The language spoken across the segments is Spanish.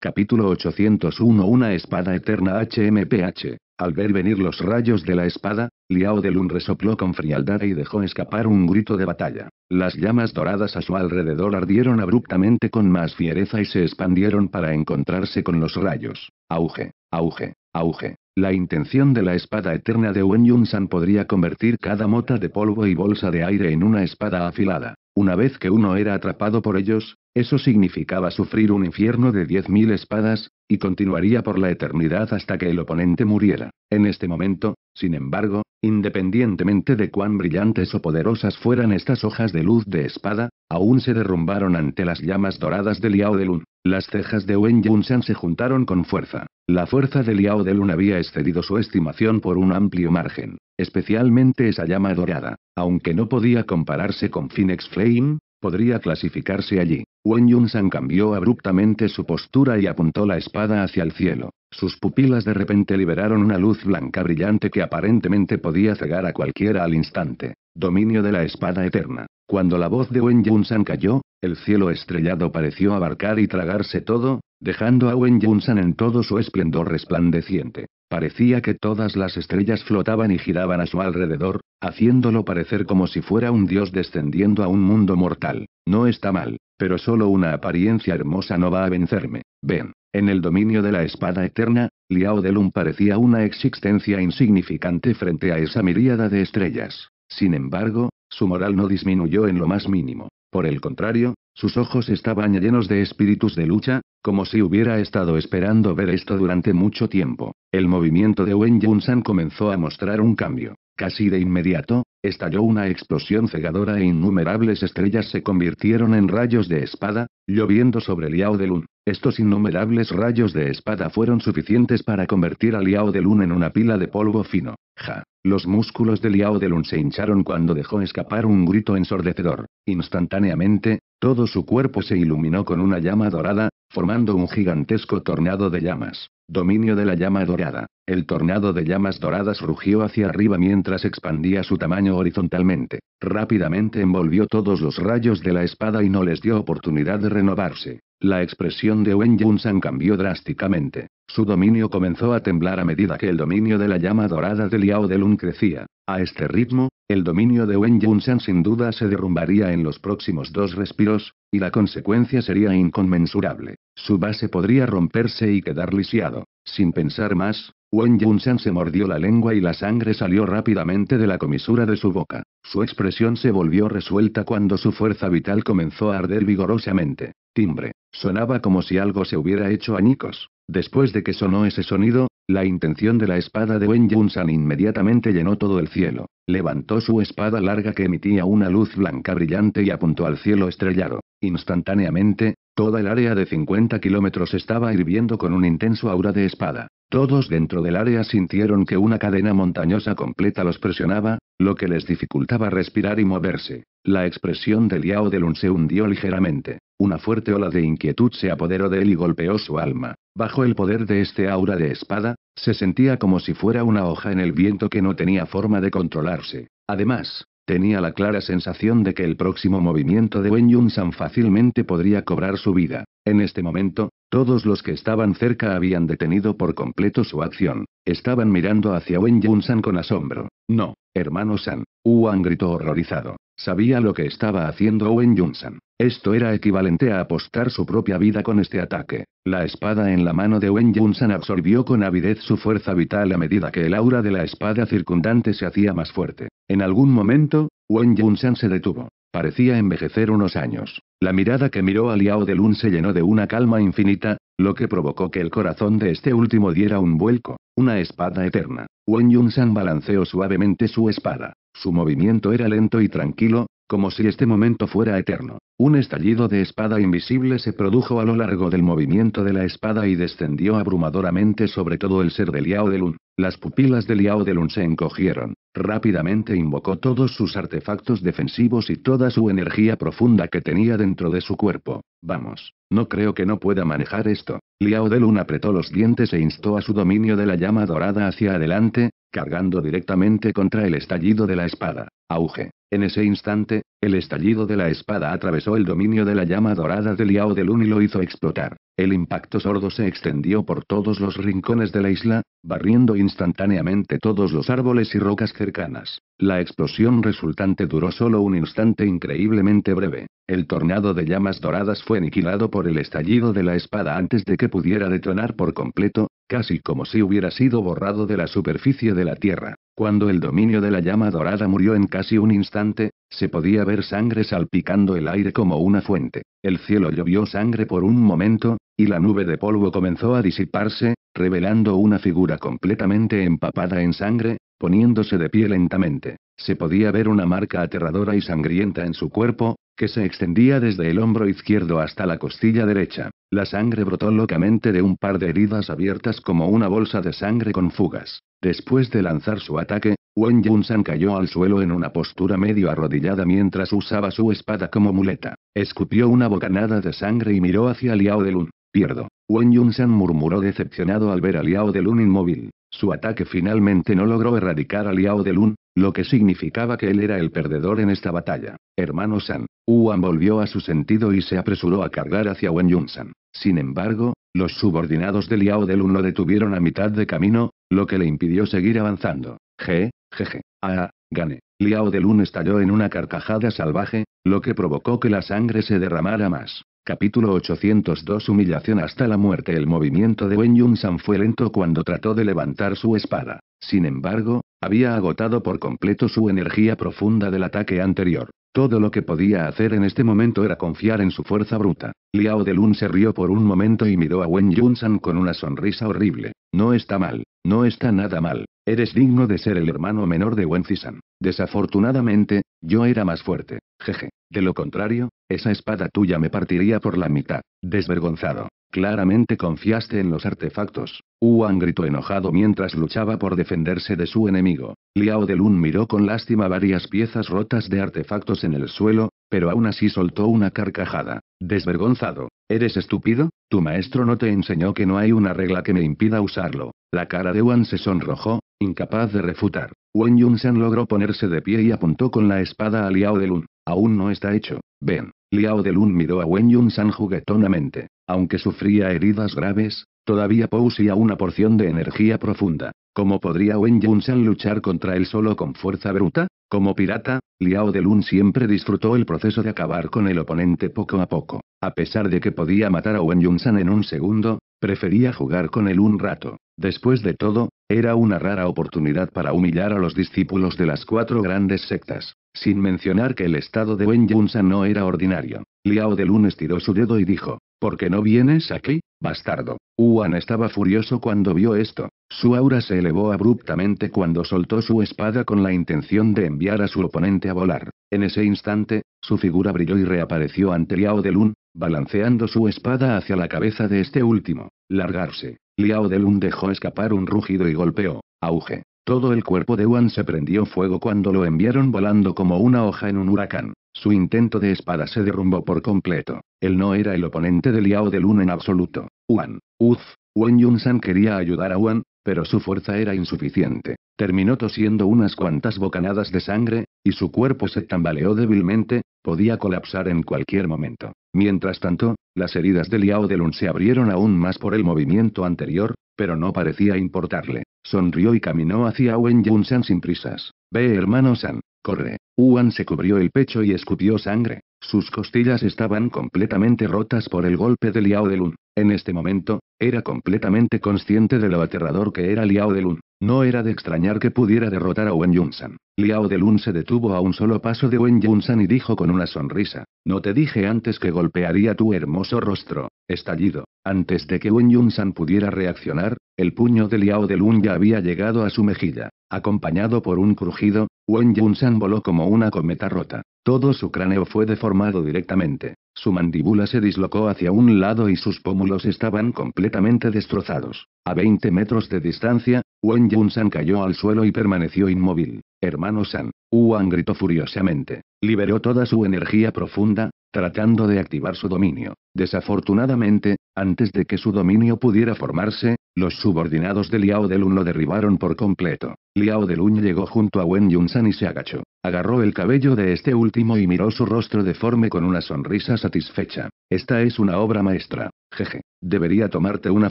Capítulo 801 Una espada eterna HMPH. Al ver venir los rayos de la espada, Liao de resopló con frialdad y dejó escapar un grito de batalla. Las llamas doradas a su alrededor ardieron abruptamente con más fiereza y se expandieron para encontrarse con los rayos. Auge, auge, auge. La intención de la espada eterna de Wen Yun San podría convertir cada mota de polvo y bolsa de aire en una espada afilada. Una vez que uno era atrapado por ellos, eso significaba sufrir un infierno de 10.000 espadas, y continuaría por la eternidad hasta que el oponente muriera. En este momento, sin embargo, independientemente de cuán brillantes o poderosas fueran estas hojas de luz de espada, aún se derrumbaron ante las llamas doradas de Liao de Lun. Las cejas de Wen Yunshan se juntaron con fuerza. La fuerza de Liao de Lun había excedido su estimación por un amplio margen, especialmente esa llama dorada. Aunque no podía compararse con Phoenix Flame, Podría clasificarse allí. Wen Yun-san cambió abruptamente su postura y apuntó la espada hacia el cielo. Sus pupilas de repente liberaron una luz blanca brillante que aparentemente podía cegar a cualquiera al instante. Dominio de la espada eterna. Cuando la voz de Wen Yun-san cayó, el cielo estrellado pareció abarcar y tragarse todo, dejando a Wen Yun-san en todo su esplendor resplandeciente. Parecía que todas las estrellas flotaban y giraban a su alrededor, haciéndolo parecer como si fuera un dios descendiendo a un mundo mortal. No está mal, pero solo una apariencia hermosa no va a vencerme. Ven, en el dominio de la espada eterna, Liao de parecía una existencia insignificante frente a esa miríada de estrellas. Sin embargo, su moral no disminuyó en lo más mínimo. Por el contrario, sus ojos estaban llenos de espíritus de lucha, como si hubiera estado esperando ver esto durante mucho tiempo. El movimiento de Wen Yun-san comenzó a mostrar un cambio. Casi de inmediato, estalló una explosión cegadora e innumerables estrellas se convirtieron en rayos de espada, lloviendo sobre Liao de Lun. Estos innumerables rayos de espada fueron suficientes para convertir a Liao de Lun en una pila de polvo fino. Ja. Los músculos de Liao de Lun se hincharon cuando dejó escapar un grito ensordecedor. Instantáneamente, todo su cuerpo se iluminó con una llama dorada, formando un gigantesco tornado de llamas. Dominio de la llama dorada. El tornado de llamas doradas rugió hacia arriba mientras expandía su tamaño horizontalmente. Rápidamente envolvió todos los rayos de la espada y no les dio oportunidad de renovarse. La expresión de Wen yun cambió drásticamente. Su dominio comenzó a temblar a medida que el dominio de la llama dorada de Liao de Lun crecía. A este ritmo, el dominio de Wen yun sin duda se derrumbaría en los próximos dos respiros, y la consecuencia sería inconmensurable. Su base podría romperse y quedar lisiado. Sin pensar más, Wen yun se mordió la lengua y la sangre salió rápidamente de la comisura de su boca. Su expresión se volvió resuelta cuando su fuerza vital comenzó a arder vigorosamente. Timbre. Sonaba como si algo se hubiera hecho a Nicos. Después de que sonó ese sonido, la intención de la espada de Wen San inmediatamente llenó todo el cielo. Levantó su espada larga que emitía una luz blanca brillante y apuntó al cielo estrellado. Instantáneamente, toda el área de 50 kilómetros estaba hirviendo con un intenso aura de espada. Todos dentro del área sintieron que una cadena montañosa completa los presionaba, lo que les dificultaba respirar y moverse. La expresión de Liao Delun se hundió ligeramente. Una fuerte ola de inquietud se apoderó de él y golpeó su alma. Bajo el poder de este aura de espada, se sentía como si fuera una hoja en el viento que no tenía forma de controlarse. Además, tenía la clara sensación de que el próximo movimiento de Wen Yun San fácilmente podría cobrar su vida. En este momento, todos los que estaban cerca habían detenido por completo su acción. Estaban mirando hacia Wen Yun-san con asombro. No, hermano San. Wang gritó horrorizado. Sabía lo que estaba haciendo Wen Yun-san. Esto era equivalente a apostar su propia vida con este ataque. La espada en la mano de Wen Yun-san absorbió con avidez su fuerza vital a medida que el aura de la espada circundante se hacía más fuerte. En algún momento, Wen Yun-san se detuvo. Parecía envejecer unos años. La mirada que miró a Liao de Lun se llenó de una calma infinita, lo que provocó que el corazón de este último diera un vuelco, una espada eterna. Wen Yun-san balanceó suavemente su espada. Su movimiento era lento y tranquilo, como si este momento fuera eterno. Un estallido de espada invisible se produjo a lo largo del movimiento de la espada y descendió abrumadoramente sobre todo el ser de Liao Lun. Las pupilas de Liao Lun se encogieron. Rápidamente invocó todos sus artefactos defensivos y toda su energía profunda que tenía dentro de su cuerpo. Vamos, no creo que no pueda manejar esto. Liao Lun apretó los dientes e instó a su dominio de la llama dorada hacia adelante, cargando directamente contra el estallido de la espada. Auge. En ese instante, el estallido de la espada atravesó el dominio de la llama dorada de Liao de Lun y lo hizo explotar. El impacto sordo se extendió por todos los rincones de la isla, barriendo instantáneamente todos los árboles y rocas cercanas. La explosión resultante duró solo un instante increíblemente breve. El tornado de llamas doradas fue aniquilado por el estallido de la espada antes de que pudiera detonar por completo, casi como si hubiera sido borrado de la superficie de la Tierra. Cuando el dominio de la llama dorada murió en casi un instante, se podía ver sangre salpicando el aire como una fuente. El cielo llovió sangre por un momento, y la nube de polvo comenzó a disiparse, revelando una figura completamente empapada en sangre, poniéndose de pie lentamente. Se podía ver una marca aterradora y sangrienta en su cuerpo, que se extendía desde el hombro izquierdo hasta la costilla derecha. La sangre brotó locamente de un par de heridas abiertas como una bolsa de sangre con fugas. Después de lanzar su ataque, Wen San cayó al suelo en una postura medio arrodillada mientras usaba su espada como muleta. Escupió una bocanada de sangre y miró hacia Liao Delun. Pierdo. Wen Yun-san murmuró decepcionado al ver a Liao de Lun inmóvil. Su ataque finalmente no logró erradicar a Liao de Lun, lo que significaba que él era el perdedor en esta batalla. Hermano San, Wuan volvió a su sentido y se apresuró a cargar hacia Wen Yun-san. Sin embargo, los subordinados de Liao Lun lo detuvieron a mitad de camino, lo que le impidió seguir avanzando. Je, jeje, ah, ah, gané. Liao de Lun estalló en una carcajada salvaje, lo que provocó que la sangre se derramara más. Capítulo 802 Humillación hasta la muerte El movimiento de Wen yun fue lento cuando trató de levantar su espada. Sin embargo, había agotado por completo su energía profunda del ataque anterior. Todo lo que podía hacer en este momento era confiar en su fuerza bruta. Liao Delun Lun se rió por un momento y miró a Wen yun con una sonrisa horrible. No está mal, no está nada mal. Eres digno de ser el hermano menor de Wen Zisan. Desafortunadamente, yo era más fuerte, jeje. De lo contrario, esa espada tuya me partiría por la mitad. Desvergonzado. Claramente confiaste en los artefactos. Huan gritó enojado mientras luchaba por defenderse de su enemigo. Liao de Lun miró con lástima varias piezas rotas de artefactos en el suelo, pero aún así soltó una carcajada. Desvergonzado. ¿Eres estúpido? Tu maestro no te enseñó que no hay una regla que me impida usarlo. La cara de Wan se sonrojó, Incapaz de refutar, Wen yun logró ponerse de pie y apuntó con la espada a Liao Delun. Aún no está hecho, ven. Liao Delun miró a Wen yun juguetonamente. Aunque sufría heridas graves, todavía poseía una porción de energía profunda. ¿Cómo podría Wen yun luchar contra él solo con fuerza bruta? Como pirata, Liao Delun siempre disfrutó el proceso de acabar con el oponente poco a poco. A pesar de que podía matar a Wen yun en un segundo, prefería jugar con él un rato. Después de todo, era una rara oportunidad para humillar a los discípulos de las cuatro grandes sectas, sin mencionar que el estado de Wen Yunsan no era ordinario. Liao de Lun estiró su dedo y dijo, ¿por qué no vienes aquí, bastardo? Huan estaba furioso cuando vio esto. Su aura se elevó abruptamente cuando soltó su espada con la intención de enviar a su oponente a volar. En ese instante, su figura brilló y reapareció ante Liao de Lun, balanceando su espada hacia la cabeza de este último. Largarse. Liao Delun dejó escapar un rugido y golpeó. Auge. Todo el cuerpo de Wan se prendió fuego cuando lo enviaron volando como una hoja en un huracán. Su intento de espada se derrumbó por completo. Él no era el oponente de Liao Delun en absoluto. Wan. Uf. Wen Yun-san quería ayudar a Wan, pero su fuerza era insuficiente. Terminó tosiendo unas cuantas bocanadas de sangre, y su cuerpo se tambaleó débilmente, podía colapsar en cualquier momento. Mientras tanto, las heridas de Liao Delun se abrieron aún más por el movimiento anterior, pero no parecía importarle. Sonrió y caminó hacia Wen Yun-san sin prisas. Ve hermano San, corre. Huan se cubrió el pecho y escupió sangre. Sus costillas estaban completamente rotas por el golpe de Liao de Lun. En este momento, era completamente consciente de lo aterrador que era Liao de Lun. No era de extrañar que pudiera derrotar a Wen San. Liao de Lun se detuvo a un solo paso de Wen San y dijo con una sonrisa: No te dije antes que golpearía tu hermoso rostro, estallido. Antes de que Wen Yun San pudiera reaccionar, el puño de Liao de Lun ya había llegado a su mejilla. Acompañado por un crujido, Wen Yun San voló como una cometa rota. Todo su cráneo fue deformado directamente. Su mandíbula se dislocó hacia un lado y sus pómulos estaban completamente destrozados. A 20 metros de distancia, Wen Yun-san cayó al suelo y permaneció inmóvil. Hermano San, Wan gritó furiosamente. Liberó toda su energía profunda, tratando de activar su dominio. Desafortunadamente, antes de que su dominio pudiera formarse, los subordinados de Liao Delun lo derribaron por completo. Liao Delun llegó junto a Wen Yunsan y se agachó. Agarró el cabello de este último y miró su rostro deforme con una sonrisa satisfecha. Esta es una obra maestra. Jeje. Debería tomarte una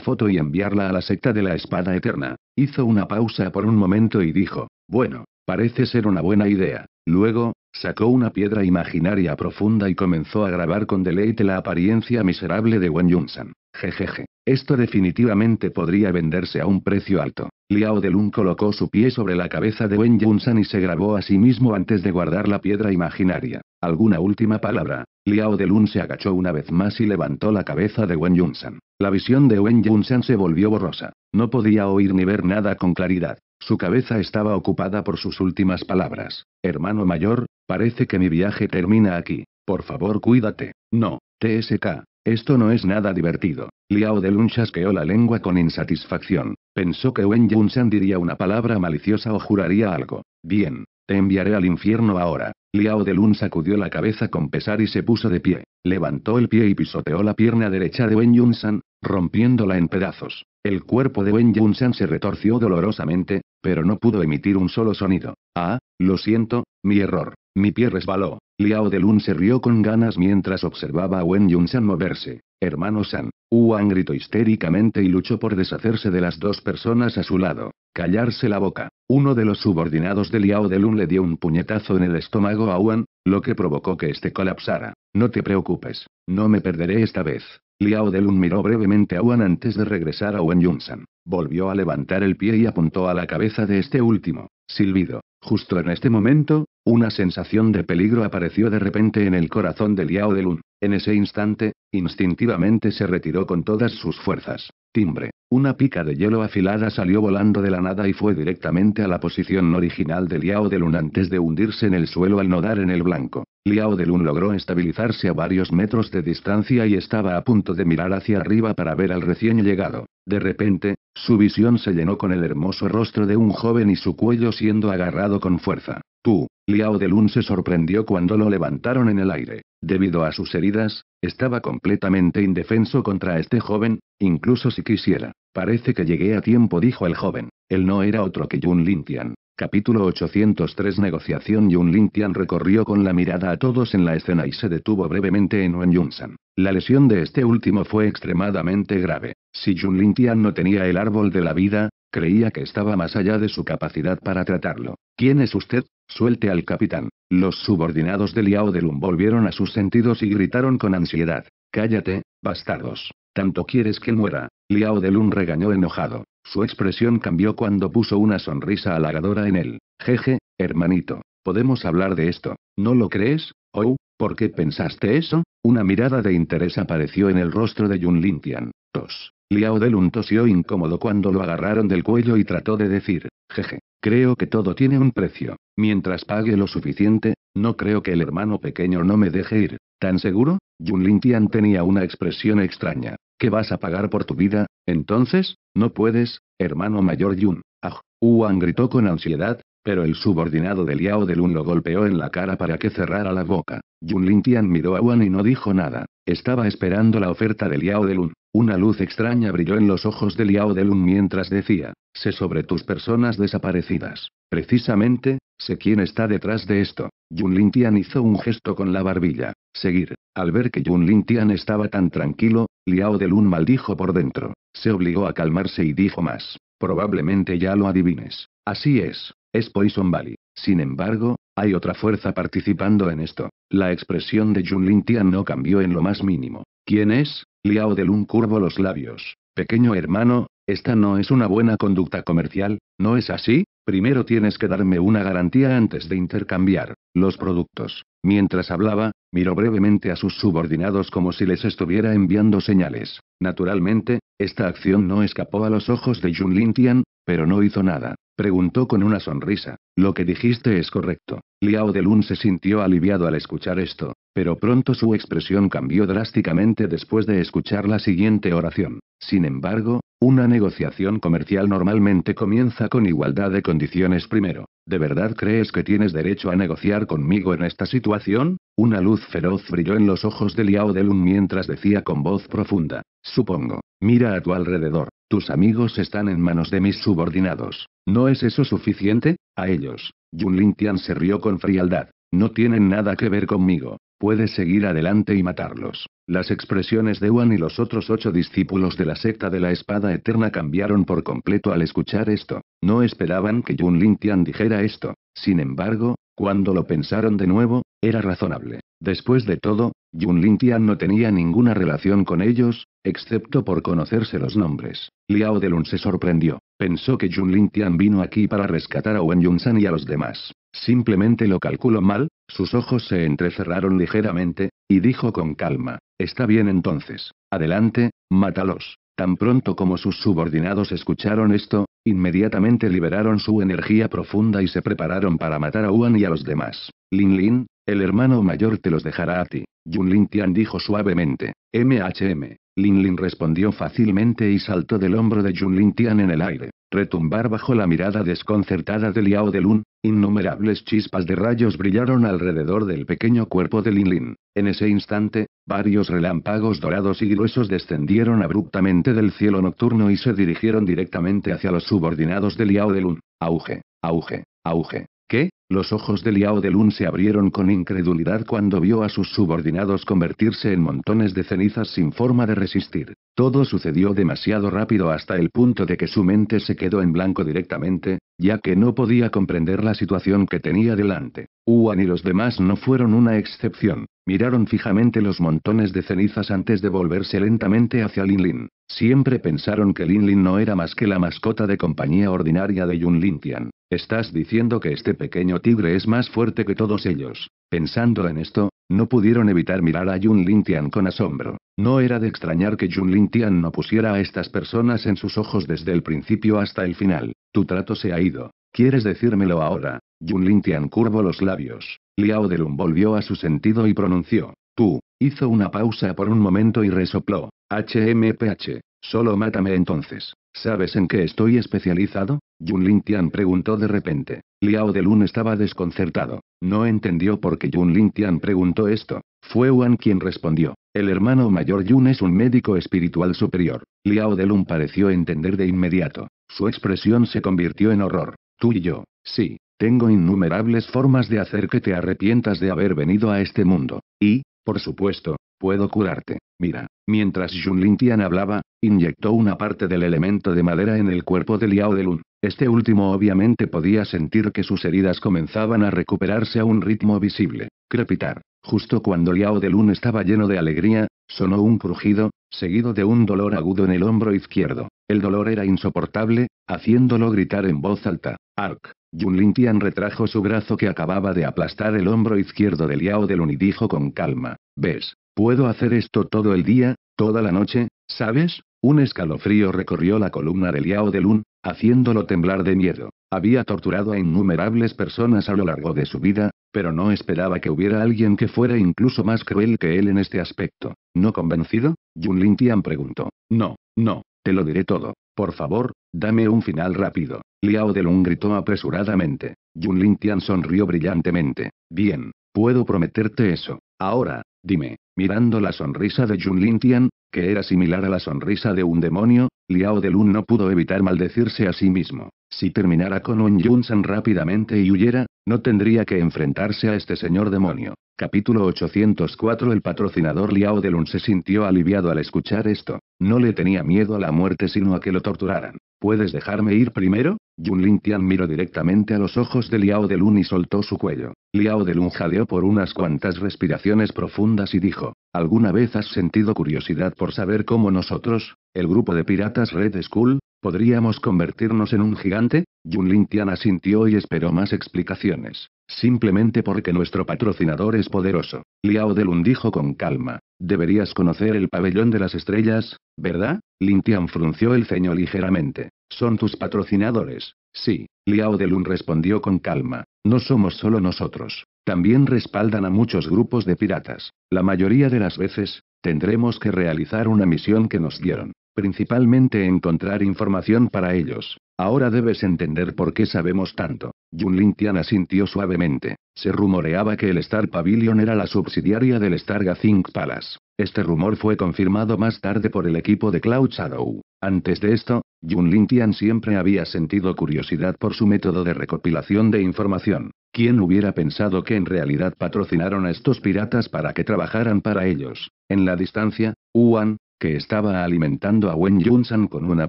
foto y enviarla a la secta de la espada eterna. Hizo una pausa por un momento y dijo. Bueno, parece ser una buena idea. Luego, Sacó una piedra imaginaria profunda y comenzó a grabar con deleite la apariencia miserable de Wen Yunsan. Jejeje. Esto definitivamente podría venderse a un precio alto. Liao Delun colocó su pie sobre la cabeza de Wen Yunsan y se grabó a sí mismo antes de guardar la piedra imaginaria. ¿Alguna última palabra? Liao Delun se agachó una vez más y levantó la cabeza de Wen Yunsan. La visión de Wen Yunsan se volvió borrosa. No podía oír ni ver nada con claridad. Su cabeza estaba ocupada por sus últimas palabras. Hermano mayor, parece que mi viaje termina aquí. Por favor, cuídate. No, TSK. Esto no es nada divertido. Liao de Lun chasqueó la lengua con insatisfacción. Pensó que Wen Yun-san diría una palabra maliciosa o juraría algo. Bien, te enviaré al infierno ahora. Liao de Lun sacudió la cabeza con pesar y se puso de pie. Levantó el pie y pisoteó la pierna derecha de Wen Yun-san, rompiéndola en pedazos. El cuerpo de Wen Yunsan se retorció dolorosamente, pero no pudo emitir un solo sonido. Ah, lo siento, mi error. Mi pie resbaló. Liao de Lun se rió con ganas mientras observaba a Wen Jun-san moverse. Hermano San. Huan gritó histéricamente y luchó por deshacerse de las dos personas a su lado. Callarse la boca. Uno de los subordinados de Liao de Lun le dio un puñetazo en el estómago a Huan, lo que provocó que este colapsara. No te preocupes. No me perderé esta vez. Liao Delun miró brevemente a Wan antes de regresar a Wen san, Volvió a levantar el pie y apuntó a la cabeza de este último. Silbido. Justo en este momento, una sensación de peligro apareció de repente en el corazón de Liao Delun. En ese instante, instintivamente se retiró con todas sus fuerzas. Timbre. Una pica de hielo afilada salió volando de la nada y fue directamente a la posición original de Liao Delun antes de hundirse en el suelo al nodar en el blanco. Liao Delun logró estabilizarse a varios metros de distancia y estaba a punto de mirar hacia arriba para ver al recién llegado. De repente, su visión se llenó con el hermoso rostro de un joven y su cuello siendo agarrado con fuerza. Tú, Liao Delun se sorprendió cuando lo levantaron en el aire. Debido a sus heridas, estaba completamente indefenso contra este joven, incluso si quisiera. Parece que llegué a tiempo, dijo el joven. Él no era otro que Yun Tian. Capítulo 803 Negociación Yun Tian recorrió con la mirada a todos en la escena y se detuvo brevemente en Wen San. La lesión de este último fue extremadamente grave. Si Yun Tian no tenía el árbol de la vida, creía que estaba más allá de su capacidad para tratarlo. ¿Quién es usted? Suelte al capitán. Los subordinados de Liao de volvieron a sus sentidos y gritaron con ansiedad. Cállate, bastardos. Tanto quieres que muera. Liao de regañó enojado. Su expresión cambió cuando puso una sonrisa halagadora en él. Jeje, hermanito, podemos hablar de esto, ¿no lo crees? Oh, ¿por qué pensaste eso? Una mirada de interés apareció en el rostro de Yun Lintian. Tos. Liao Delun tosió incómodo cuando lo agarraron del cuello y trató de decir, jeje, creo que todo tiene un precio. Mientras pague lo suficiente, no creo que el hermano pequeño no me deje ir. ¿Tan seguro? Yun Lintian tenía una expresión extraña. ¿Qué vas a pagar por tu vida, entonces? No puedes, hermano mayor Yun. Ah, Huan gritó con ansiedad, pero el subordinado de Liao de lo golpeó en la cara para que cerrara la boca. Yun Lin Tian miró a Huan y no dijo nada. Estaba esperando la oferta de Liao de Una luz extraña brilló en los ojos de Liao de mientras decía, sé sobre tus personas desaparecidas. Precisamente, sé quién está detrás de esto. Yun Lin Tian hizo un gesto con la barbilla. Seguir. Al ver que Yun Lin Tian estaba tan tranquilo, Liao de maldijo por dentro. Se obligó a calmarse y dijo más. Probablemente ya lo adivines. Así es. Es Poison Valley. Sin embargo, hay otra fuerza participando en esto. La expresión de Lin Tian no cambió en lo más mínimo. ¿Quién es? Liao de Lun curvó los labios. Pequeño hermano, esta no es una buena conducta comercial, ¿no es así? Primero tienes que darme una garantía antes de intercambiar los productos. Mientras hablaba, miró brevemente a sus subordinados como si les estuviera enviando señales. Naturalmente, esta acción no escapó a los ojos de Jun Lin Tian, pero no hizo nada. Preguntó con una sonrisa. Lo que dijiste es correcto. Liao Delun se sintió aliviado al escuchar esto, pero pronto su expresión cambió drásticamente después de escuchar la siguiente oración. Sin embargo, una negociación comercial normalmente comienza con igualdad de condiciones primero. ¿De verdad crees que tienes derecho a negociar conmigo en esta situación? Una luz feroz brilló en los ojos de Liao Delun mientras decía con voz profunda. Supongo. Mira a tu alrededor. Tus amigos están en manos de mis subordinados. ¿No es eso suficiente? A ellos. Yun Lin Tian se rió con frialdad. No tienen nada que ver conmigo. Puedes seguir adelante y matarlos. Las expresiones de Wan y los otros ocho discípulos de la secta de la espada eterna cambiaron por completo al escuchar esto. No esperaban que Yun Lin Tian dijera esto. Sin embargo, cuando lo pensaron de nuevo, era razonable. Después de todo, Yun Lin Tian no tenía ninguna relación con ellos, excepto por conocerse los nombres. Liao Delun se sorprendió. Pensó que Yun Lin Tian vino aquí para rescatar a Wen Yun San y a los demás. Simplemente lo calculó mal, sus ojos se entrecerraron ligeramente, y dijo con calma, Está bien entonces, adelante, mátalos. Tan pronto como sus subordinados escucharon esto, inmediatamente liberaron su energía profunda y se prepararon para matar a Wan y a los demás. Lin Lin, el hermano mayor te los dejará a ti. Yun Lin Tian dijo suavemente. MHM. Lin Lin respondió fácilmente y saltó del hombro de Yun Lin Tian en el aire. Retumbar bajo la mirada desconcertada de Liao de Lun, innumerables chispas de rayos brillaron alrededor del pequeño cuerpo de Lin Lin. En ese instante, varios relámpagos dorados y gruesos descendieron abruptamente del cielo nocturno y se dirigieron directamente hacia los subordinados de Liao de Lun. Auge, auge, auge. ¿Qué? Los ojos de Liao de Lun se abrieron con incredulidad cuando vio a sus subordinados convertirse en montones de cenizas sin forma de resistir. Todo sucedió demasiado rápido hasta el punto de que su mente se quedó en blanco directamente, ya que no podía comprender la situación que tenía delante. Uan y los demás no fueron una excepción. Miraron fijamente los montones de cenizas antes de volverse lentamente hacia Lin Lin. Siempre pensaron que Lin Lin no era más que la mascota de compañía ordinaria de Yun Lin Tian. Estás diciendo que este pequeño tigre es más fuerte que todos ellos. Pensando en esto, no pudieron evitar mirar a Yun Lin Tian con asombro. No era de extrañar que Yun Lin Tian no pusiera a estas personas en sus ojos desde el principio hasta el final. Tu trato se ha ido. ¿Quieres decírmelo ahora? Yun Lin Tian curvó los labios. Liao Delun volvió a su sentido y pronunció. Tú, Hizo una pausa por un momento y resopló. HMPH. Solo mátame entonces. ¿Sabes en qué estoy especializado? Yun Lin Tian preguntó de repente. Liao de Lun estaba desconcertado. No entendió por qué Yun Lin Tian preguntó esto. Fue Wan quien respondió. El hermano mayor Yun es un médico espiritual superior. Liao de Lun pareció entender de inmediato. Su expresión se convirtió en horror. Tú y yo, sí, tengo innumerables formas de hacer que te arrepientas de haber venido a este mundo. Y, por supuesto, puedo curarte. Mira, mientras Jun Lintian hablaba, inyectó una parte del elemento de madera en el cuerpo de Liao de Lun. Este último obviamente podía sentir que sus heridas comenzaban a recuperarse a un ritmo visible. Crepitar. Justo cuando Liao de Lun estaba lleno de alegría, sonó un crujido, seguido de un dolor agudo en el hombro izquierdo. El dolor era insoportable, haciéndolo gritar en voz alta. Ark. Yun Lin Tian retrajo su brazo que acababa de aplastar el hombro izquierdo de Liao Delun y dijo con calma. ¿Ves? Puedo hacer esto todo el día, toda la noche, ¿sabes? Un escalofrío recorrió la columna de Liao Lun, haciéndolo temblar de miedo. Había torturado a innumerables personas a lo largo de su vida, pero no esperaba que hubiera alguien que fuera incluso más cruel que él en este aspecto. ¿No convencido? Yun Lin Tian preguntó. No, no, te lo diré todo. Por favor, dame un final rápido. Liao Delun gritó apresuradamente. Yun Lin Tian sonrió brillantemente. Bien, puedo prometerte eso. Ahora, dime. Mirando la sonrisa de Yun Lin Tian, que era similar a la sonrisa de un demonio, Liao Delun no pudo evitar maldecirse a sí mismo. Si terminara con un San rápidamente y huyera, no tendría que enfrentarse a este señor demonio. Capítulo 804 El patrocinador Liao Delun se sintió aliviado al escuchar esto. No le tenía miedo a la muerte sino a que lo torturaran. ¿Puedes dejarme ir primero? Yun Lin Tian miró directamente a los ojos de Liao Delun y soltó su cuello. Liao Delun jadeó por unas cuantas respiraciones profundas y dijo, ¿alguna vez has sentido curiosidad por saber cómo nosotros, el grupo de piratas Red Skull, ¿Podríamos convertirnos en un gigante? Lin Tian asintió y esperó más explicaciones. Simplemente porque nuestro patrocinador es poderoso. Liao Delun dijo con calma. Deberías conocer el pabellón de las estrellas, ¿verdad? Lin frunció el ceño ligeramente. Son tus patrocinadores. Sí, Liao Delun respondió con calma. No somos solo nosotros. También respaldan a muchos grupos de piratas. La mayoría de las veces, tendremos que realizar una misión que nos dieron principalmente encontrar información para ellos. Ahora debes entender por qué sabemos tanto. Lin Tian asintió suavemente. Se rumoreaba que el Star Pavilion era la subsidiaria del Stargazing Palace. Este rumor fue confirmado más tarde por el equipo de Cloud Shadow. Antes de esto, Lin Tian siempre había sentido curiosidad por su método de recopilación de información. ¿Quién hubiera pensado que en realidad patrocinaron a estos piratas para que trabajaran para ellos? En la distancia, Huan que estaba alimentando a Wen Yunsan con una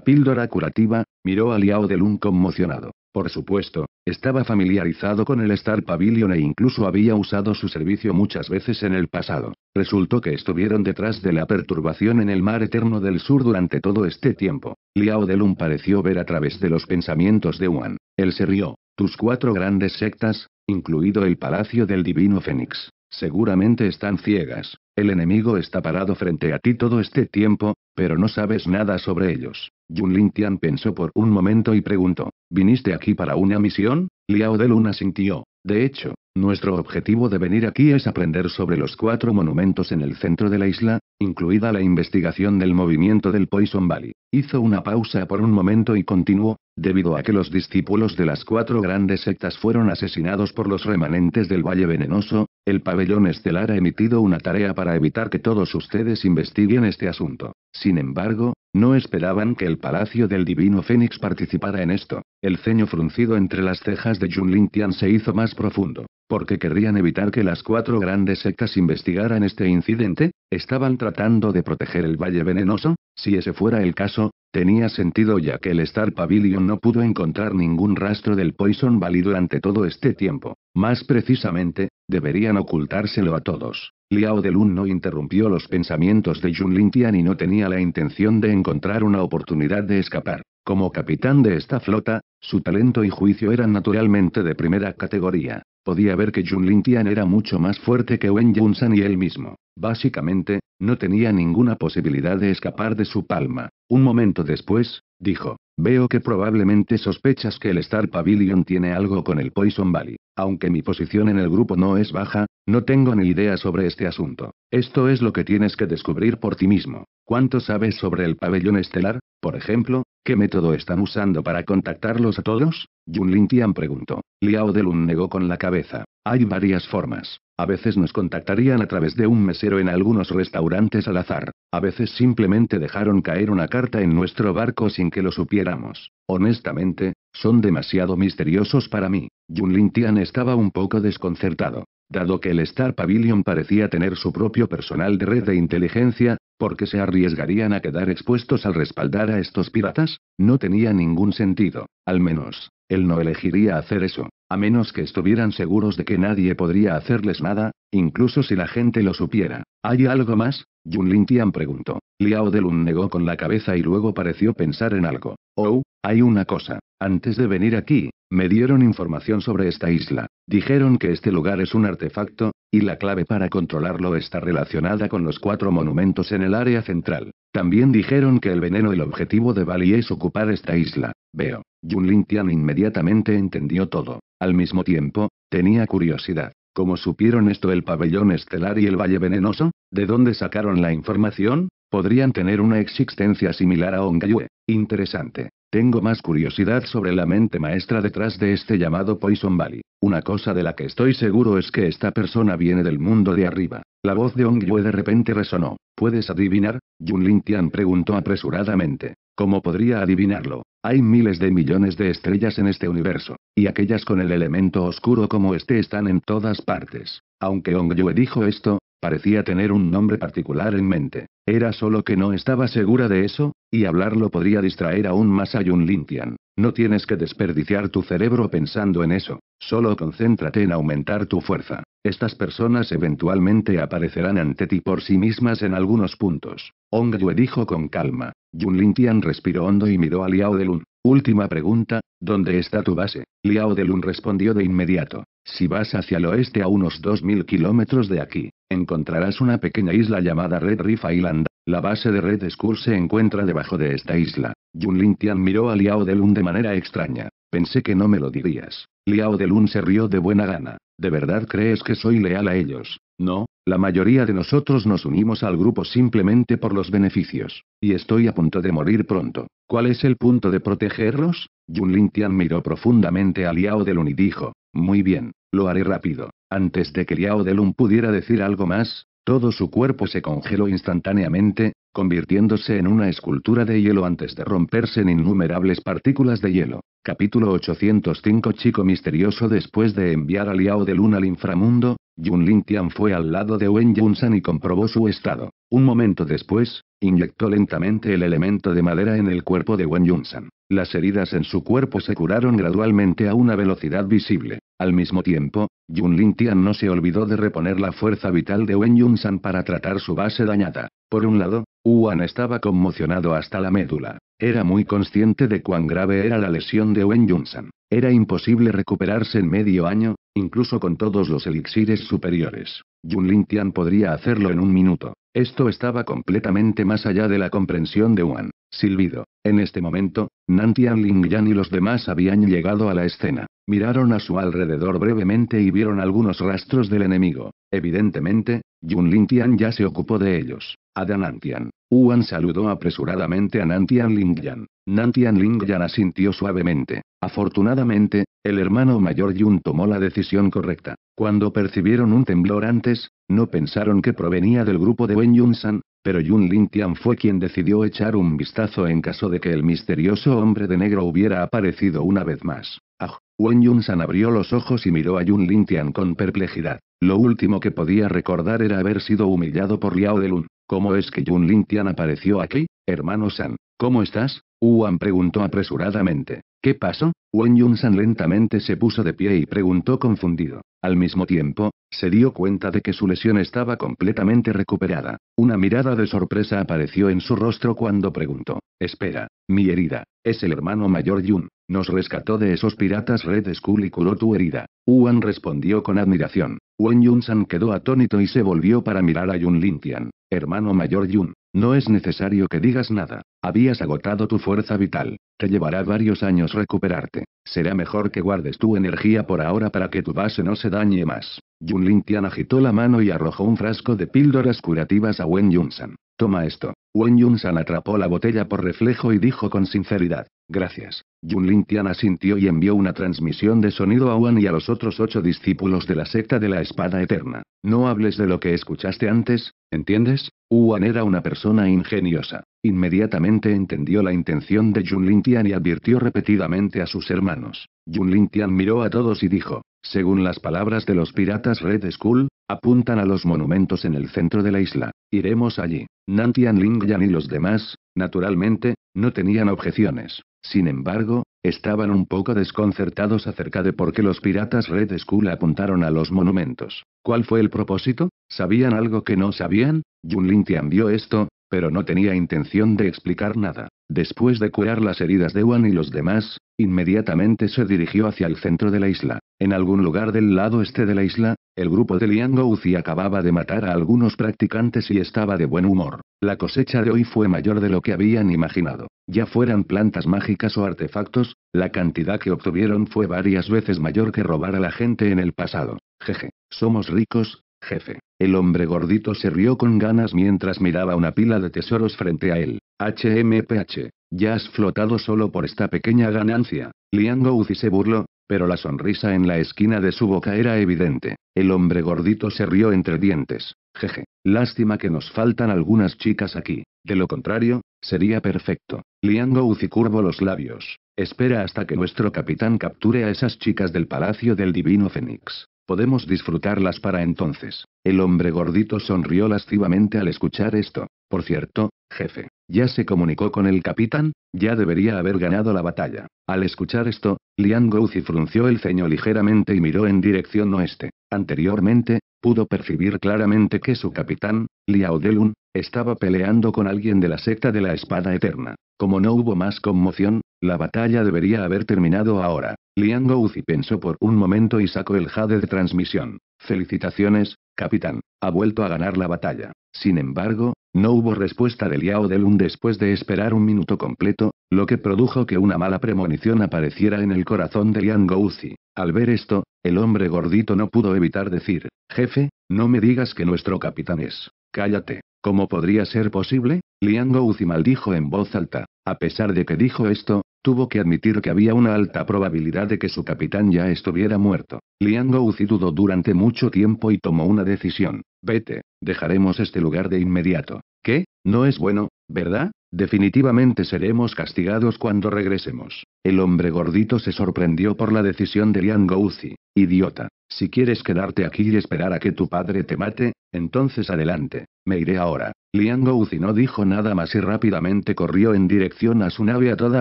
píldora curativa, miró a Liao de Lun conmocionado. Por supuesto, estaba familiarizado con el Star Pavilion e incluso había usado su servicio muchas veces en el pasado. Resultó que estuvieron detrás de la perturbación en el mar eterno del sur durante todo este tiempo. Liao de Lun pareció ver a través de los pensamientos de Wan. Él se rió. Tus cuatro grandes sectas, incluido el Palacio del Divino Fénix, seguramente están ciegas. El enemigo está parado frente a ti todo este tiempo, pero no sabes nada sobre ellos. Yun Lin Tian pensó por un momento y preguntó: ¿Viniste aquí para una misión? Liao de Luna sintió. De hecho, nuestro objetivo de venir aquí es aprender sobre los cuatro monumentos en el centro de la isla, incluida la investigación del movimiento del Poison Valley. Hizo una pausa por un momento y continuó, debido a que los discípulos de las cuatro grandes sectas fueron asesinados por los remanentes del Valle Venenoso, el pabellón estelar ha emitido una tarea para evitar que todos ustedes investiguen este asunto. Sin embargo, no esperaban que el Palacio del Divino Fénix participara en esto. El ceño fruncido entre las cejas de Jun Lin Tian se hizo más profundo. Porque querrían evitar que las cuatro grandes sectas investigaran este incidente, ¿estaban tratando de proteger el Valle Venenoso? Si ese fuera el caso, Tenía sentido ya que el Star Pavilion no pudo encontrar ningún rastro del Poison válido durante todo este tiempo. Más precisamente, deberían ocultárselo a todos. Liao de Lun no interrumpió los pensamientos de Jun Lin Tian y no tenía la intención de encontrar una oportunidad de escapar. Como capitán de esta flota, su talento y juicio eran naturalmente de primera categoría. Podía ver que Jun Lin Tian era mucho más fuerte que Wen San y él mismo. Básicamente, no tenía ninguna posibilidad de escapar de su palma. Un momento después, dijo, veo que probablemente sospechas que el Star Pavilion tiene algo con el Poison Valley. Aunque mi posición en el grupo no es baja, no tengo ni idea sobre este asunto. Esto es lo que tienes que descubrir por ti mismo. ¿Cuánto sabes sobre el pabellón estelar, por ejemplo? ¿Qué método están usando para contactarlos a todos? Yun Lin Tian preguntó. Liao Delun negó con la cabeza. Hay varias formas. A veces nos contactarían a través de un mesero en algunos restaurantes al azar. A veces simplemente dejaron caer una carta en nuestro barco sin que lo supiéramos. Honestamente, son demasiado misteriosos para mí. Yun Lin Tian estaba un poco desconcertado dado que el Star Pavilion parecía tener su propio personal de red de inteligencia, porque se arriesgarían a quedar expuestos al respaldar a estos piratas, no tenía ningún sentido. Al menos, él no elegiría hacer eso, a menos que estuvieran seguros de que nadie podría hacerles nada, incluso si la gente lo supiera. ¿Hay algo más? Jun Lin Tian preguntó. Liao Delun negó con la cabeza y luego pareció pensar en algo. Oh, hay una cosa. Antes de venir aquí, me dieron información sobre esta isla. Dijeron que este lugar es un artefacto, y la clave para controlarlo está relacionada con los cuatro monumentos en el área central. También dijeron que el veneno el objetivo de Bali es ocupar esta isla. Veo. Jun Lin Tian inmediatamente entendió todo. Al mismo tiempo, tenía curiosidad. ¿Cómo supieron esto el pabellón estelar y el valle venenoso? ¿De dónde sacaron la información? Podrían tener una existencia similar a Ongayue. Interesante. Tengo más curiosidad sobre la mente maestra detrás de este llamado Poison Valley. Una cosa de la que estoy seguro es que esta persona viene del mundo de arriba. La voz de Ong Yue de repente resonó. ¿Puedes adivinar? Yun Lin Tian preguntó apresuradamente. ¿Cómo podría adivinarlo? Hay miles de millones de estrellas en este universo, y aquellas con el elemento oscuro como este están en todas partes. Aunque Ong Yue dijo esto, Parecía tener un nombre particular en mente. Era solo que no estaba segura de eso, y hablarlo podría distraer aún más a Yun Lintian. No tienes que desperdiciar tu cerebro pensando en eso. Solo concéntrate en aumentar tu fuerza. Estas personas eventualmente aparecerán ante ti por sí mismas en algunos puntos. Ong Yue dijo con calma. Yun Lintian respiró hondo y miró a Liao Delun. Última pregunta, ¿dónde está tu base? Liao Delun respondió de inmediato. Si vas hacia el oeste a unos 2.000 kilómetros de aquí, encontrarás una pequeña isla llamada Red Reef Island. La base de Red Skull se encuentra debajo de esta isla. Yun Lin Tian miró a Liao Delun de manera extraña. Pensé que no me lo dirías. Liao Delun se rió de buena gana. ¿De verdad crees que soy leal a ellos? No, la mayoría de nosotros nos unimos al grupo simplemente por los beneficios. Y estoy a punto de morir pronto. ¿Cuál es el punto de protegerlos? Yun Lin Tian miró profundamente a Liao Delun y dijo, muy bien, lo haré rápido. Antes de que Liao Delun pudiera decir algo más, todo su cuerpo se congeló instantáneamente, convirtiéndose en una escultura de hielo antes de romperse en innumerables partículas de hielo. Capítulo 805 Chico misterioso Después de enviar a Liao Delun al inframundo, Jun Tian fue al lado de Wen San y comprobó su estado. Un momento después, inyectó lentamente el elemento de madera en el cuerpo de Wen San. Las heridas en su cuerpo se curaron gradualmente a una velocidad visible. Al mismo tiempo, Jun Tian no se olvidó de reponer la fuerza vital de Wen San para tratar su base dañada. Por un lado, Wan estaba conmocionado hasta la médula. Era muy consciente de cuán grave era la lesión de Wen San. Era imposible recuperarse en medio año, Incluso con todos los elixires superiores, Yun Lin Tian podría hacerlo en un minuto. Esto estaba completamente más allá de la comprensión de Wan. Silbido. En este momento, Nan Tian Yan y los demás habían llegado a la escena. Miraron a su alrededor brevemente y vieron algunos rastros del enemigo. Evidentemente, Yun Lin Tian ya se ocupó de ellos. Adanantian. Wan saludó apresuradamente a Nantian Lingyan. Nantian Lingyan asintió suavemente. Afortunadamente, el hermano mayor Yun tomó la decisión correcta. Cuando percibieron un temblor antes, no pensaron que provenía del grupo de Wen Yun-san, pero Yun Lingyan fue quien decidió echar un vistazo en caso de que el misterioso hombre de negro hubiera aparecido una vez más. Ah, Wen Yun-san abrió los ojos y miró a Yun Lintian con perplejidad. Lo último que podía recordar era haber sido humillado por Liao Delun. ¿Cómo es que Jun Tian apareció aquí, hermano San? ¿Cómo estás? Wuan preguntó apresuradamente. ¿Qué pasó? Wen Yun-san lentamente se puso de pie y preguntó confundido. Al mismo tiempo, se dio cuenta de que su lesión estaba completamente recuperada. Una mirada de sorpresa apareció en su rostro cuando preguntó. Espera, mi herida. Es el hermano mayor Yun. Nos rescató de esos piratas Red Skull y curó tu herida. Wan respondió con admiración. Wen Yun-san quedó atónito y se volvió para mirar a Yun Tian. Hermano mayor Yun, no es necesario que digas nada. Habías agotado tu fuerza vital. Te llevará varios años recuperarte. Será mejor que guardes tu energía por ahora para que tu base no se dañe más. Yun Tian agitó la mano y arrojó un frasco de píldoras curativas a Wen San. Toma esto. Wen Yun-san atrapó la botella por reflejo y dijo con sinceridad. Gracias. Yun Lin Tian asintió y envió una transmisión de sonido a Wan y a los otros ocho discípulos de la secta de la espada eterna. No hables de lo que escuchaste antes, ¿entiendes? Wan era una persona ingeniosa. Inmediatamente entendió la intención de Yun Lin Tian y advirtió repetidamente a sus hermanos. Yun Lin Tian miró a todos y dijo. Según las palabras de los piratas Red Skull, apuntan a los monumentos en el centro de la isla. Iremos allí. Nantian Lingyan y los demás, naturalmente, no tenían objeciones. Sin embargo, estaban un poco desconcertados acerca de por qué los piratas Red Skull apuntaron a los monumentos. ¿Cuál fue el propósito? ¿Sabían algo que no sabían? Yun Tian vio esto, pero no tenía intención de explicar nada. Después de curar las heridas de Wan y los demás, inmediatamente se dirigió hacia el centro de la isla. En algún lugar del lado este de la isla, el grupo de Liang Uzi acababa de matar a algunos practicantes y estaba de buen humor. La cosecha de hoy fue mayor de lo que habían imaginado. Ya fueran plantas mágicas o artefactos, la cantidad que obtuvieron fue varias veces mayor que robar a la gente en el pasado. Jeje, somos ricos, jefe. El hombre gordito se rió con ganas mientras miraba una pila de tesoros frente a él. HMPH. Ya has flotado solo por esta pequeña ganancia. Liang Uzi se burló, pero la sonrisa en la esquina de su boca era evidente. El hombre gordito se rió entre dientes. Jeje. Lástima que nos faltan algunas chicas aquí. De lo contrario, sería perfecto. Liang Uzi curvó los labios. Espera hasta que nuestro capitán capture a esas chicas del Palacio del Divino Fénix. Podemos disfrutarlas para entonces. El hombre gordito sonrió lascivamente al escuchar esto. Por cierto, jefe, ya se comunicó con el capitán, ya debería haber ganado la batalla. Al escuchar esto, Liang Gouzi frunció el ceño ligeramente y miró en dirección oeste. Anteriormente, pudo percibir claramente que su capitán, Liao Delun, estaba peleando con alguien de la secta de la espada eterna. Como no hubo más conmoción, la batalla debería haber terminado ahora. Liang Gouzi pensó por un momento y sacó el jade de transmisión. Felicitaciones, capitán. Ha vuelto a ganar la batalla. Sin embargo, no hubo respuesta de Liao Delun después de esperar un minuto completo, lo que produjo que una mala premonición apareciera en el corazón de Liang Gouzi. Al ver esto, el hombre gordito no pudo evitar decir, jefe, no me digas que nuestro capitán es. Cállate. ¿Cómo podría ser posible? Liang Gouzi maldijo en voz alta. A pesar de que dijo esto, tuvo que admitir que había una alta probabilidad de que su capitán ya estuviera muerto. Liang Gouzi dudó durante mucho tiempo y tomó una decisión. Vete, dejaremos este lugar de inmediato. ¿Qué? ¿No es bueno? ¿verdad? Definitivamente seremos castigados cuando regresemos. El hombre gordito se sorprendió por la decisión de Liang Gouzi. Idiota. Si quieres quedarte aquí y esperar a que tu padre te mate, entonces adelante. Me iré ahora. Liang Gouzi no dijo nada más y rápidamente corrió en dirección a su nave a toda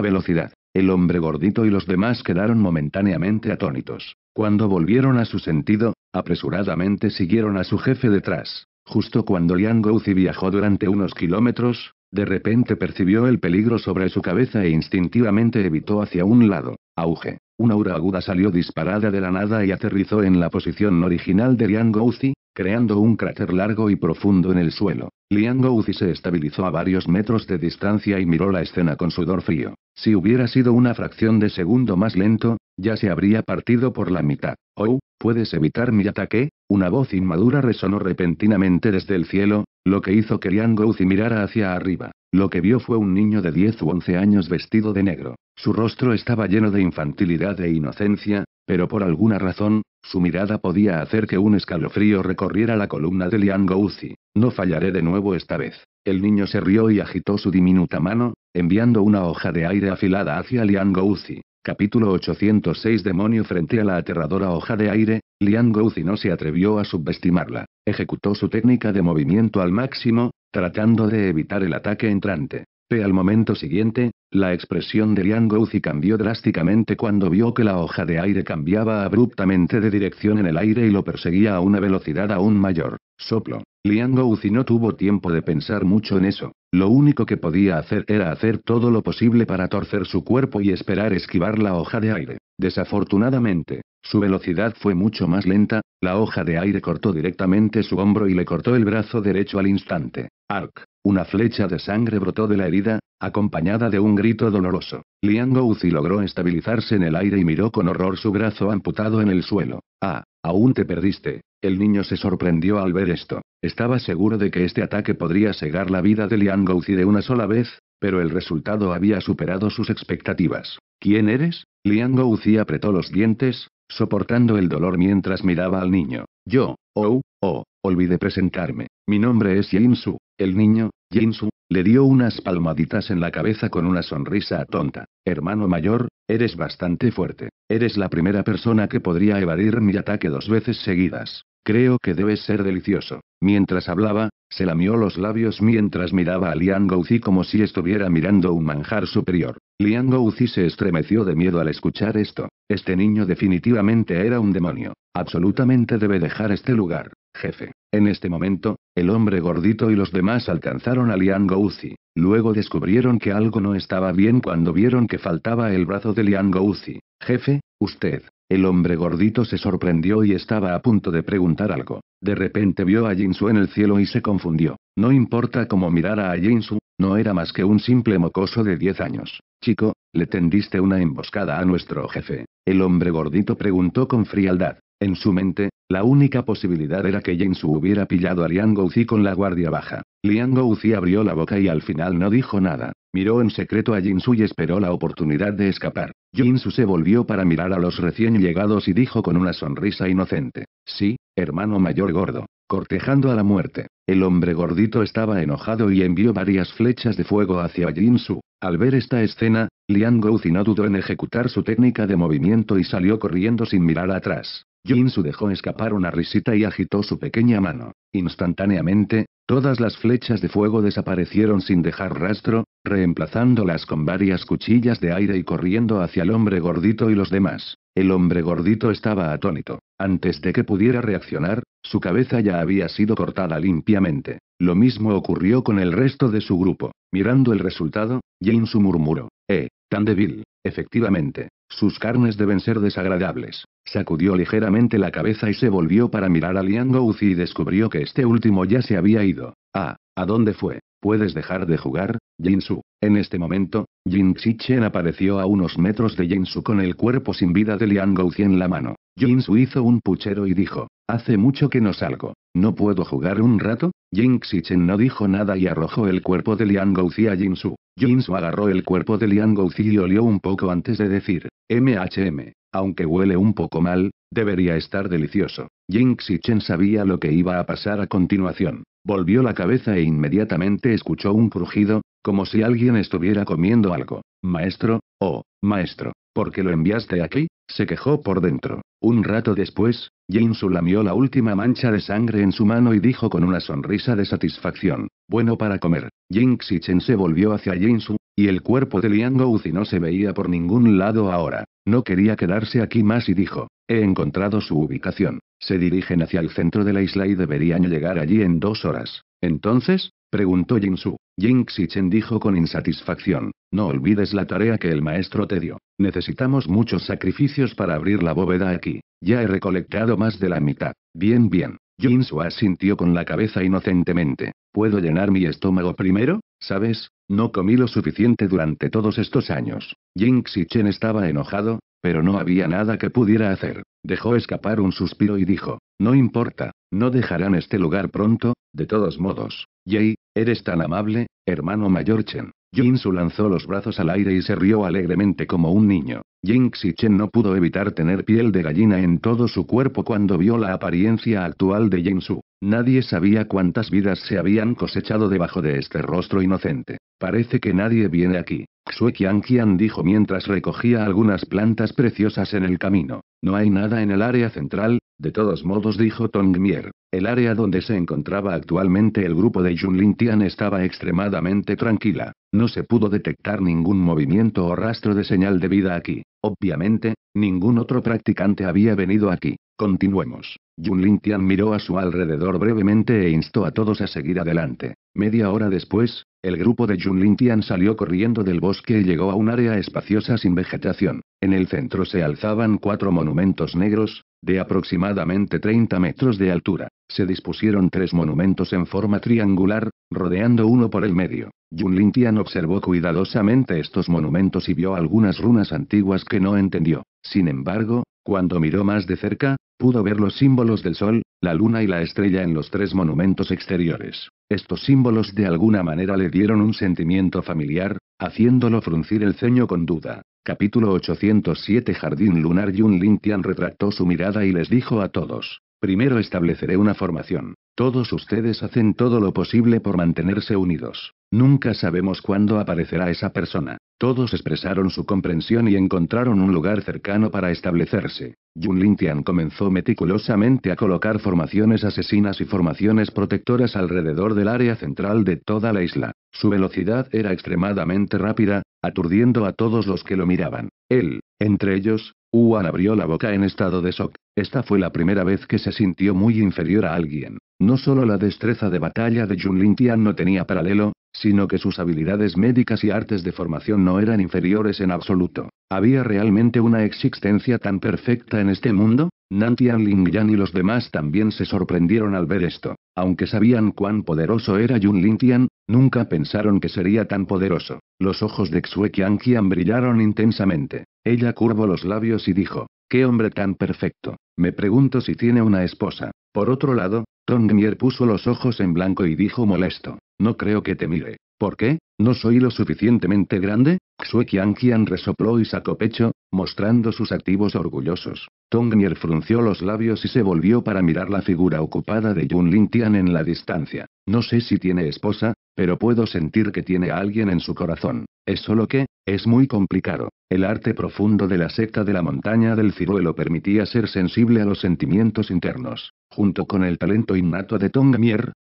velocidad. El hombre gordito y los demás quedaron momentáneamente atónitos. Cuando volvieron a su sentido, apresuradamente siguieron a su jefe detrás. Justo cuando Liang Gouzi viajó durante unos kilómetros, de repente percibió el peligro sobre su cabeza e instintivamente evitó hacia un lado. Auge. Una aura aguda salió disparada de la nada y aterrizó en la posición original de Liang Gouzi, creando un cráter largo y profundo en el suelo. Liang Gouzi se estabilizó a varios metros de distancia y miró la escena con sudor frío. Si hubiera sido una fracción de segundo más lento, ya se habría partido por la mitad. Oh, ¿puedes evitar mi ataque? Una voz inmadura resonó repentinamente desde el cielo, lo que hizo que Liang Gouzi mirara hacia arriba. Lo que vio fue un niño de 10 u 11 años vestido de negro. Su rostro estaba lleno de infantilidad e inocencia, pero por alguna razón, su mirada podía hacer que un escalofrío recorriera la columna de Liang Gouzi. No fallaré de nuevo esta vez. El niño se rió y agitó su diminuta mano, enviando una hoja de aire afilada hacia Liang Gouzi. Capítulo 806 Demonio frente a la aterradora hoja de aire, Liang Gouzi no se atrevió a subestimarla. Ejecutó su técnica de movimiento al máximo, tratando de evitar el ataque entrante. Pero al momento siguiente, la expresión de Liang Gouzi cambió drásticamente cuando vio que la hoja de aire cambiaba abruptamente de dirección en el aire y lo perseguía a una velocidad aún mayor. Soplo. Liang Gouzi no tuvo tiempo de pensar mucho en eso. Lo único que podía hacer era hacer todo lo posible para torcer su cuerpo y esperar esquivar la hoja de aire. Desafortunadamente, su velocidad fue mucho más lenta, la hoja de aire cortó directamente su hombro y le cortó el brazo derecho al instante. Arc. Una flecha de sangre brotó de la herida, acompañada de un grito doloroso. Liang Gouzi logró estabilizarse en el aire y miró con horror su brazo amputado en el suelo. Ah, Aún te perdiste. El niño se sorprendió al ver esto. Estaba seguro de que este ataque podría cegar la vida de Liang Gouzi de una sola vez, pero el resultado había superado sus expectativas. ¿Quién eres? Liang Gouzi apretó los dientes, soportando el dolor mientras miraba al niño. Yo, oh, oh, olvidé presentarme. Mi nombre es Jin Su. El niño, Jin Su, le dio unas palmaditas en la cabeza con una sonrisa tonta. Hermano mayor, eres bastante fuerte. Eres la primera persona que podría evadir mi ataque dos veces seguidas. Creo que debes ser delicioso. Mientras hablaba, se lamió los labios mientras miraba a Liang Gouzi como si estuviera mirando un manjar superior. Liang Gouzi se estremeció de miedo al escuchar esto. Este niño definitivamente era un demonio. Absolutamente debe dejar este lugar, jefe. En este momento, el hombre gordito y los demás alcanzaron a Liang Gouzi. Luego descubrieron que algo no estaba bien cuando vieron que faltaba el brazo de Liang Gouzi. Jefe, usted. El hombre gordito se sorprendió y estaba a punto de preguntar algo. De repente vio a Jinsu en el cielo y se confundió. No importa cómo mirara a Jinsu, no era más que un simple mocoso de 10 años. Chico, le tendiste una emboscada a nuestro jefe. El hombre gordito preguntó con frialdad. En su mente, la única posibilidad era que Jinsu hubiera pillado a Liang Gouzi con la guardia baja. Liang Gouzi abrió la boca y al final no dijo nada. Miró en secreto a Jinsu y esperó la oportunidad de escapar. Jinsu se volvió para mirar a los recién llegados y dijo con una sonrisa inocente. Sí, hermano mayor gordo. Cortejando a la muerte. El hombre gordito estaba enojado y envió varias flechas de fuego hacia Jinsu. Al ver esta escena, Liang Gouzi no dudó en ejecutar su técnica de movimiento y salió corriendo sin mirar atrás. Jinsu dejó escapar una risita y agitó su pequeña mano. Instantáneamente, todas las flechas de fuego desaparecieron sin dejar rastro, reemplazándolas con varias cuchillas de aire y corriendo hacia el hombre gordito y los demás. El hombre gordito estaba atónito. Antes de que pudiera reaccionar, su cabeza ya había sido cortada limpiamente. Lo mismo ocurrió con el resto de su grupo. Mirando el resultado, Jinsu murmuró. Eh, Tan débil. Efectivamente, sus carnes deben ser desagradables. Sacudió ligeramente la cabeza y se volvió para mirar a Liang Gouzi y descubrió que este último ya se había ido. Ah, ¿a dónde fue? ¿Puedes dejar de jugar, Jinsu? En este momento, Jin Chen apareció a unos metros de Jinsu con el cuerpo sin vida de Liang Gouzi en la mano. Jinsu hizo un puchero y dijo, hace mucho que no salgo. ¿No puedo jugar un rato? Jin Xichen no dijo nada y arrojó el cuerpo de Liang Gouzi a Jinsu. Jinsu agarró el cuerpo de Liang Gouzi y olió un poco antes de decir, MHM, aunque huele un poco mal, debería estar delicioso. Jin Xichen sabía lo que iba a pasar a continuación. Volvió la cabeza e inmediatamente escuchó un crujido, como si alguien estuviera comiendo algo. Maestro, oh, maestro qué lo enviaste aquí? se quejó por dentro. Un rato después, su lamió la última mancha de sangre en su mano y dijo con una sonrisa de satisfacción, bueno para comer. Jing Chen se volvió hacia Jinsu, y el cuerpo de Liang Gouzi no se veía por ningún lado ahora. No quería quedarse aquí más y dijo, he encontrado su ubicación. Se dirigen hacia el centro de la isla y deberían llegar allí en dos horas. Entonces, preguntó su. Jing Chen dijo con insatisfacción. No olvides la tarea que el maestro te dio. Necesitamos muchos sacrificios para abrir la bóveda aquí. Ya he recolectado más de la mitad. Bien, bien. Jin Sua asintió con la cabeza inocentemente. ¿Puedo llenar mi estómago primero? ¿Sabes? No comí lo suficiente durante todos estos años. Jing Chen estaba enojado, pero no había nada que pudiera hacer. Dejó escapar un suspiro y dijo, no importa, no dejarán este lugar pronto, de todos modos. Jay, eres tan amable, hermano mayor Chen. Su lanzó los brazos al aire y se rió alegremente como un niño. Jinx y Chen no pudo evitar tener piel de gallina en todo su cuerpo cuando vio la apariencia actual de Su. Nadie sabía cuántas vidas se habían cosechado debajo de este rostro inocente. Parece que nadie viene aquí. Xue Qian dijo mientras recogía algunas plantas preciosas en el camino. No hay nada en el área central, de todos modos dijo Tong Mier. El área donde se encontraba actualmente el grupo de Junlin Tian estaba extremadamente tranquila. No se pudo detectar ningún movimiento o rastro de señal de vida aquí. Obviamente, ningún otro practicante había venido aquí. Continuemos. Jun Lin Tian miró a su alrededor brevemente e instó a todos a seguir adelante. Media hora después, el grupo de Jun Lin Tian salió corriendo del bosque y llegó a un área espaciosa sin vegetación. En el centro se alzaban cuatro monumentos negros, de aproximadamente 30 metros de altura, se dispusieron tres monumentos en forma triangular, rodeando uno por el medio. Yun Lin Tian observó cuidadosamente estos monumentos y vio algunas runas antiguas que no entendió. Sin embargo, cuando miró más de cerca, pudo ver los símbolos del sol, la luna y la estrella en los tres monumentos exteriores. Estos símbolos de alguna manera le dieron un sentimiento familiar, haciéndolo fruncir el ceño con duda. Capítulo 807 Jardín Lunar Yun Tian retractó su mirada y les dijo a todos, primero estableceré una formación, todos ustedes hacen todo lo posible por mantenerse unidos. Nunca sabemos cuándo aparecerá esa persona. Todos expresaron su comprensión y encontraron un lugar cercano para establecerse. Yun Lin Tian comenzó meticulosamente a colocar formaciones asesinas y formaciones protectoras alrededor del área central de toda la isla. Su velocidad era extremadamente rápida, aturdiendo a todos los que lo miraban. Él, entre ellos, Yuan abrió la boca en estado de shock. Esta fue la primera vez que se sintió muy inferior a alguien. No solo la destreza de batalla de Jun Tian no tenía paralelo, sino que sus habilidades médicas y artes de formación no eran inferiores en absoluto. ¿Había realmente una existencia tan perfecta en este mundo? Nantian Lingyan y los demás también se sorprendieron al ver esto. Aunque sabían cuán poderoso era Yun Tian, Nunca pensaron que sería tan poderoso. Los ojos de Xue Qian brillaron intensamente. Ella curvó los labios y dijo, ¡Qué hombre tan perfecto! Me pregunto si tiene una esposa. Por otro lado, Tongmier puso los ojos en blanco y dijo molesto, no creo que te mire. ¿Por qué? ¿No soy lo suficientemente grande? Xue Qianqian resopló y sacó pecho, mostrando sus activos orgullosos. Tongmier frunció los labios y se volvió para mirar la figura ocupada de Yun Lin Tian en la distancia. No sé si tiene esposa, pero puedo sentir que tiene a alguien en su corazón. Es solo que, es muy complicado. El arte profundo de la secta de la montaña del ciruelo permitía ser sensible a los sentimientos internos. Junto con el talento innato de Tong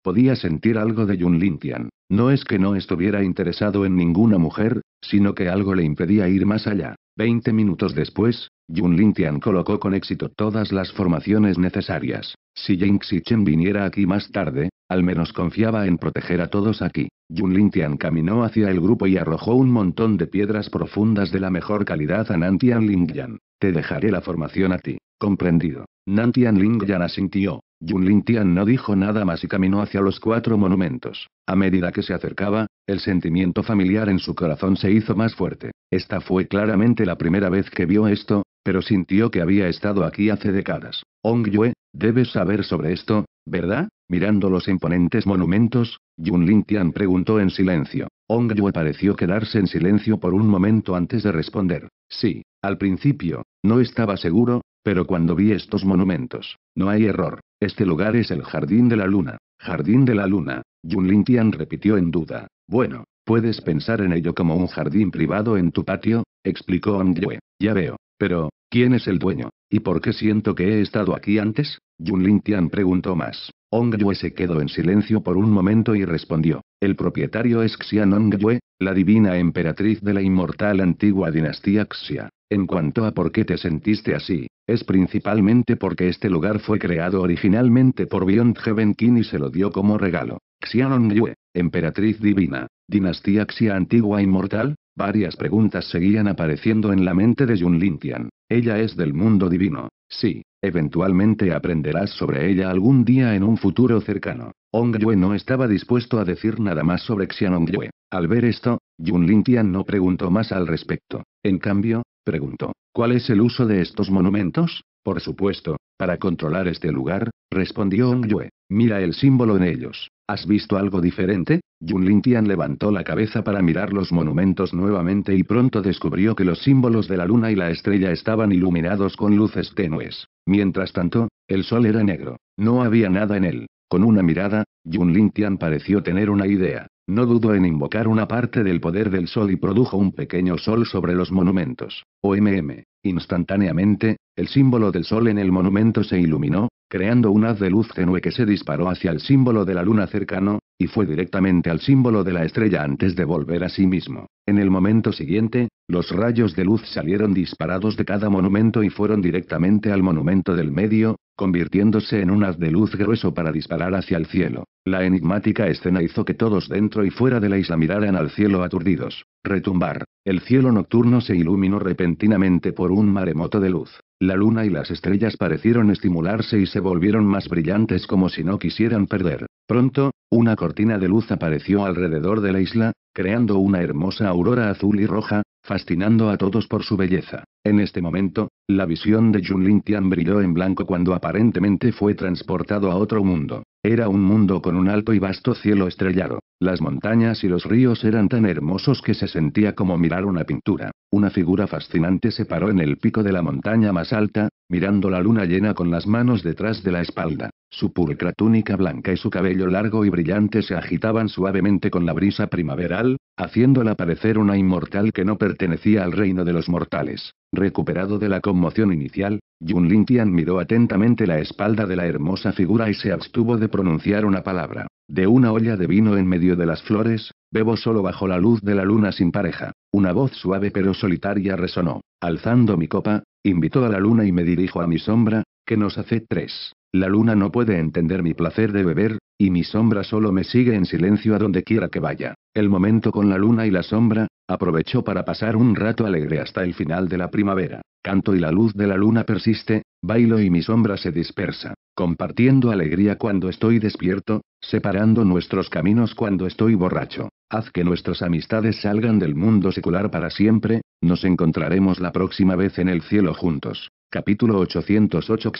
podía sentir algo de Yun Lin Tian. No es que no estuviera interesado en ninguna mujer, sino que algo le impedía ir más allá. Veinte minutos después, Jun Lin Tian colocó con éxito todas las formaciones necesarias. Si Jing Xichen viniera aquí más tarde, al menos confiaba en proteger a todos aquí. Jun Lin Tian caminó hacia el grupo y arrojó un montón de piedras profundas de la mejor calidad a Nantian Lingyan. Te dejaré la formación a ti. Comprendido. Nantian Lingyan asintió. Yun Tian no dijo nada más y caminó hacia los cuatro monumentos. A medida que se acercaba, el sentimiento familiar en su corazón se hizo más fuerte. Esta fue claramente la primera vez que vio esto, pero sintió que había estado aquí hace décadas. Ong Yue, debes saber sobre esto, ¿verdad? Mirando los imponentes monumentos, Yun Tian preguntó en silencio. Ong Yue pareció quedarse en silencio por un momento antes de responder. Sí, al principio, no estaba seguro, pero cuando vi estos monumentos, no hay error. Este lugar es el Jardín de la Luna. Jardín de la Luna. Yun Lin Tian repitió en duda. Bueno, puedes pensar en ello como un jardín privado en tu patio, explicó Yue. Ya veo. Pero, ¿quién es el dueño? ¿Y por qué siento que he estado aquí antes? Yun Lin Tian preguntó más. Yue se quedó en silencio por un momento y respondió. El propietario es Xian Yue, la divina emperatriz de la inmortal antigua dinastía Xia. En cuanto a por qué te sentiste así, es principalmente porque este lugar fue creado originalmente por Beyond Heaven King y se lo dio como regalo. Xianon Yue, emperatriz divina, dinastía Xia antigua inmortal. Varias preguntas seguían apareciendo en la mente de Jun Tian. Ella es del mundo divino. Sí, eventualmente aprenderás sobre ella algún día en un futuro cercano. Ong no estaba dispuesto a decir nada más sobre Xianong Yue. Al ver esto, Jun Lintian no preguntó más al respecto. En cambio, Preguntó, ¿cuál es el uso de estos monumentos? Por supuesto, para controlar este lugar, respondió Ong Yue. Mira el símbolo en ellos. ¿Has visto algo diferente? Yun Lin Tian levantó la cabeza para mirar los monumentos nuevamente y pronto descubrió que los símbolos de la luna y la estrella estaban iluminados con luces tenues. Mientras tanto, el sol era negro. No había nada en él. Con una mirada, Yun Tian pareció tener una idea. No dudó en invocar una parte del poder del sol y produjo un pequeño sol sobre los monumentos. OMM. Instantáneamente, el símbolo del sol en el monumento se iluminó, creando un haz de luz tenue que se disparó hacia el símbolo de la luna cercano, y fue directamente al símbolo de la estrella antes de volver a sí mismo. En el momento siguiente, los rayos de luz salieron disparados de cada monumento y fueron directamente al monumento del medio, convirtiéndose en un haz de luz grueso para disparar hacia el cielo. La enigmática escena hizo que todos dentro y fuera de la isla miraran al cielo aturdidos. Retumbar. El cielo nocturno se iluminó repentinamente por un maremoto de luz. La luna y las estrellas parecieron estimularse y se volvieron más brillantes como si no quisieran perder. Pronto, una cortina de luz apareció alrededor de la isla, creando una hermosa aurora azul y roja, fascinando a todos por su belleza. En este momento, la visión de Lin Tian brilló en blanco cuando aparentemente fue transportado a otro mundo. Era un mundo con un alto y vasto cielo estrellado. Las montañas y los ríos eran tan hermosos que se sentía como mirar una pintura. Una figura fascinante se paró en el pico de la montaña más alta, mirando la luna llena con las manos detrás de la espalda. Su pulcra túnica blanca y su cabello largo y brillante se agitaban suavemente con la brisa primaveral, haciéndola parecer una inmortal que no pertenecía al reino de los mortales. Recuperado de la conmoción inicial, Yun Lin Tian miró atentamente la espalda de la hermosa figura y se abstuvo de pronunciar una palabra. De una olla de vino en medio de las flores, bebo solo bajo la luz de la luna sin pareja. Una voz suave pero solitaria resonó. Alzando mi copa, invito a la luna y me dirijo a mi sombra, que nos hace tres. La luna no puede entender mi placer de beber, y mi sombra solo me sigue en silencio a donde quiera que vaya. El momento con la luna y la sombra, aprovecho para pasar un rato alegre hasta el final de la primavera. Canto y la luz de la luna persiste, bailo y mi sombra se dispersa, compartiendo alegría cuando estoy despierto, separando nuestros caminos cuando estoy borracho. Haz que nuestras amistades salgan del mundo secular para siempre, nos encontraremos la próxima vez en el cielo juntos. Capítulo 808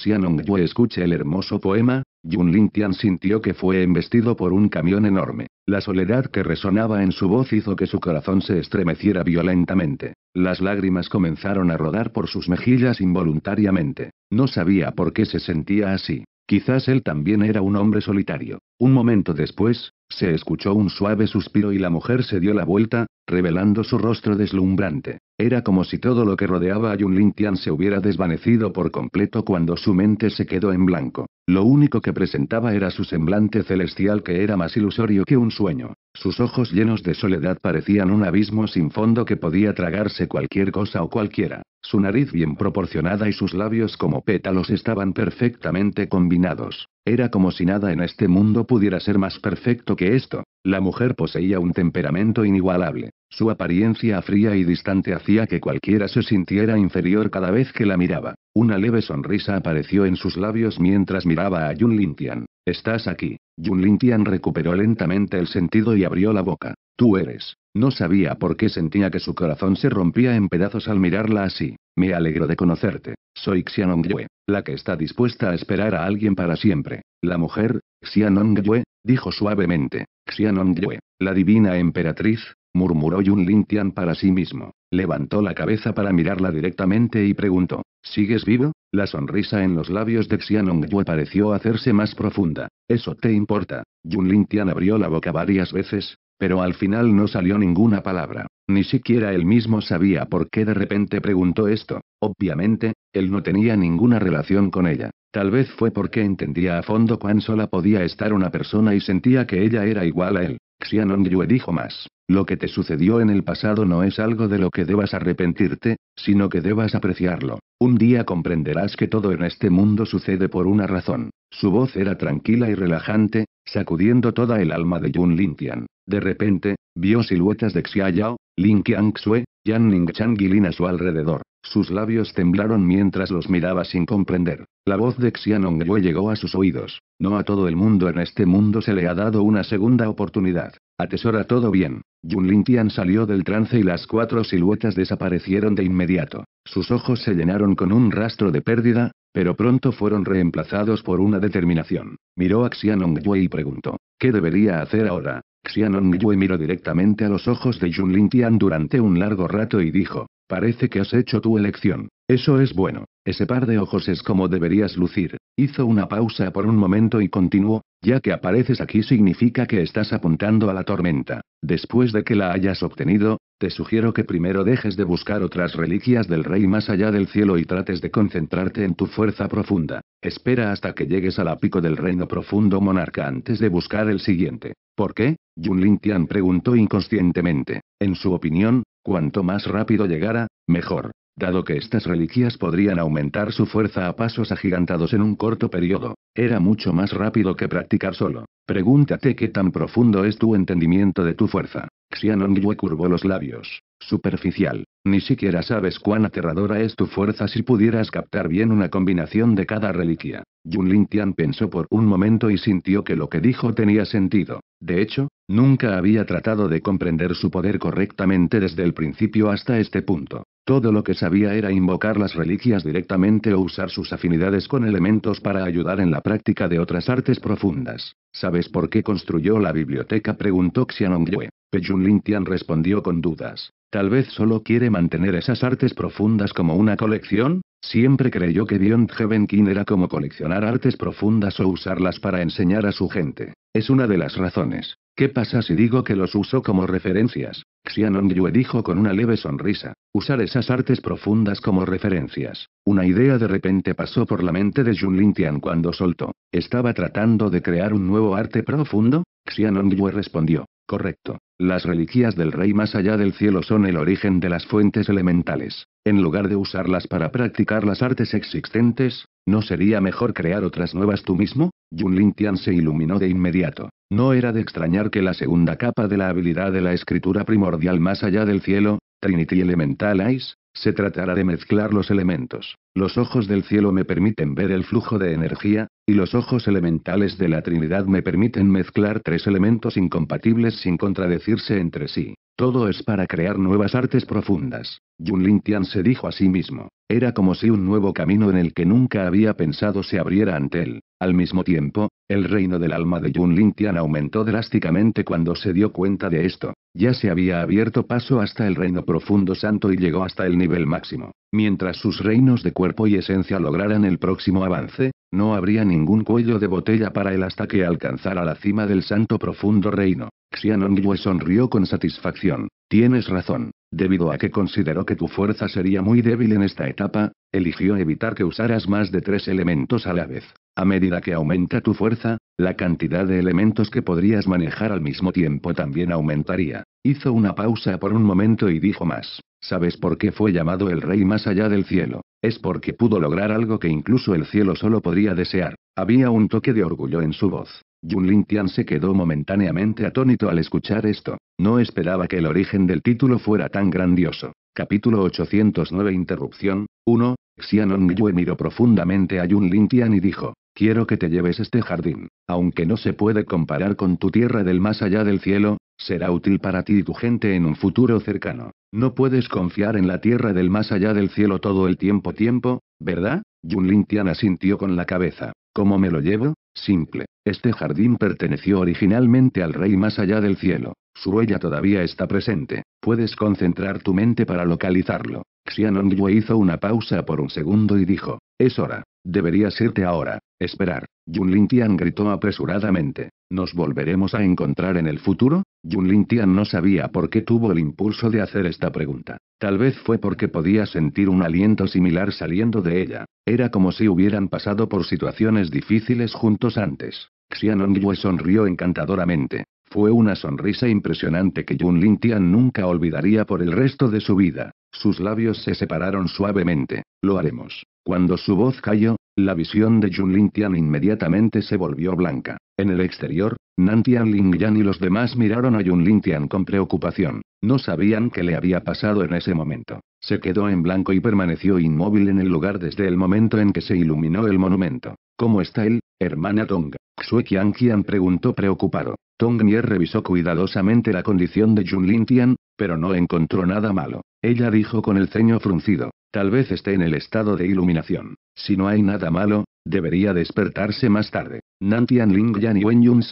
Yue escuche el hermoso poema, Yun Lin Tian sintió que fue embestido por un camión enorme. La soledad que resonaba en su voz hizo que su corazón se estremeciera violentamente. Las lágrimas comenzaron a rodar por sus mejillas involuntariamente. No sabía por qué se sentía así. Quizás él también era un hombre solitario. Un momento después, se escuchó un suave suspiro y la mujer se dio la vuelta, revelando su rostro deslumbrante. Era como si todo lo que rodeaba a Yun Lin Tian se hubiera desvanecido por completo cuando su mente se quedó en blanco. Lo único que presentaba era su semblante celestial que era más ilusorio que un sueño. Sus ojos llenos de soledad parecían un abismo sin fondo que podía tragarse cualquier cosa o cualquiera. Su nariz bien proporcionada y sus labios como pétalos estaban perfectamente combinados. Era como si nada en este mundo pudiera ser más perfecto que esto. La mujer poseía un temperamento inigualable. Su apariencia fría y distante hacía que cualquiera se sintiera inferior cada vez que la miraba. Una leve sonrisa apareció en sus labios mientras miraba a Yun Lintian. Estás aquí. Yun Lintian recuperó lentamente el sentido y abrió la boca. Tú eres. No sabía por qué sentía que su corazón se rompía en pedazos al mirarla así. Me alegro de conocerte. Soy Xianong Yue, la que está dispuesta a esperar a alguien para siempre. La mujer, Xianong Yue, dijo suavemente. Xianong Yue, la divina emperatriz, murmuró Yun Lin Tian para sí mismo. Levantó la cabeza para mirarla directamente y preguntó: ¿Sigues vivo? La sonrisa en los labios de Xianong Yue pareció hacerse más profunda. Eso te importa. Yun Lin Tian abrió la boca varias veces, pero al final no salió ninguna palabra, ni siquiera él mismo sabía por qué de repente preguntó esto. Obviamente, él no tenía ninguna relación con ella. Tal vez fue porque entendía a fondo cuán sola podía estar una persona y sentía que ella era igual a él. Xianon Yue dijo más. Lo que te sucedió en el pasado no es algo de lo que debas arrepentirte, sino que debas apreciarlo. Un día comprenderás que todo en este mundo sucede por una razón. Su voz era tranquila y relajante, sacudiendo toda el alma de Jun Tian. De repente, vio siluetas de Yao. Lin qiang Xue, Yan Ning-chang y a su alrededor. Sus labios temblaron mientras los miraba sin comprender. La voz de Yue llegó a sus oídos. No a todo el mundo en este mundo se le ha dado una segunda oportunidad. Atesora todo bien. Yun Lin Tian salió del trance y las cuatro siluetas desaparecieron de inmediato. Sus ojos se llenaron con un rastro de pérdida, pero pronto fueron reemplazados por una determinación. Miró a Yue y preguntó: ¿Qué debería hacer ahora? Xianon Yue miró directamente a los ojos de Jun Lin Tian durante un largo rato y dijo, parece que has hecho tu elección, eso es bueno, ese par de ojos es como deberías lucir. Hizo una pausa por un momento y continuó, ya que apareces aquí significa que estás apuntando a la tormenta. Después de que la hayas obtenido, te sugiero que primero dejes de buscar otras reliquias del rey más allá del cielo y trates de concentrarte en tu fuerza profunda. Espera hasta que llegues al la del reino profundo monarca antes de buscar el siguiente. ¿Por qué? Yun Lin Tian preguntó inconscientemente. En su opinión, cuanto más rápido llegara, mejor. Dado que estas reliquias podrían aumentar su fuerza a pasos agigantados en un corto periodo, era mucho más rápido que practicar solo. Pregúntate qué tan profundo es tu entendimiento de tu fuerza. Xianong Yue curvó los labios superficial. Ni siquiera sabes cuán aterradora es tu fuerza si pudieras captar bien una combinación de cada reliquia. Yun Lin Tian pensó por un momento y sintió que lo que dijo tenía sentido. De hecho, nunca había tratado de comprender su poder correctamente desde el principio hasta este punto. Todo lo que sabía era invocar las reliquias directamente o usar sus afinidades con elementos para ayudar en la práctica de otras artes profundas. ¿Sabes por qué construyó la biblioteca? preguntó Yue. Pe Yun Lin Tian respondió con dudas. Tal vez solo quiere mantener esas artes profundas como una colección, siempre creyó que Beyond Heaven King era como coleccionar artes profundas o usarlas para enseñar a su gente. Es una de las razones. ¿Qué pasa si digo que los uso como referencias? Xian Yue dijo con una leve sonrisa. Usar esas artes profundas como referencias. Una idea de repente pasó por la mente de Jun Lin Tian cuando soltó. ¿Estaba tratando de crear un nuevo arte profundo? Xian Yue respondió. Correcto. Las reliquias del rey más allá del cielo son el origen de las fuentes elementales. En lugar de usarlas para practicar las artes existentes, ¿no sería mejor crear otras nuevas tú mismo? Yun Lin Tian se iluminó de inmediato. No era de extrañar que la segunda capa de la habilidad de la escritura primordial más allá del cielo, Trinity Elemental Ice. Se tratará de mezclar los elementos. Los ojos del cielo me permiten ver el flujo de energía, y los ojos elementales de la Trinidad me permiten mezclar tres elementos incompatibles sin contradecirse entre sí. Todo es para crear nuevas artes profundas. Yun Lin Tian se dijo a sí mismo. Era como si un nuevo camino en el que nunca había pensado se abriera ante él. Al mismo tiempo, el reino del alma de Yun Lin Tian aumentó drásticamente cuando se dio cuenta de esto. Ya se había abierto paso hasta el reino profundo santo y llegó hasta el nivel máximo. Mientras sus reinos de cuerpo y esencia lograran el próximo avance, no habría ningún cuello de botella para él hasta que alcanzara la cima del santo profundo reino. Xianongyue sonrió con satisfacción. Tienes razón. Debido a que consideró que tu fuerza sería muy débil en esta etapa, eligió evitar que usaras más de tres elementos a la vez. A medida que aumenta tu fuerza, la cantidad de elementos que podrías manejar al mismo tiempo también aumentaría. Hizo una pausa por un momento y dijo más. ¿Sabes por qué fue llamado el rey más allá del cielo? Es porque pudo lograr algo que incluso el cielo solo podría desear. Había un toque de orgullo en su voz. Yun Lin Tian se quedó momentáneamente atónito al escuchar esto. No esperaba que el origen del título fuera tan grandioso. Capítulo 809 Interrupción 1. Xianong Yue miró profundamente a Yun Lin Tian y dijo: Quiero que te lleves este jardín. Aunque no se puede comparar con tu tierra del más allá del cielo, Será útil para ti y tu gente en un futuro cercano. No puedes confiar en la tierra del más allá del cielo todo el tiempo tiempo, ¿verdad? Lin Tian asintió con la cabeza. ¿Cómo me lo llevo? Simple. Este jardín perteneció originalmente al rey más allá del cielo. Su huella todavía está presente. Puedes concentrar tu mente para localizarlo. Xianong Yue hizo una pausa por un segundo y dijo. Es hora. Deberías irte ahora. Esperar. Yun Tian gritó apresuradamente. ¿Nos volveremos a encontrar en el futuro? Yun Tian no sabía por qué tuvo el impulso de hacer esta pregunta. Tal vez fue porque podía sentir un aliento similar saliendo de ella. Era como si hubieran pasado por situaciones difíciles juntos antes. Xian Yue sonrió encantadoramente. Fue una sonrisa impresionante que Yun Tian nunca olvidaría por el resto de su vida. Sus labios se separaron suavemente. Lo haremos. Cuando su voz cayó, la visión de Jun Lin Tian inmediatamente se volvió blanca. En el exterior, Nan Tian Ling Yan y los demás miraron a Jun Lin Tian con preocupación. No sabían qué le había pasado en ese momento. Se quedó en blanco y permaneció inmóvil en el lugar desde el momento en que se iluminó el monumento. ¿Cómo está él? Hermana Tong. Xue Qian preguntó preocupado. Tong Nier revisó cuidadosamente la condición de Jun Lin Tian, pero no encontró nada malo. Ella dijo con el ceño fruncido, tal vez esté en el estado de iluminación. Si no hay nada malo, debería despertarse más tarde. Nantian Ling y Wen Yun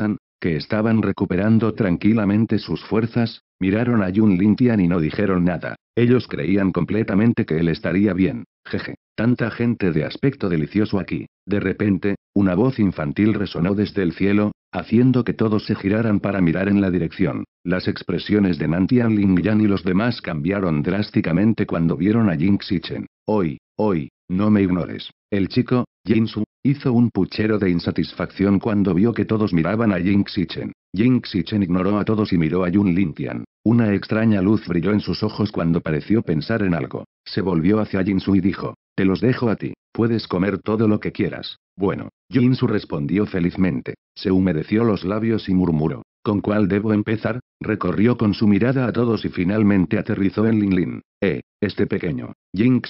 que estaban recuperando tranquilamente sus fuerzas, miraron a Yun Tian y no dijeron nada. Ellos creían completamente que él estaría bien. Jeje, tanta gente de aspecto delicioso aquí. De repente, una voz infantil resonó desde el cielo, haciendo que todos se giraran para mirar en la dirección. Las expresiones de Nantian Yan y los demás cambiaron drásticamente cuando vieron a Jin Xichen. Hoy, hoy, no me ignores. El chico, Jin Su, Hizo un puchero de insatisfacción cuando vio que todos miraban a Jing Xichen. Jing ignoró a todos y miró a Yun Tian. Una extraña luz brilló en sus ojos cuando pareció pensar en algo. Se volvió hacia Jinsu y dijo, te los dejo a ti, puedes comer todo lo que quieras. Bueno, Jin Su respondió felizmente. Se humedeció los labios y murmuró, ¿Con cuál debo empezar? Recorrió con su mirada a todos y finalmente aterrizó en Linlin. Eh, este pequeño. Jing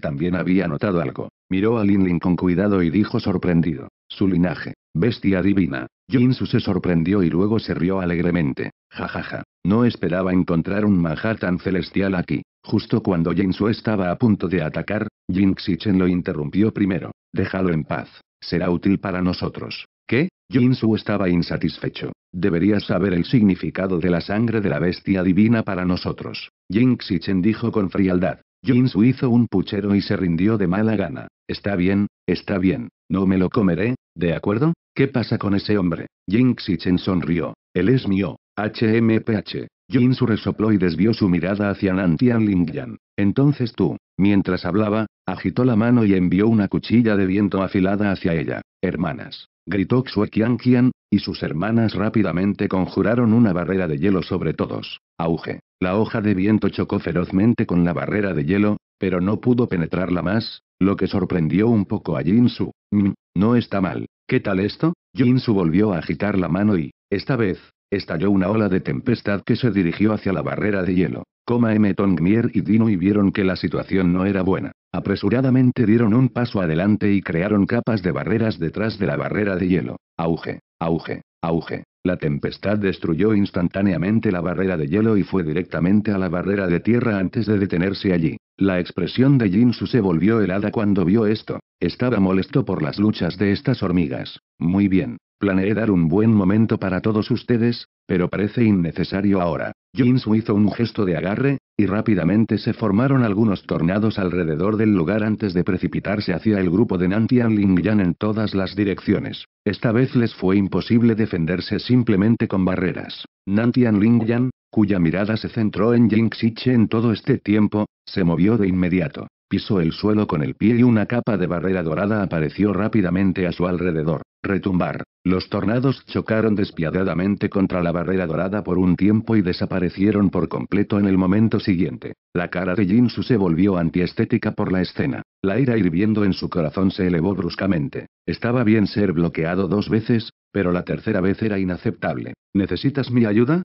también había notado algo. Miró a Linlin con cuidado y dijo sorprendido. Su linaje. Bestia divina. Jinsu se sorprendió y luego se rió alegremente. Jajaja. No esperaba encontrar un manjar tan celestial aquí. Justo cuando Su estaba a punto de atacar, jing lo interrumpió primero. Déjalo en paz. Será útil para nosotros. ¿Qué? Su estaba insatisfecho. Deberías saber el significado de la sangre de la bestia divina para nosotros. Jing Chen dijo con frialdad. Su hizo un puchero y se rindió de mala gana. Está bien, está bien. No me lo comeré, ¿de acuerdo? ¿Qué pasa con ese hombre? Jing Chen sonrió. Él es mío. HMPH. Su resopló y desvió su mirada hacia Nantian Lingyan. Entonces tú, mientras hablaba, agitó la mano y envió una cuchilla de viento afilada hacia ella. Hermanas gritó Xue Qianqian, y sus hermanas rápidamente conjuraron una barrera de hielo sobre todos. Auge. La hoja de viento chocó ferozmente con la barrera de hielo, pero no pudo penetrarla más, lo que sorprendió un poco a Jinsu. Mmm, no está mal. ¿Qué tal esto? Jinsu volvió a agitar la mano y, esta vez, Estalló una ola de tempestad que se dirigió hacia la barrera de hielo. Coma M. Tongmier y Dino y vieron que la situación no era buena. Apresuradamente dieron un paso adelante y crearon capas de barreras detrás de la barrera de hielo. Auge, auge, auge. La tempestad destruyó instantáneamente la barrera de hielo y fue directamente a la barrera de tierra antes de detenerse allí. La expresión de Su se volvió helada cuando vio esto. Estaba molesto por las luchas de estas hormigas. Muy bien. Planeé dar un buen momento para todos ustedes, pero parece innecesario ahora. Su hizo un gesto de agarre, y rápidamente se formaron algunos tornados alrededor del lugar antes de precipitarse hacia el grupo de Nantian Lingyan en todas las direcciones. Esta vez les fue imposible defenderse simplemente con barreras. Nantian Lingyan, cuya mirada se centró en Jing en todo este tiempo, se movió de inmediato. Pisó el suelo con el pie y una capa de barrera dorada apareció rápidamente a su alrededor. Retumbar. Los tornados chocaron despiadadamente contra la barrera dorada por un tiempo y desaparecieron por completo en el momento siguiente. La cara de Jinsu se volvió antiestética por la escena. La ira hirviendo en su corazón se elevó bruscamente. Estaba bien ser bloqueado dos veces, pero la tercera vez era inaceptable. ¿Necesitas mi ayuda?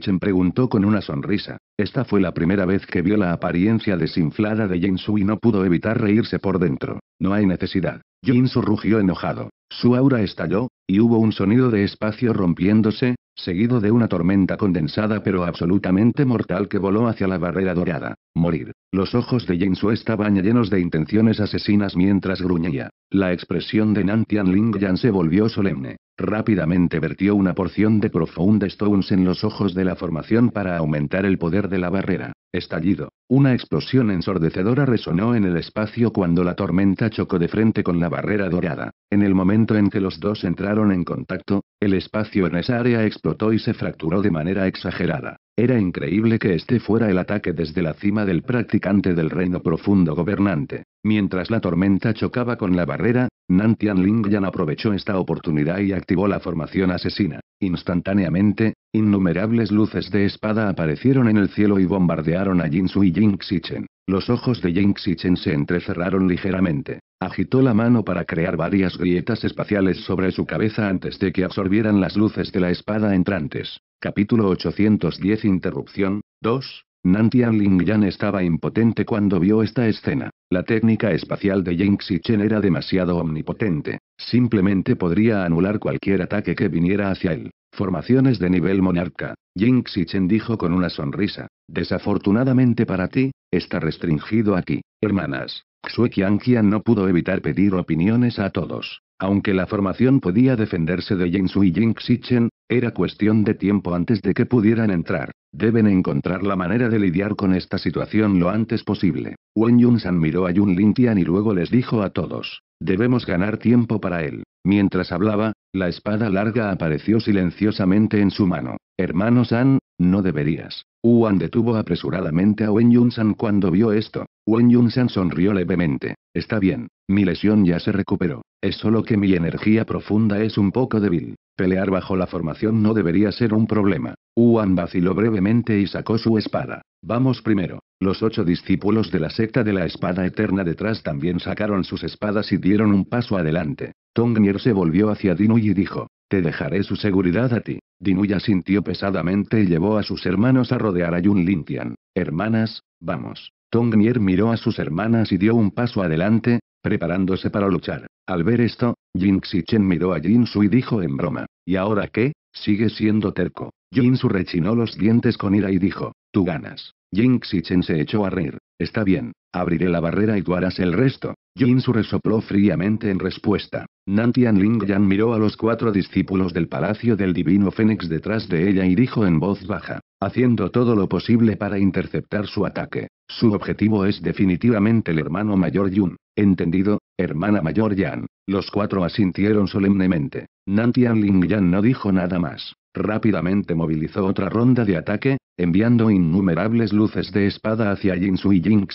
Chen preguntó con una sonrisa. Esta fue la primera vez que vio la apariencia desinflada de Jinsu y no pudo evitar reírse por dentro. No hay necesidad. su rugió enojado. Su aura estalló, y hubo un sonido de espacio rompiéndose, seguido de una tormenta condensada pero absolutamente mortal que voló hacia la barrera dorada. Morir. Los ojos de Su estaban llenos de intenciones asesinas mientras gruñía. La expresión de Nantian Yan se volvió solemne. Rápidamente vertió una porción de Profound Stones en los ojos de la formación para aumentar el poder de la barrera. Estallido. Una explosión ensordecedora resonó en el espacio cuando la tormenta chocó de frente con la barrera dorada. En el momento en que los dos entraron en contacto, el espacio en esa área explotó y se fracturó de manera exagerada. Era increíble que este fuera el ataque desde la cima del practicante del reino profundo gobernante. Mientras la tormenta chocaba con la barrera, Nan Lingyan aprovechó esta oportunidad y activó la formación asesina. Instantáneamente, innumerables luces de espada aparecieron en el cielo y bombardearon a Jinsu y Jin Xichen. Los ojos de y Chen se entrecerraron ligeramente. Agitó la mano para crear varias grietas espaciales sobre su cabeza antes de que absorbieran las luces de la espada entrantes. Capítulo 810 Interrupción 2. Nantian Lingyan estaba impotente cuando vio esta escena. La técnica espacial de Jing Xichen era demasiado omnipotente. Simplemente podría anular cualquier ataque que viniera hacia él. Formaciones de nivel monarca. Jinxichen Xichen dijo con una sonrisa. Desafortunadamente para ti, está restringido aquí. Hermanas. Xue Qianqian no pudo evitar pedir opiniones a todos. Aunque la formación podía defenderse de y Jing era cuestión de tiempo antes de que pudieran entrar. Deben encontrar la manera de lidiar con esta situación lo antes posible. Wen Yun-san miró a Yun Lin Tian y luego les dijo a todos. Debemos ganar tiempo para él. Mientras hablaba, la espada larga apareció silenciosamente en su mano. Hermano San, no deberías. Wan detuvo apresuradamente a Wen Yun-san cuando vio esto. Wen Yun-san sonrió levemente. Está bien, mi lesión ya se recuperó. Es solo que mi energía profunda es un poco débil. Pelear bajo la formación no debería ser un problema. Juan vaciló brevemente y sacó su espada. Vamos primero. Los ocho discípulos de la secta de la espada eterna detrás también sacaron sus espadas y dieron un paso adelante. Tongnier se volvió hacia Dinu y dijo, Te dejaré su seguridad a ti. ya asintió pesadamente y llevó a sus hermanos a rodear a Yun Lintian. Hermanas, vamos. Tongnier miró a sus hermanas y dio un paso adelante, preparándose para luchar. Al ver esto, y Chen miró a Jin y dijo en broma. ¿Y ahora qué? Sigue siendo terco. Jin Su rechinó los dientes con ira y dijo. Tú ganas. Jin Xichen se echó a reír. Está bien, abriré la barrera y tú harás el resto. Jinsu resopló fríamente en respuesta. Nantian Lingyan miró a los cuatro discípulos del Palacio del Divino Fénix detrás de ella y dijo en voz baja, haciendo todo lo posible para interceptar su ataque. Su objetivo es definitivamente el hermano mayor Yun. Entendido, hermana mayor Yan. Los cuatro asintieron solemnemente. Nantian Lingyan no dijo nada más. Rápidamente movilizó otra ronda de ataque, enviando innumerables luces de espada hacia Jinsu y Jing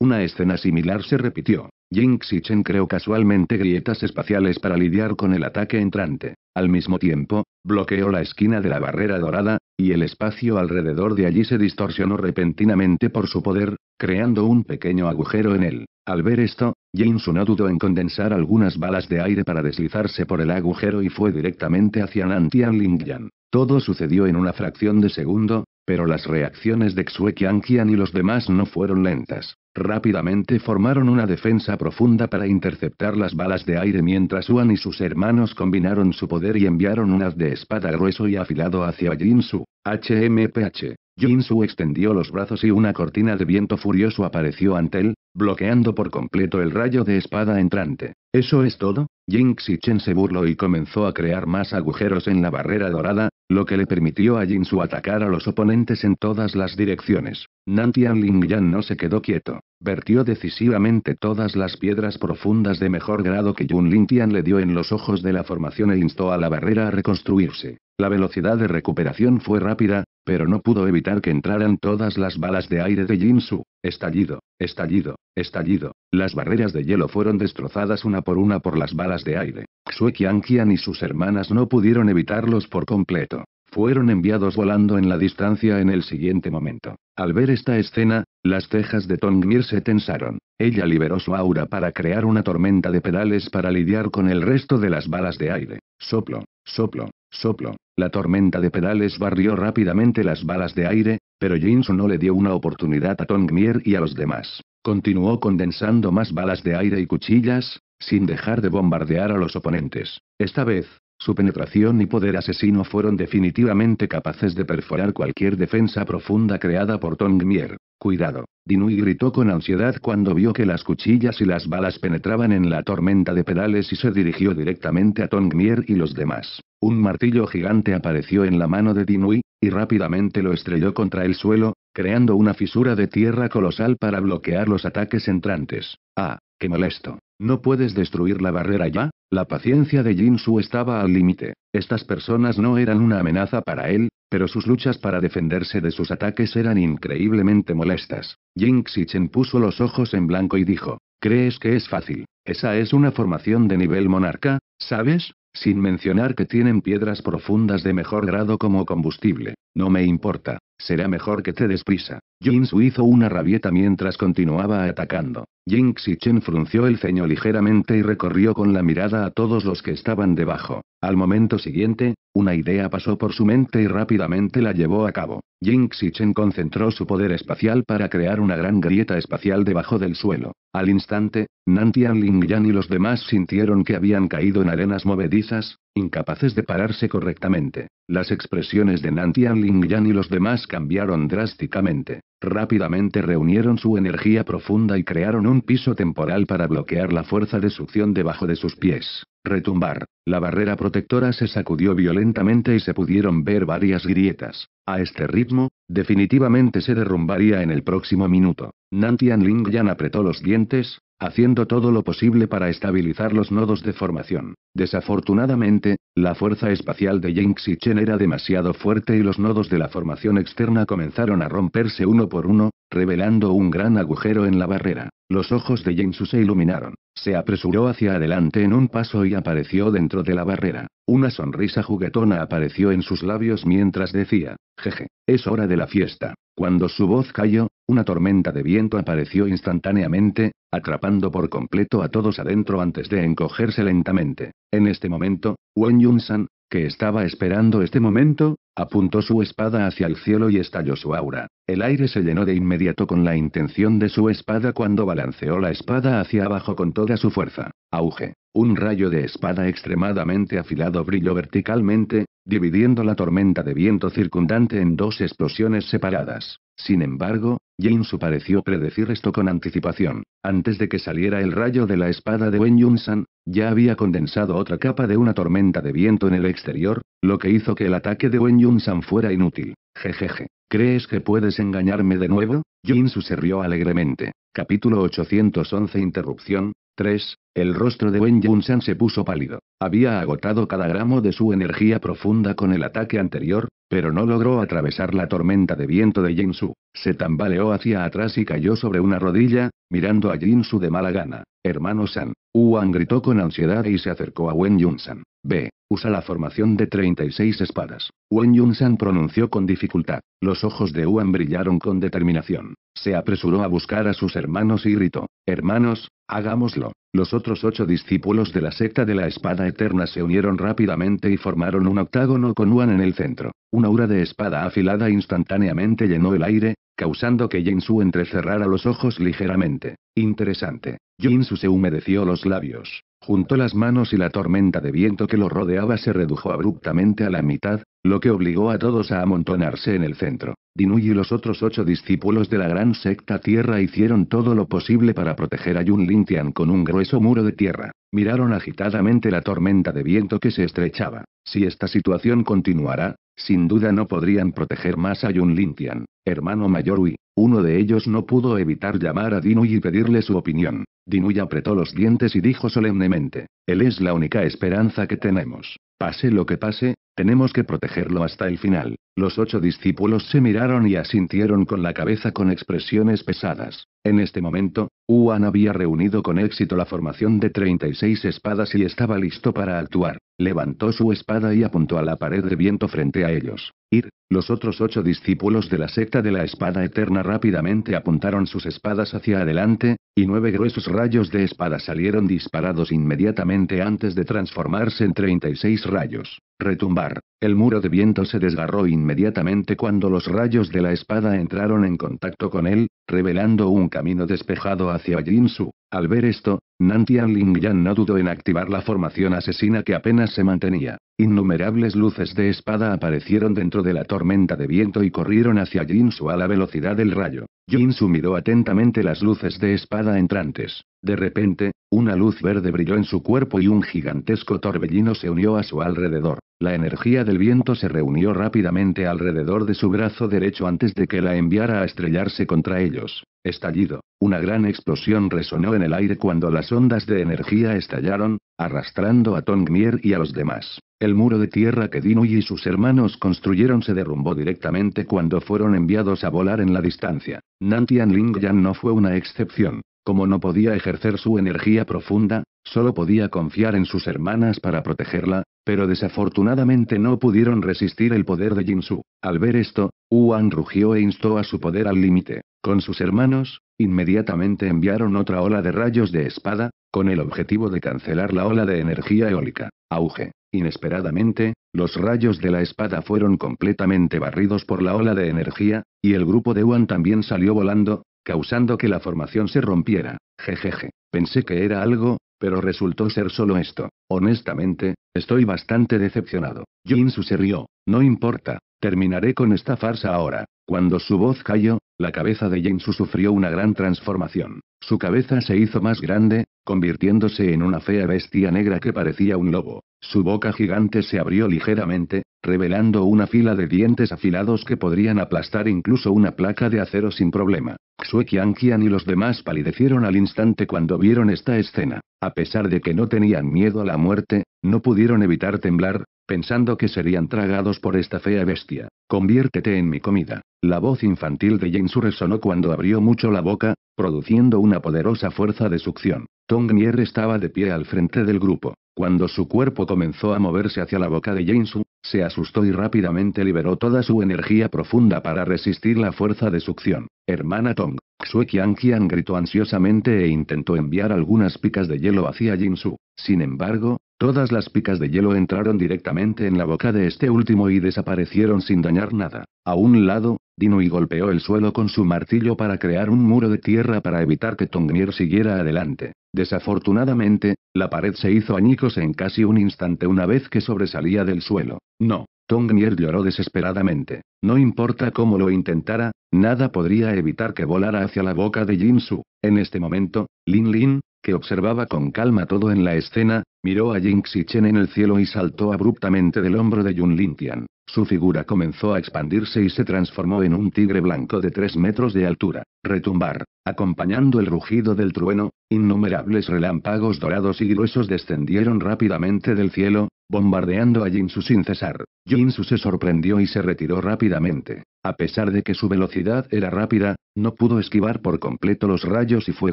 Una escena similar se repitió. Jinxichen creó casualmente grietas espaciales para lidiar con el ataque entrante. Al mismo tiempo, bloqueó la esquina de la barrera dorada, y el espacio alrededor de allí se distorsionó repentinamente por su poder, creando un pequeño agujero en él. Al ver esto, Su no dudó en condensar algunas balas de aire para deslizarse por el agujero y fue directamente hacia Nantian Lingyan. Todo sucedió en una fracción de segundo, pero las reacciones de Xue Qian y los demás no fueron lentas. Rápidamente formaron una defensa profunda para interceptar las balas de aire mientras Huan y sus hermanos combinaron su poder y enviaron un haz de espada grueso y afilado hacia Su. HMPH. Jinsu extendió los brazos y una cortina de viento furioso apareció ante él, bloqueando por completo el rayo de espada entrante. ¿Eso es todo? Jinx Chen se burló y comenzó a crear más agujeros en la barrera dorada, lo que le permitió a su atacar a los oponentes en todas las direcciones. Nantian Lingyan no se quedó quieto. Vertió decisivamente todas las piedras profundas de mejor grado que Yun Tian le dio en los ojos de la formación e instó a la barrera a reconstruirse. La velocidad de recuperación fue rápida, pero no pudo evitar que entraran todas las balas de aire de Jinsu. Estallido, estallido, estallido. Las barreras de hielo fueron destrozadas una por una por las balas de aire. Xue Qian y sus hermanas no pudieron evitarlos por completo. Fueron enviados volando en la distancia en el siguiente momento. Al ver esta escena, las cejas de Tong Tongmir se tensaron. Ella liberó su aura para crear una tormenta de pedales para lidiar con el resto de las balas de aire. Soplo, soplo, Soplo. La tormenta de pedales barrió rápidamente las balas de aire, pero Jinsu no le dio una oportunidad a Tongmier y a los demás. Continuó condensando más balas de aire y cuchillas, sin dejar de bombardear a los oponentes. Esta vez, su penetración y poder asesino fueron definitivamente capaces de perforar cualquier defensa profunda creada por Tongmier. Cuidado, Dinui gritó con ansiedad cuando vio que las cuchillas y las balas penetraban en la tormenta de pedales y se dirigió directamente a Tongmier y los demás. Un martillo gigante apareció en la mano de Dinui, y rápidamente lo estrelló contra el suelo, creando una fisura de tierra colosal para bloquear los ataques entrantes. Ah, qué molesto. ¿No puedes destruir la barrera ya? La paciencia de Jin Su estaba al límite. Estas personas no eran una amenaza para él, pero sus luchas para defenderse de sus ataques eran increíblemente molestas. Jin Xichen puso los ojos en blanco y dijo, ¿crees que es fácil? Esa es una formación de nivel monarca, ¿sabes? sin mencionar que tienen piedras profundas de mejor grado como combustible. No me importa, será mejor que te desprisa. Su hizo una rabieta mientras continuaba atacando. Jinx y Chen frunció el ceño ligeramente y recorrió con la mirada a todos los que estaban debajo. Al momento siguiente, una idea pasó por su mente y rápidamente la llevó a cabo. Jing Chen concentró su poder espacial para crear una gran grieta espacial debajo del suelo. Al instante, Nantian Lingyan y los demás sintieron que habían caído en arenas movedizas, Incapaces de pararse correctamente, las expresiones de Nantian Lingyan y los demás cambiaron drásticamente. Rápidamente reunieron su energía profunda y crearon un piso temporal para bloquear la fuerza de succión debajo de sus pies. Retumbar. La barrera protectora se sacudió violentamente y se pudieron ver varias grietas. A este ritmo, definitivamente se derrumbaría en el próximo minuto. Nantian Lingyan apretó los dientes, haciendo todo lo posible para estabilizar los nodos de formación. Desafortunadamente, la fuerza espacial de Jinx y Chen era demasiado fuerte y los nodos de la formación externa comenzaron a romperse uno por uno, revelando un gran agujero en la barrera. Los ojos de Jinx se iluminaron. Se apresuró hacia adelante en un paso y apareció dentro de la barrera. Una sonrisa juguetona apareció en sus labios mientras decía, jeje, es hora de la fiesta. Cuando su voz cayó, una tormenta de viento apareció instantáneamente, atrapando por completo a todos adentro antes de encogerse lentamente. En este momento, Wen Yun-san, que estaba esperando este momento, apuntó su espada hacia el cielo y estalló su aura. El aire se llenó de inmediato con la intención de su espada cuando balanceó la espada hacia abajo con toda su fuerza. Auge. Un rayo de espada extremadamente afilado brilló verticalmente, dividiendo la tormenta de viento circundante en dos explosiones separadas. Sin embargo, Su pareció predecir esto con anticipación. Antes de que saliera el rayo de la espada de Wen San, ya había condensado otra capa de una tormenta de viento en el exterior, lo que hizo que el ataque de Wen Yunsan fuera inútil. Jejeje. ¿Crees que puedes engañarme de nuevo? Jinsu se rió alegremente. Capítulo 811 Interrupción. 3. El rostro de Wen Yunshan se puso pálido. Había agotado cada gramo de su energía profunda con el ataque anterior, pero no logró atravesar la tormenta de viento de Jinsu. Se tambaleó hacia atrás y cayó sobre una rodilla, mirando a Jinsu de mala gana. Hermano San. Wan gritó con ansiedad y se acercó a Wen Yunshan. B. Usa la formación de 36 espadas. Wen yun pronunció con dificultad. Los ojos de Wan brillaron con determinación. Se apresuró a buscar a sus hermanos y gritó: Hermanos, hagámoslo. Los otros ocho discípulos de la secta de la espada eterna se unieron rápidamente y formaron un octágono con Wan en el centro. Una aura de espada afilada instantáneamente llenó el aire, causando que Su entrecerrara los ojos ligeramente. Interesante. Jinsu se humedeció los labios. Juntó las manos y la tormenta de viento que lo rodeaba se redujo abruptamente a la mitad, lo que obligó a todos a amontonarse en el centro. Dinui y los otros ocho discípulos de la gran secta Tierra hicieron todo lo posible para proteger a Yun Lintian con un grueso muro de tierra. Miraron agitadamente la tormenta de viento que se estrechaba. Si esta situación continuara, sin duda no podrían proteger más a Yun Lintian. Hermano Mayor uno de ellos no pudo evitar llamar a Dinui y pedirle su opinión. Dinuy apretó los dientes y dijo solemnemente, Él es la única esperanza que tenemos. Pase lo que pase, tenemos que protegerlo hasta el final. Los ocho discípulos se miraron y asintieron con la cabeza con expresiones pesadas. En este momento, Juan había reunido con éxito la formación de 36 espadas y estaba listo para actuar. Levantó su espada y apuntó a la pared de viento frente a ellos. Ir, los otros ocho discípulos de la secta de la espada eterna rápidamente apuntaron sus espadas hacia adelante, y nueve gruesos rayos de espada salieron disparados inmediatamente antes de transformarse en 36 rayos. Retumbar. El muro de viento se desgarró inmediatamente cuando los rayos de la espada entraron en contacto con él, revelando un camino despejado hacia Jinsu. Al ver esto, Nantian Lingyan no dudó en activar la formación asesina que apenas se mantenía. Innumerables luces de espada aparecieron dentro de la tormenta de viento y corrieron hacia Jinsu a la velocidad del rayo. Jinsu miró atentamente las luces de espada entrantes. De repente, una luz verde brilló en su cuerpo y un gigantesco torbellino se unió a su alrededor. La energía del viento se reunió rápidamente alrededor de su brazo derecho antes de que la enviara a estrellarse contra ellos. Estallido. Una gran explosión resonó en el aire cuando las ondas de energía estallaron, arrastrando a Tongmier y a los demás. El muro de tierra que Dinui y sus hermanos construyeron se derrumbó directamente cuando fueron enviados a volar en la distancia. Nantian Lingyan no fue una excepción. Como no podía ejercer su energía profunda, Solo podía confiar en sus hermanas para protegerla, pero desafortunadamente no pudieron resistir el poder de Jinsu. Al ver esto, Wuan rugió e instó a su poder al límite. Con sus hermanos, inmediatamente enviaron otra ola de rayos de espada, con el objetivo de cancelar la ola de energía eólica. Auge. Inesperadamente, los rayos de la espada fueron completamente barridos por la ola de energía, y el grupo de Wan también salió volando, causando que la formación se rompiera. Jejeje. Pensé que era algo, pero resultó ser solo esto. Honestamente, estoy bastante decepcionado. Jinsu se rió. No importa, terminaré con esta farsa ahora. Cuando su voz cayó, la cabeza de Jinsu sufrió una gran transformación. Su cabeza se hizo más grande, convirtiéndose en una fea bestia negra que parecía un lobo. Su boca gigante se abrió ligeramente, revelando una fila de dientes afilados que podrían aplastar incluso una placa de acero sin problema. Xue Qianqian y los demás palidecieron al instante cuando vieron esta escena. A pesar de que no tenían miedo a la muerte, no pudieron evitar temblar, pensando que serían tragados por esta fea bestia. Conviértete en mi comida. La voz infantil de Su resonó cuando abrió mucho la boca, produciendo una poderosa fuerza de succión. Tong Nier estaba de pie al frente del grupo. Cuando su cuerpo comenzó a moverse hacia la boca de Su, se asustó y rápidamente liberó toda su energía profunda para resistir la fuerza de succión. Hermana Tong, Xue Qian gritó ansiosamente e intentó enviar algunas picas de hielo hacia Jinsu. Sin embargo, todas las picas de hielo entraron directamente en la boca de este último y desaparecieron sin dañar nada. A un lado, y golpeó el suelo con su martillo para crear un muro de tierra para evitar que Tongnier siguiera adelante. Desafortunadamente, la pared se hizo añicos en casi un instante una vez que sobresalía del suelo. No. Nier lloró desesperadamente. No importa cómo lo intentara, nada podría evitar que volara hacia la boca de Su. En este momento, Lin Lin, que observaba con calma todo en la escena, miró a Chen en el cielo y saltó abruptamente del hombro de Yun Tian. Su figura comenzó a expandirse y se transformó en un tigre blanco de tres metros de altura, retumbar, acompañando el rugido del trueno, innumerables relámpagos dorados y gruesos descendieron rápidamente del cielo, bombardeando a Jinsu sin cesar. Jinsu se sorprendió y se retiró rápidamente. A pesar de que su velocidad era rápida, no pudo esquivar por completo los rayos y fue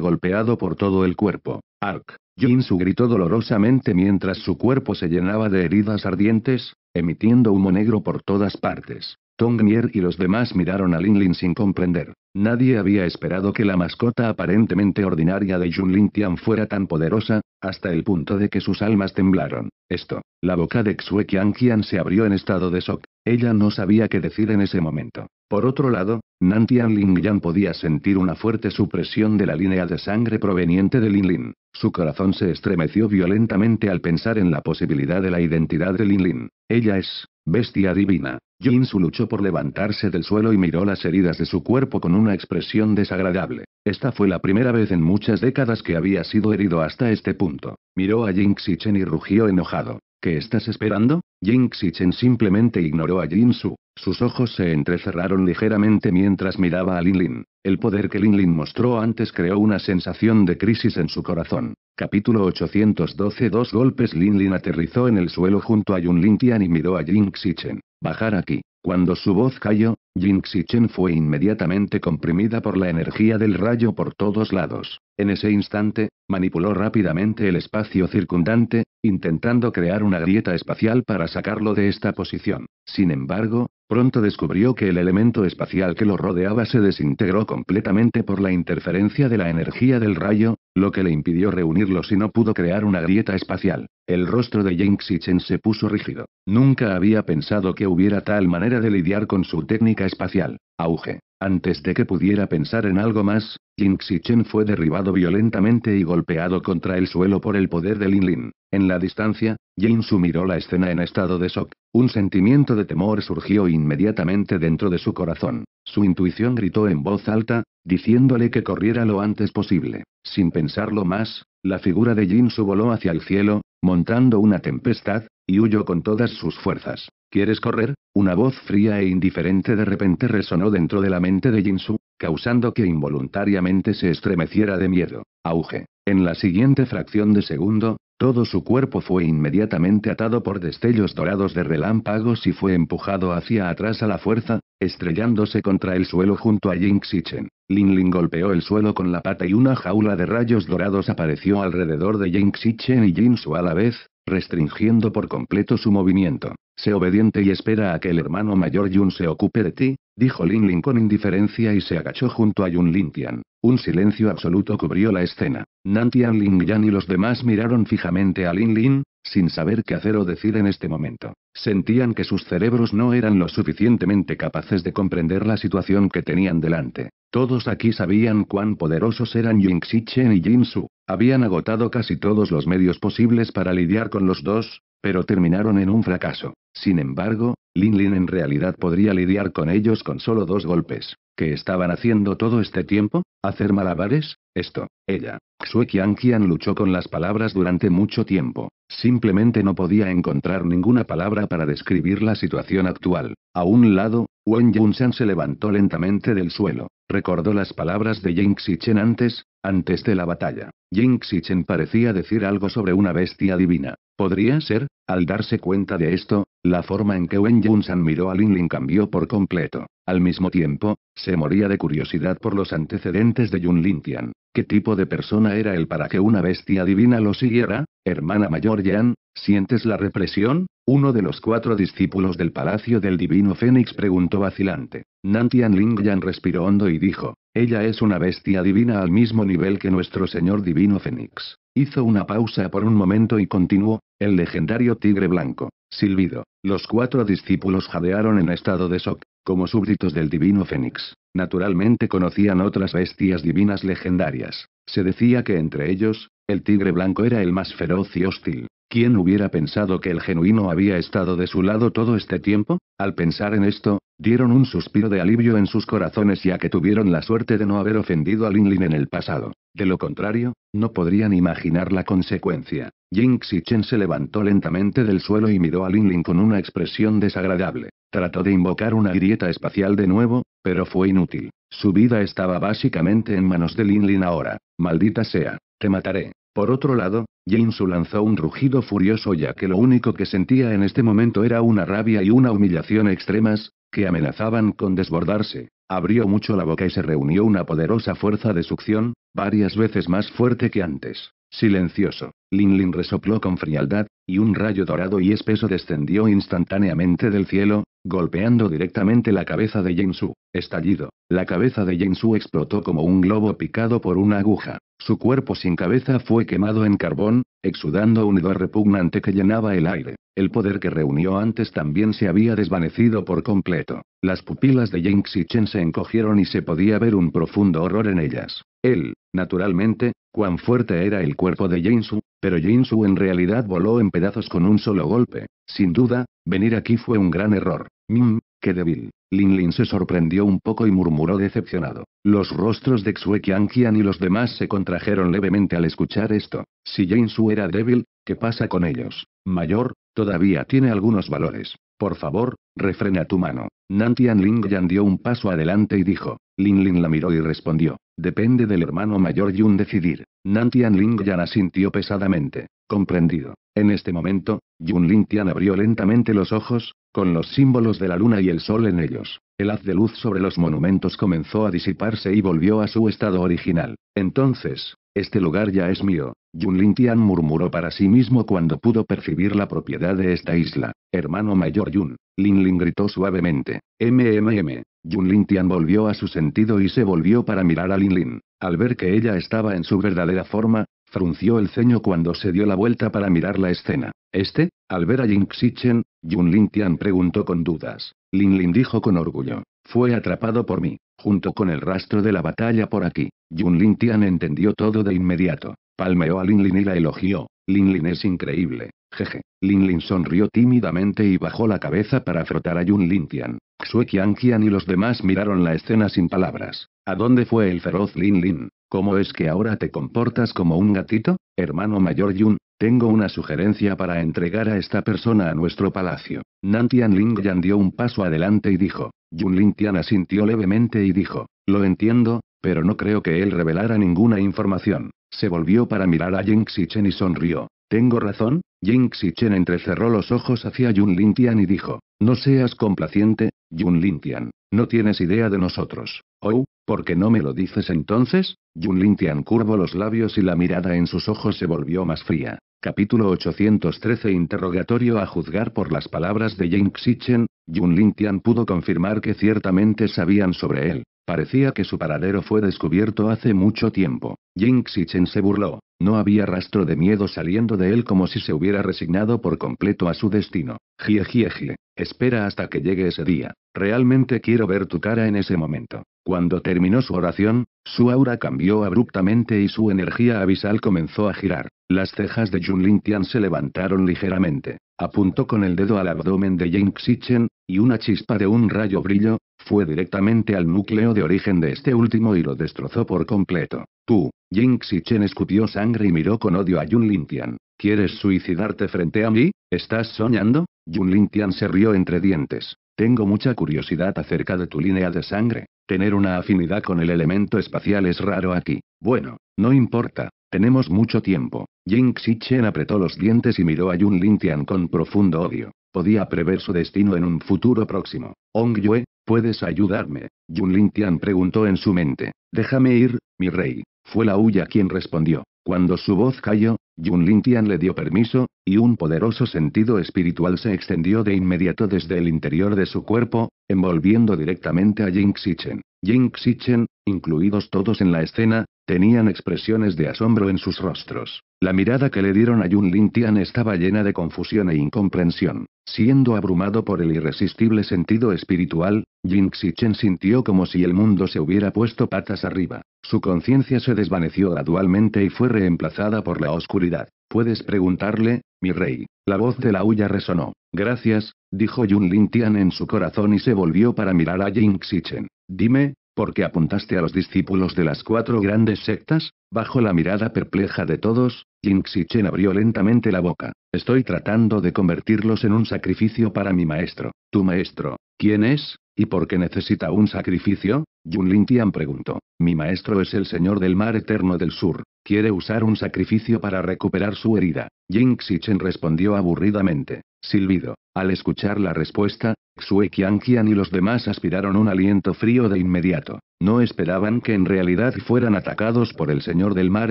golpeado por todo el cuerpo. Ark. Jinsu gritó dolorosamente mientras su cuerpo se llenaba de heridas ardientes, emitiendo humo negro por todas partes. Tong Nier y los demás miraron a Lin Lin sin comprender. Nadie había esperado que la mascota aparentemente ordinaria de Lin Tian fuera tan poderosa, hasta el punto de que sus almas temblaron. Esto, la boca de Xue Qian se abrió en estado de shock. Ella no sabía qué decir en ese momento. Por otro lado, Nan Lin Yan podía sentir una fuerte supresión de la línea de sangre proveniente de Lin Lin. Su corazón se estremeció violentamente al pensar en la posibilidad de la identidad de Lin Lin. Ella es, bestia divina. Jin Su luchó por levantarse del suelo y miró las heridas de su cuerpo con una expresión desagradable. Esta fue la primera vez en muchas décadas que había sido herido hasta este punto. Miró a Jin Xichen y rugió enojado. ¿Qué estás esperando? Jing Xichen simplemente ignoró a Jin Su. Sus ojos se entrecerraron ligeramente mientras miraba a Lin Lin. El poder que Lin Lin mostró antes creó una sensación de crisis en su corazón. Capítulo 812 Dos golpes Lin Lin aterrizó en el suelo junto a Yun Lin Tian y miró a Jing Xichen. Bajar aquí. Cuando su voz cayó, Chen fue inmediatamente comprimida por la energía del rayo por todos lados. En ese instante, manipuló rápidamente el espacio circundante, intentando crear una grieta espacial para sacarlo de esta posición. Sin embargo, Pronto descubrió que el elemento espacial que lo rodeaba se desintegró completamente por la interferencia de la energía del rayo, lo que le impidió reunirlo y no pudo crear una grieta espacial. El rostro de Yang Chen se puso rígido. Nunca había pensado que hubiera tal manera de lidiar con su técnica espacial. Auge. Antes de que pudiera pensar en algo más, Xi Xichen fue derribado violentamente y golpeado contra el suelo por el poder de Lin Lin. En la distancia, Jin Su miró la escena en estado de shock. Un sentimiento de temor surgió inmediatamente dentro de su corazón. Su intuición gritó en voz alta, diciéndole que corriera lo antes posible. Sin pensarlo más, la figura de Jin Su voló hacia el cielo, montando una tempestad, y huyó con todas sus fuerzas. ¿Quieres correr? Una voz fría e indiferente de repente resonó dentro de la mente de Jinsu, causando que involuntariamente se estremeciera de miedo. Auge. En la siguiente fracción de segundo, todo su cuerpo fue inmediatamente atado por destellos dorados de relámpagos y fue empujado hacia atrás a la fuerza, estrellándose contra el suelo junto a Jing Xichen. Lin Lin golpeó el suelo con la pata y una jaula de rayos dorados apareció alrededor de Jing Xichen y Jin Su a la vez, restringiendo por completo su movimiento. Sé obediente y espera a que el hermano mayor Yun se ocupe de ti, dijo Lin Lin con indiferencia y se agachó junto a Yun Lin Tian. Un silencio absoluto cubrió la escena. Nan Tian Lin Yan y los demás miraron fijamente a Lin Lin, sin saber qué hacer o decir en este momento. Sentían que sus cerebros no eran lo suficientemente capaces de comprender la situación que tenían delante. Todos aquí sabían cuán poderosos eran Ying Xichen y Jin Su. Habían agotado casi todos los medios posibles para lidiar con los dos, pero terminaron en un fracaso. Sin embargo, Lin Lin en realidad podría lidiar con ellos con solo dos golpes. ¿Qué estaban haciendo todo este tiempo? ¿Hacer malabares? Esto, ella, Xue Qianqian luchó con las palabras durante mucho tiempo. Simplemente no podía encontrar ninguna palabra para describir la situación actual. A un lado, Wen Yunshan se levantó lentamente del suelo. Recordó las palabras de Jing Xichen antes, antes de la batalla. Jing Xichen parecía decir algo sobre una bestia divina. Podría ser, al darse cuenta de esto, la forma en que Wen Yunshan miró a Lin Lin cambió por completo. Al mismo tiempo, se moría de curiosidad por los antecedentes de Yun Lintian. ¿Qué tipo de persona era él para que una bestia divina lo siguiera? Hermana mayor Yan, ¿sientes la represión? Uno de los cuatro discípulos del Palacio del Divino Fénix preguntó vacilante. Nantian Yan respiró hondo y dijo, ella es una bestia divina al mismo nivel que nuestro Señor Divino Fénix. Hizo una pausa por un momento y continuó, el legendario tigre blanco, silbido. Los cuatro discípulos jadearon en estado de shock. Como súbditos del divino Fénix, naturalmente conocían otras bestias divinas legendarias. Se decía que entre ellos, el tigre blanco era el más feroz y hostil. ¿Quién hubiera pensado que el genuino había estado de su lado todo este tiempo? Al pensar en esto, dieron un suspiro de alivio en sus corazones ya que tuvieron la suerte de no haber ofendido a Lin Lin en el pasado. De lo contrario, no podrían imaginar la consecuencia. Jinx Chen se levantó lentamente del suelo y miró a Lin Lin con una expresión desagradable. Trató de invocar una grieta espacial de nuevo, pero fue inútil. Su vida estaba básicamente en manos de Lin Lin ahora. Maldita sea, te mataré. Por otro lado, Jinsu lanzó un rugido furioso ya que lo único que sentía en este momento era una rabia y una humillación extremas, que amenazaban con desbordarse. Abrió mucho la boca y se reunió una poderosa fuerza de succión, varias veces más fuerte que antes. Silencioso, Lin Lin resopló con frialdad, y un rayo dorado y espeso descendió instantáneamente del cielo, golpeando directamente la cabeza de Su. Estallido. La cabeza de Su explotó como un globo picado por una aguja. Su cuerpo sin cabeza fue quemado en carbón, exudando un hedor repugnante que llenaba el aire. El poder que reunió antes también se había desvanecido por completo. Las pupilas de y Chen se encogieron y se podía ver un profundo horror en ellas. Él, naturalmente, cuán fuerte era el cuerpo de Su, pero Su en realidad voló en pedazos con un solo golpe. Sin duda, venir aquí fue un gran error. Mmm, qué débil. Lin Lin se sorprendió un poco y murmuró decepcionado. Los rostros de Xue Qian y los demás se contrajeron levemente al escuchar esto. Si Su era débil, ¿qué pasa con ellos? Mayor, todavía tiene algunos valores. Por favor, refrena tu mano. Nantian Lin dio un paso adelante y dijo. Lin Lin la miró y respondió. Depende del hermano mayor Yun decidir. Nantian ya asintió pesadamente. Comprendido. En este momento, Yun Tian abrió lentamente los ojos, con los símbolos de la luna y el sol en ellos. El haz de luz sobre los monumentos comenzó a disiparse y volvió a su estado original. Entonces, este lugar ya es mío. Yun Lin Tian murmuró para sí mismo cuando pudo percibir la propiedad de esta isla. Hermano mayor Yun. Lin Lin gritó suavemente. MMM. Yun Lin Tian volvió a su sentido y se volvió para mirar a Lin Lin. Al ver que ella estaba en su verdadera forma, frunció el ceño cuando se dio la vuelta para mirar la escena. Este, al ver a Jing Xichen, Yun Lin Tian preguntó con dudas. Lin Lin dijo con orgullo. Fue atrapado por mí, junto con el rastro de la batalla por aquí. Yun Lin Tian entendió todo de inmediato. Palmeó a Lin Lin y la elogió. Lin Lin es increíble. Jeje. Lin sonrió tímidamente y bajó la cabeza para frotar a Yun Tian. Xue Qian Qian y los demás miraron la escena sin palabras. ¿A dónde fue el feroz Lin Lin? ¿Cómo es que ahora te comportas como un gatito? Hermano mayor Yun, tengo una sugerencia para entregar a esta persona a nuestro palacio. Nantian Yan dio un paso adelante y dijo. Yun Tian asintió levemente y dijo. Lo entiendo, pero no creo que él revelara ninguna información. Se volvió para mirar a Jing Xichen y sonrió. ¿Tengo razón? Jing Xichen entrecerró los ojos hacia Yun Tian y dijo: No seas complaciente, Yun Lintian. No tienes idea de nosotros. Oh, ¿por qué no me lo dices entonces? Yun Tian curvó los labios y la mirada en sus ojos se volvió más fría. Capítulo 813 Interrogatorio A juzgar por las palabras de Jing Xichen, Yun Tian pudo confirmar que ciertamente sabían sobre él. Parecía que su paradero fue descubierto hace mucho tiempo. Jing Chen se burló. No había rastro de miedo saliendo de él como si se hubiera resignado por completo a su destino. Jie jie jie. Espera hasta que llegue ese día. Realmente quiero ver tu cara en ese momento. Cuando terminó su oración, su aura cambió abruptamente y su energía abisal comenzó a girar. Las cejas de Lin Tian se levantaron ligeramente. Apuntó con el dedo al abdomen de Jane Xichen y una chispa de un rayo brillo, fue directamente al núcleo de origen de este último y lo destrozó por completo. Tú, Jin Xichen, escupió sangre y miró con odio a Yun Tian. ¿Quieres suicidarte frente a mí? ¿Estás soñando? Yun Tian se rió entre dientes. Tengo mucha curiosidad acerca de tu línea de sangre. Tener una afinidad con el elemento espacial es raro aquí. Bueno, no importa. Tenemos mucho tiempo. Jing Xicheng apretó los dientes y miró a Yun Tian con profundo odio. Podía prever su destino en un futuro próximo. Ong Yue, ¿puedes ayudarme? Yun Tian preguntó en su mente. Déjame ir, mi rey. Fue la huya quien respondió. Cuando su voz cayó, Yun Tian le dio permiso, y un poderoso sentido espiritual se extendió de inmediato desde el interior de su cuerpo, envolviendo directamente a Jing Xichen. Jing Xichen, incluidos todos en la escena, Tenían expresiones de asombro en sus rostros. La mirada que le dieron a Yun Lin Tian estaba llena de confusión e incomprensión. Siendo abrumado por el irresistible sentido espiritual, Jin Xichen sintió como si el mundo se hubiera puesto patas arriba. Su conciencia se desvaneció gradualmente y fue reemplazada por la oscuridad. Puedes preguntarle, mi rey. La voz de la huya resonó. Gracias, dijo Yun Lin Tian en su corazón y se volvió para mirar a Jin Xichen. Dime, porque apuntaste a los discípulos de las cuatro grandes sectas? Bajo la mirada perpleja de todos, Xichen abrió lentamente la boca. Estoy tratando de convertirlos en un sacrificio para mi maestro. ¿Tu maestro? ¿Quién es? ¿Y por qué necesita un sacrificio? Yun Lin Tian preguntó. Mi maestro es el señor del mar eterno del sur. Quiere usar un sacrificio para recuperar su herida. Jing Xichen respondió aburridamente. Silbido. Al escuchar la respuesta, Xue Qianqian y los demás aspiraron un aliento frío de inmediato. No esperaban que en realidad fueran atacados por el señor del mar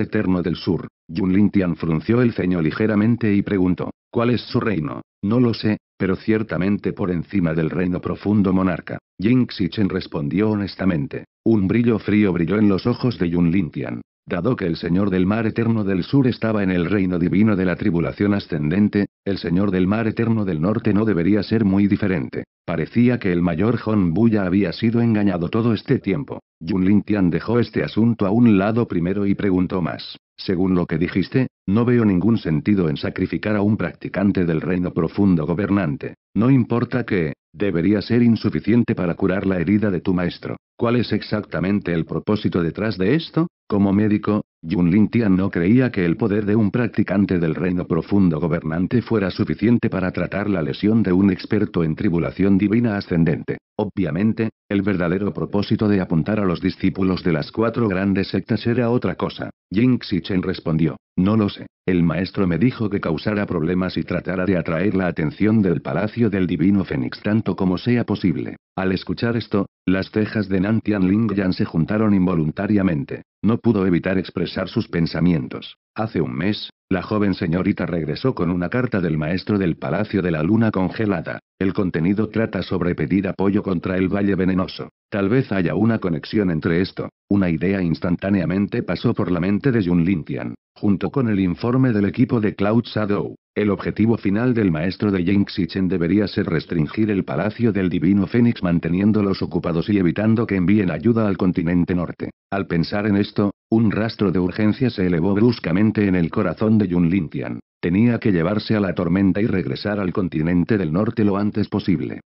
eterno del sur. Yun Lintian frunció el ceño ligeramente y preguntó: ¿Cuál es su reino? No lo sé, pero ciertamente por encima del reino profundo monarca. Jing Xichen respondió honestamente. Un brillo frío brilló en los ojos de Yun Lintian. Dado que el Señor del Mar Eterno del Sur estaba en el reino divino de la tribulación ascendente, el Señor del Mar Eterno del Norte no debería ser muy diferente. Parecía que el mayor Hon Buya había sido engañado todo este tiempo. Yun Lin Tian dejó este asunto a un lado primero y preguntó más. Según lo que dijiste, no veo ningún sentido en sacrificar a un practicante del reino profundo gobernante. No importa que, debería ser insuficiente para curar la herida de tu maestro. ¿Cuál es exactamente el propósito detrás de esto? como médico Yun Lin Tian no creía que el poder de un practicante del reino profundo gobernante fuera suficiente para tratar la lesión de un experto en tribulación divina ascendente. Obviamente, el verdadero propósito de apuntar a los discípulos de las cuatro grandes sectas era otra cosa. Jing Xichen respondió, no lo sé. El maestro me dijo que causara problemas y tratara de atraer la atención del palacio del divino Fénix tanto como sea posible. Al escuchar esto, las cejas de Nantian Lingyan se juntaron involuntariamente. No pudo evitar expresar sus pensamientos. Hace un mes, la joven señorita regresó con una carta del maestro del Palacio de la Luna congelada. El contenido trata sobre pedir apoyo contra el Valle Venenoso. Tal vez haya una conexión entre esto, una idea instantáneamente pasó por la mente de Jun Tian, junto con el informe del equipo de Cloud Shadow. El objetivo final del maestro de Yang debería ser restringir el palacio del divino Fénix manteniéndolos ocupados y evitando que envíen ayuda al continente norte. Al pensar en esto, un rastro de urgencia se elevó bruscamente en el corazón de Yun Tian. Tenía que llevarse a la tormenta y regresar al continente del norte lo antes posible.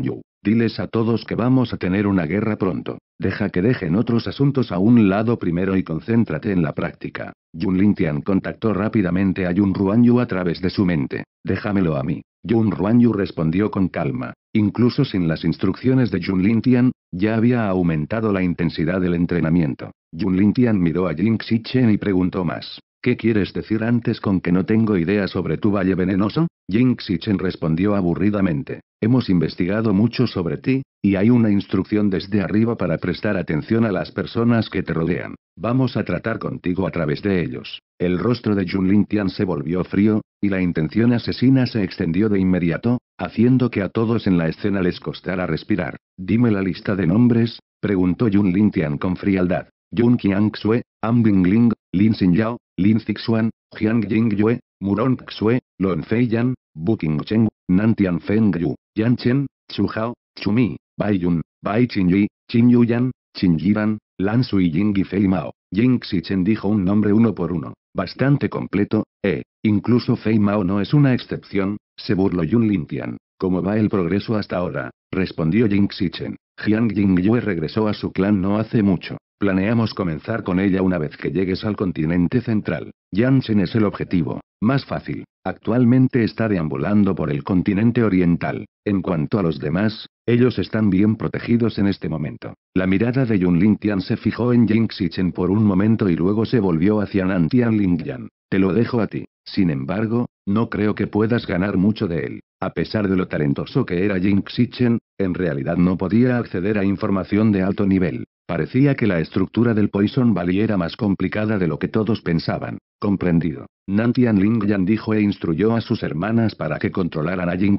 Yu. Diles a todos que vamos a tener una guerra pronto. Deja que dejen otros asuntos a un lado primero y concéntrate en la práctica. Yun Tian contactó rápidamente a Yun Ruanyu a través de su mente. Déjamelo a mí. Yun Ruanyu respondió con calma. Incluso sin las instrucciones de Yun Tian, ya había aumentado la intensidad del entrenamiento. Yun Tian miró a Jing Xichen y preguntó más. ¿Qué quieres decir antes con que no tengo idea sobre tu valle venenoso? Jing Chen respondió aburridamente. Hemos investigado mucho sobre ti, y hay una instrucción desde arriba para prestar atención a las personas que te rodean. Vamos a tratar contigo a través de ellos. El rostro de Jun Lin Tian se volvió frío, y la intención asesina se extendió de inmediato, haciendo que a todos en la escena les costara respirar. Dime la lista de nombres, preguntó Jun Lin Tian con frialdad. Jun Qiang Xue, Am Ling, Lin Yao. Lin Zixuan, Jiang Jingyue, Murong Xue, Lon Feiyan, Bu Qingcheng, Nantian Feng Yu, Yan Chen, Chu Hao, Chu Mi, Bai Yun, Bai Qingyi, Qin Yuyan, Qin Yiran, Lan Sui Ying y Fei Mao. Jing Xichen dijo un nombre uno por uno, bastante completo, e, incluso Fei Mao no es una excepción, se burló Yun Lintian. ¿Cómo va el progreso hasta ahora? respondió Jing Xichen. Jiang Jingyue regresó a su clan no hace mucho. Planeamos comenzar con ella una vez que llegues al continente central. Janssen es el objetivo. Más fácil. Actualmente está deambulando por el continente oriental. En cuanto a los demás, ellos están bien protegidos en este momento. La mirada de Yun Ling Tian se fijó en Jing Xichen por un momento y luego se volvió hacia Nan Tian Ling Yan. Te lo dejo a ti. Sin embargo, no creo que puedas ganar mucho de él. A pesar de lo talentoso que era Jing Xichen, en realidad no podía acceder a información de alto nivel. Parecía que la estructura del Poison Valley era más complicada de lo que todos pensaban. Comprendido. Nantian Lingyan dijo e instruyó a sus hermanas para que controlaran a Jing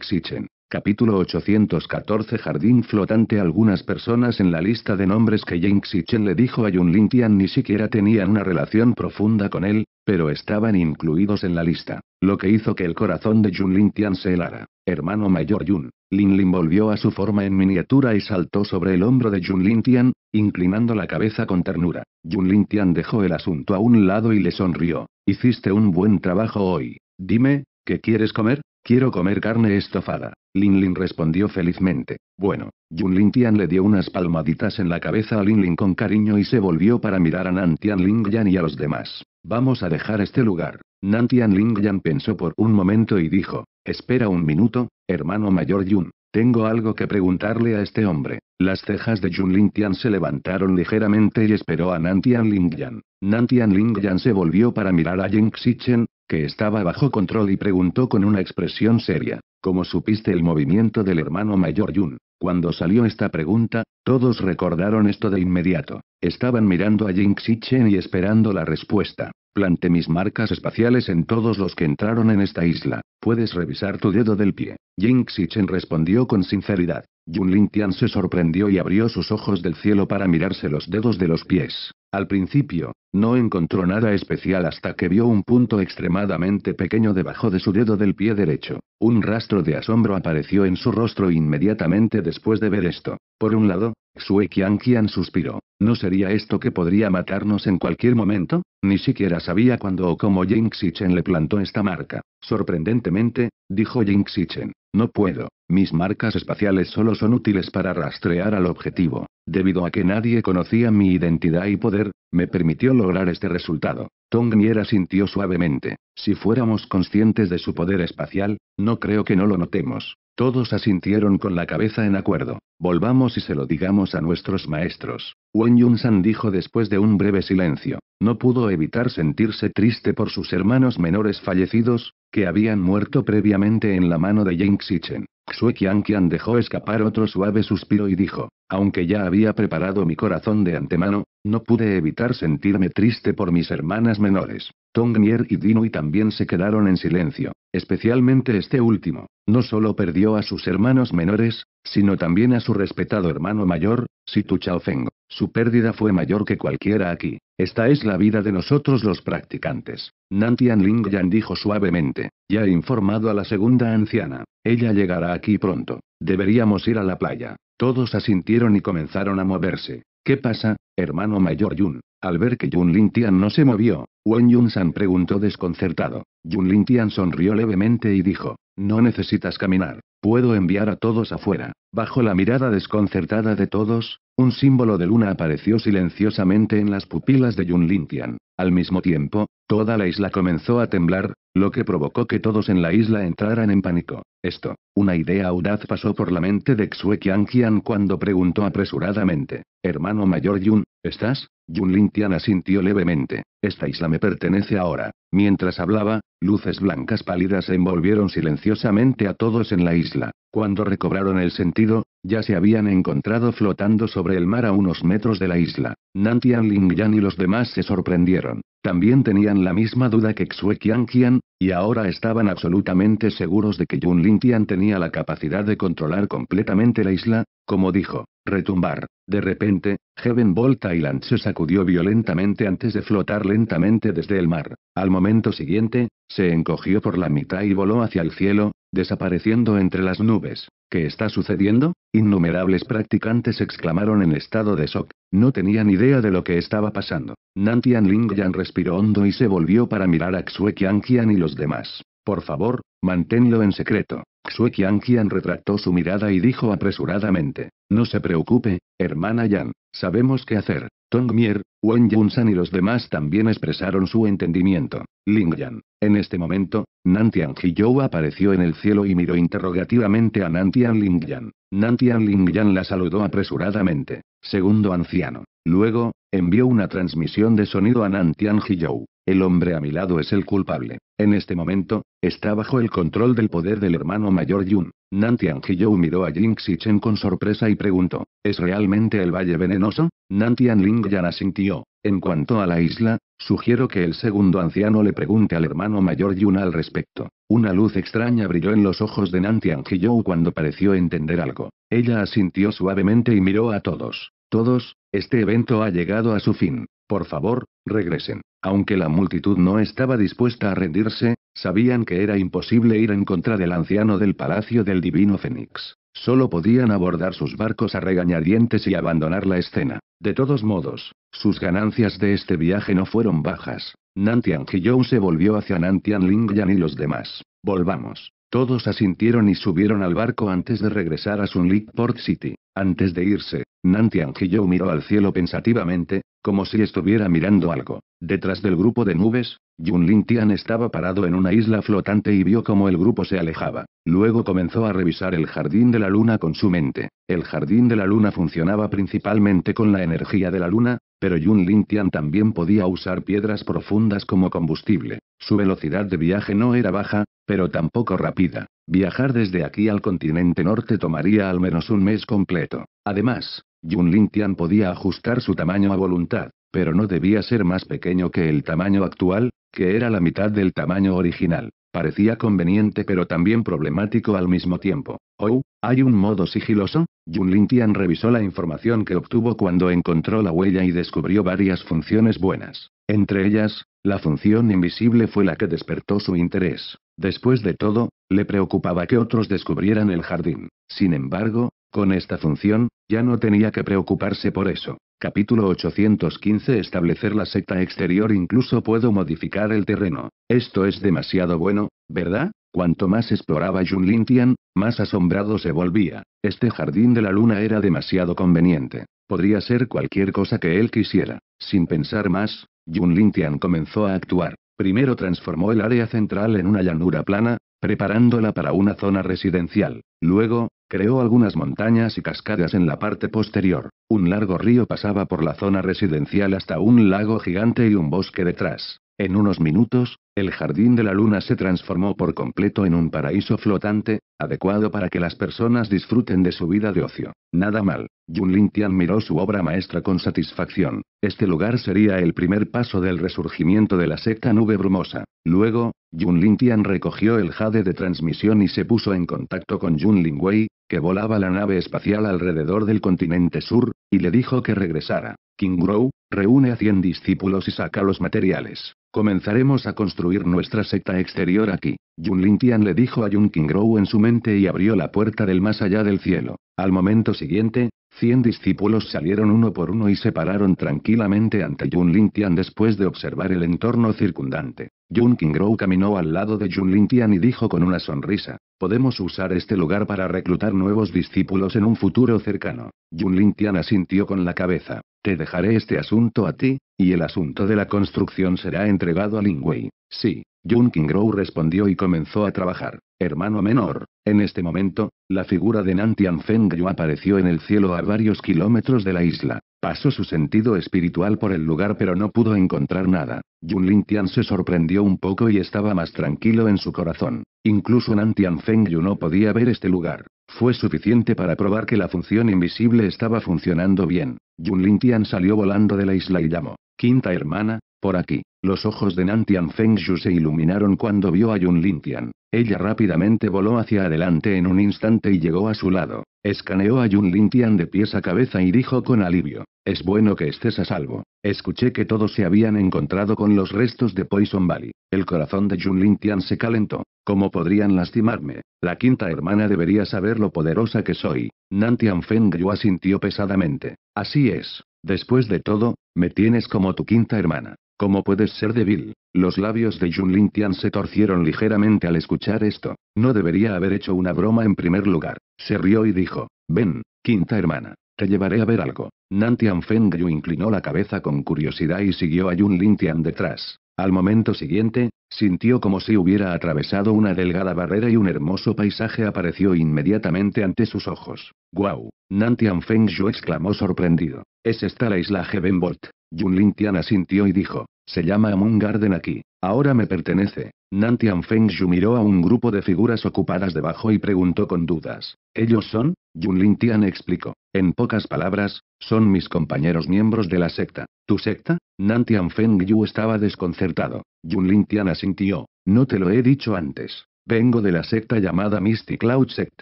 Capítulo 814 Jardín flotante Algunas personas en la lista de nombres que y Chen le dijo a Jun Lin Tian ni siquiera tenían una relación profunda con él, pero estaban incluidos en la lista, lo que hizo que el corazón de Jun Lin Tian se helara. Hermano mayor Yun, Lin Lin volvió a su forma en miniatura y saltó sobre el hombro de Jun Lin Tian, inclinando la cabeza con ternura. Jun Lin Tian dejó el asunto a un lado y le sonrió. Hiciste un buen trabajo hoy. Dime, ¿qué quieres comer? Quiero comer carne estofada. Lin Lin respondió felizmente. Bueno, Yun Lin Tian le dio unas palmaditas en la cabeza a Lin Lin con cariño y se volvió para mirar a Nan Tian Ling Yan y a los demás. Vamos a dejar este lugar. Nan Tian Ling Yan pensó por un momento y dijo, espera un minuto, hermano mayor Yun. Tengo algo que preguntarle a este hombre. Las cejas de Jun Lin Tian se levantaron ligeramente y esperó a Nantian Tian Nantian Yan se volvió para mirar a Jing Xichen, que estaba bajo control y preguntó con una expresión seria, ¿cómo supiste el movimiento del hermano mayor Yun? Cuando salió esta pregunta, todos recordaron esto de inmediato. Estaban mirando a Jing Chen y esperando la respuesta. Planté mis marcas espaciales en todos los que entraron en esta isla. Puedes revisar tu dedo del pie. Jing Chen respondió con sinceridad. Yun Lin Tian se sorprendió y abrió sus ojos del cielo para mirarse los dedos de los pies. Al principio, no encontró nada especial hasta que vio un punto extremadamente pequeño debajo de su dedo del pie derecho. Un rastro de asombro apareció en su rostro inmediatamente después de ver esto. Por un lado, Xue Qianqian suspiró. ¿No sería esto que podría matarnos en cualquier momento? Ni siquiera sabía cuándo o cómo Jing Xichen le plantó esta marca. Sorprendentemente, dijo Jing Xichen. No puedo. Mis marcas espaciales solo son útiles para rastrear al objetivo. Debido a que nadie conocía mi identidad y poder, me permitió lograr este resultado. Tong Niera sintió suavemente. Si fuéramos conscientes de su poder espacial, no creo que no lo notemos. Todos asintieron con la cabeza en acuerdo. Volvamos y se lo digamos a nuestros maestros. Wen Yun-san dijo después de un breve silencio. No pudo evitar sentirse triste por sus hermanos menores fallecidos, que habían muerto previamente en la mano de Jing Xichen. Xue Qianqian dejó escapar otro suave suspiro y dijo: Aunque ya había preparado mi corazón de antemano, no pude evitar sentirme triste por mis hermanas menores. Nier y Dinui también se quedaron en silencio, especialmente este último. No solo perdió a sus hermanos menores, sino también a su respetado hermano mayor, Situ Chaofeng. Su pérdida fue mayor que cualquiera aquí. Esta es la vida de nosotros los practicantes. Nantian Lingyan dijo suavemente. Ya he informado a la segunda anciana. Ella llegará aquí pronto. Deberíamos ir a la playa. Todos asintieron y comenzaron a moverse. ¿Qué pasa, hermano mayor Yun? Al ver que Yun Lin Tian no se movió, Wen Yun San preguntó desconcertado. Yun Lin Tian sonrió levemente y dijo: No necesitas caminar, puedo enviar a todos afuera. Bajo la mirada desconcertada de todos, un símbolo de luna apareció silenciosamente en las pupilas de Yun Lin Tian. Al mismo tiempo, toda la isla comenzó a temblar, lo que provocó que todos en la isla entraran en pánico. Esto, una idea audaz pasó por la mente de Xue Qian cuando preguntó apresuradamente: Hermano mayor Yun, ¿estás? Yun Lin Tian asintió levemente: Esta isla me pertenece ahora. Mientras hablaba, luces blancas pálidas envolvieron silenciosamente a todos en la isla. Cuando recobraron el sentido, ya se habían encontrado flotando sobre el mar a unos metros de la isla. Nantian Lingyan y los demás se sorprendieron. También tenían la misma duda que Xue Qian, y ahora estaban absolutamente seguros de que Yun Tian tenía la capacidad de controlar completamente la isla, como dijo retumbar. De repente, Heaven Bolt Island se sacudió violentamente antes de flotar lentamente desde el mar. Al momento siguiente, se encogió por la mitad y voló hacia el cielo, desapareciendo entre las nubes. ¿Qué está sucediendo? Innumerables practicantes exclamaron en estado de shock. No tenían idea de lo que estaba pasando. Nantian Lingyan respiró hondo y se volvió para mirar a Xue Qian y los demás. Por favor, manténlo en secreto. Xue Qian retractó su mirada y dijo apresuradamente. No se preocupe, hermana Yan. Sabemos qué hacer. Tong Mier, Wen Yunsan y los demás también expresaron su entendimiento. Ling Yan. En este momento, Nantian Hiyou apareció en el cielo y miró interrogativamente a Nantian Lingyan. Nantian Yan la saludó apresuradamente. Segundo anciano. Luego, Envió una transmisión de sonido a Nantian Jiyou. El hombre a mi lado es el culpable. En este momento, está bajo el control del poder del hermano mayor Yun. Nantian Jiyou miró a Jing Chen con sorpresa y preguntó: ¿Es realmente el valle venenoso? Nantian Lingyan asintió. En cuanto a la isla, sugiero que el segundo anciano le pregunte al hermano mayor Yun al respecto. Una luz extraña brilló en los ojos de Nantian Jiyou cuando pareció entender algo. Ella asintió suavemente y miró a todos. Todos, este evento ha llegado a su fin. Por favor, regresen. Aunque la multitud no estaba dispuesta a rendirse, sabían que era imposible ir en contra del anciano del Palacio del Divino Fénix. Solo podían abordar sus barcos a regañadientes y abandonar la escena. De todos modos, sus ganancias de este viaje no fueron bajas. Nantian Hiyou se volvió hacia Nantian Lingyan y los demás. Volvamos. Todos asintieron y subieron al barco antes de regresar a Port City. Antes de irse, Nantian miró al cielo pensativamente, como si estuviera mirando algo. Detrás del grupo de nubes, Yun Lin Tian estaba parado en una isla flotante y vio cómo el grupo se alejaba. Luego comenzó a revisar el jardín de la luna con su mente. El jardín de la luna funcionaba principalmente con la energía de la luna, pero Yun Lin Tian también podía usar piedras profundas como combustible. Su velocidad de viaje no era baja, pero tampoco rápida. Viajar desde aquí al continente norte tomaría al menos un mes completo. Además, Yun Lin Tian podía ajustar su tamaño a voluntad, pero no debía ser más pequeño que el tamaño actual, que era la mitad del tamaño original. Parecía conveniente pero también problemático al mismo tiempo. Oh, ¿hay un modo sigiloso? Yun Lin Tian revisó la información que obtuvo cuando encontró la huella y descubrió varias funciones buenas. Entre ellas, la función invisible fue la que despertó su interés. Después de todo, le preocupaba que otros descubrieran el jardín. Sin embargo, con esta función, ya no tenía que preocuparse por eso. Capítulo 815 Establecer la secta exterior Incluso puedo modificar el terreno. Esto es demasiado bueno, ¿verdad? Cuanto más exploraba Jun Lin Tian, más asombrado se volvía. Este jardín de la luna era demasiado conveniente. Podría ser cualquier cosa que él quisiera. Sin pensar más, Jun Lin Tian comenzó a actuar. Primero transformó el área central en una llanura plana, preparándola para una zona residencial. Luego, creó algunas montañas y cascadas en la parte posterior. Un largo río pasaba por la zona residencial hasta un lago gigante y un bosque detrás. En unos minutos, el jardín de la luna se transformó por completo en un paraíso flotante, adecuado para que las personas disfruten de su vida de ocio. Nada mal. Yun Lin Tian miró su obra maestra con satisfacción. Este lugar sería el primer paso del resurgimiento de la secta nube brumosa. Luego, Yun Lin Tian recogió el jade de transmisión y se puso en contacto con Yun Lin Wei, que volaba la nave espacial alrededor del continente sur, y le dijo que regresara. Grow reúne a 100 discípulos y saca los materiales. Comenzaremos a construir nuestra secta exterior aquí. Yun Lin le dijo a Yun grow en su mente y abrió la puerta del más allá del cielo. Al momento siguiente, Cien discípulos salieron uno por uno y se pararon tranquilamente ante Jun Lin Tian después de observar el entorno circundante. Jun Qingrou caminó al lado de Jun Lin Tian y dijo con una sonrisa, podemos usar este lugar para reclutar nuevos discípulos en un futuro cercano. Jun Lin Tian asintió con la cabeza, te dejaré este asunto a ti, y el asunto de la construcción será entregado a Lingwei. Sí, Jun Rou respondió y comenzó a trabajar. Hermano menor. En este momento, la figura de Nantian Yu apareció en el cielo a varios kilómetros de la isla. Pasó su sentido espiritual por el lugar pero no pudo encontrar nada. Yun Tian se sorprendió un poco y estaba más tranquilo en su corazón. Incluso Nantian Yu no podía ver este lugar. Fue suficiente para probar que la función invisible estaba funcionando bien. Yun Tian salió volando de la isla y llamó. Quinta hermana, por aquí. Los ojos de Nantian Feng Yu se iluminaron cuando vio a Yun Lintian. Ella rápidamente voló hacia adelante en un instante y llegó a su lado. Escaneó a Yun Lintian de pies a cabeza y dijo con alivio: Es bueno que estés a salvo. Escuché que todos se habían encontrado con los restos de Poison Valley. El corazón de Yun Lintian se calentó. ¿Cómo podrían lastimarme? La quinta hermana debería saber lo poderosa que soy. Nantian Feng Yu asintió pesadamente. Así es. Después de todo, me tienes como tu quinta hermana. ¿Cómo puedes ser débil? Los labios de Jun Lin Tian se torcieron ligeramente al escuchar esto. No debería haber hecho una broma en primer lugar. Se rió y dijo: Ven, quinta hermana. Te llevaré a ver algo. Nantian Yu inclinó la cabeza con curiosidad y siguió a Yun Tian detrás. Al momento siguiente, sintió como si hubiera atravesado una delgada barrera y un hermoso paisaje apareció inmediatamente ante sus ojos. ¡Guau! Nantian Feng exclamó sorprendido. ¿Es esta la isla Heavenbolt? Yun Tian asintió y dijo. Se llama Moon Garden aquí. Ahora me pertenece. Nantian Feng Yu miró a un grupo de figuras ocupadas debajo y preguntó con dudas. ¿Ellos son? Yun Lin Tian explicó. En pocas palabras, son mis compañeros miembros de la secta. ¿Tu secta? Nantian Feng Yu estaba desconcertado. Yun Lin Tian asintió. No te lo he dicho antes. Vengo de la secta llamada Mystic Cloud Sect.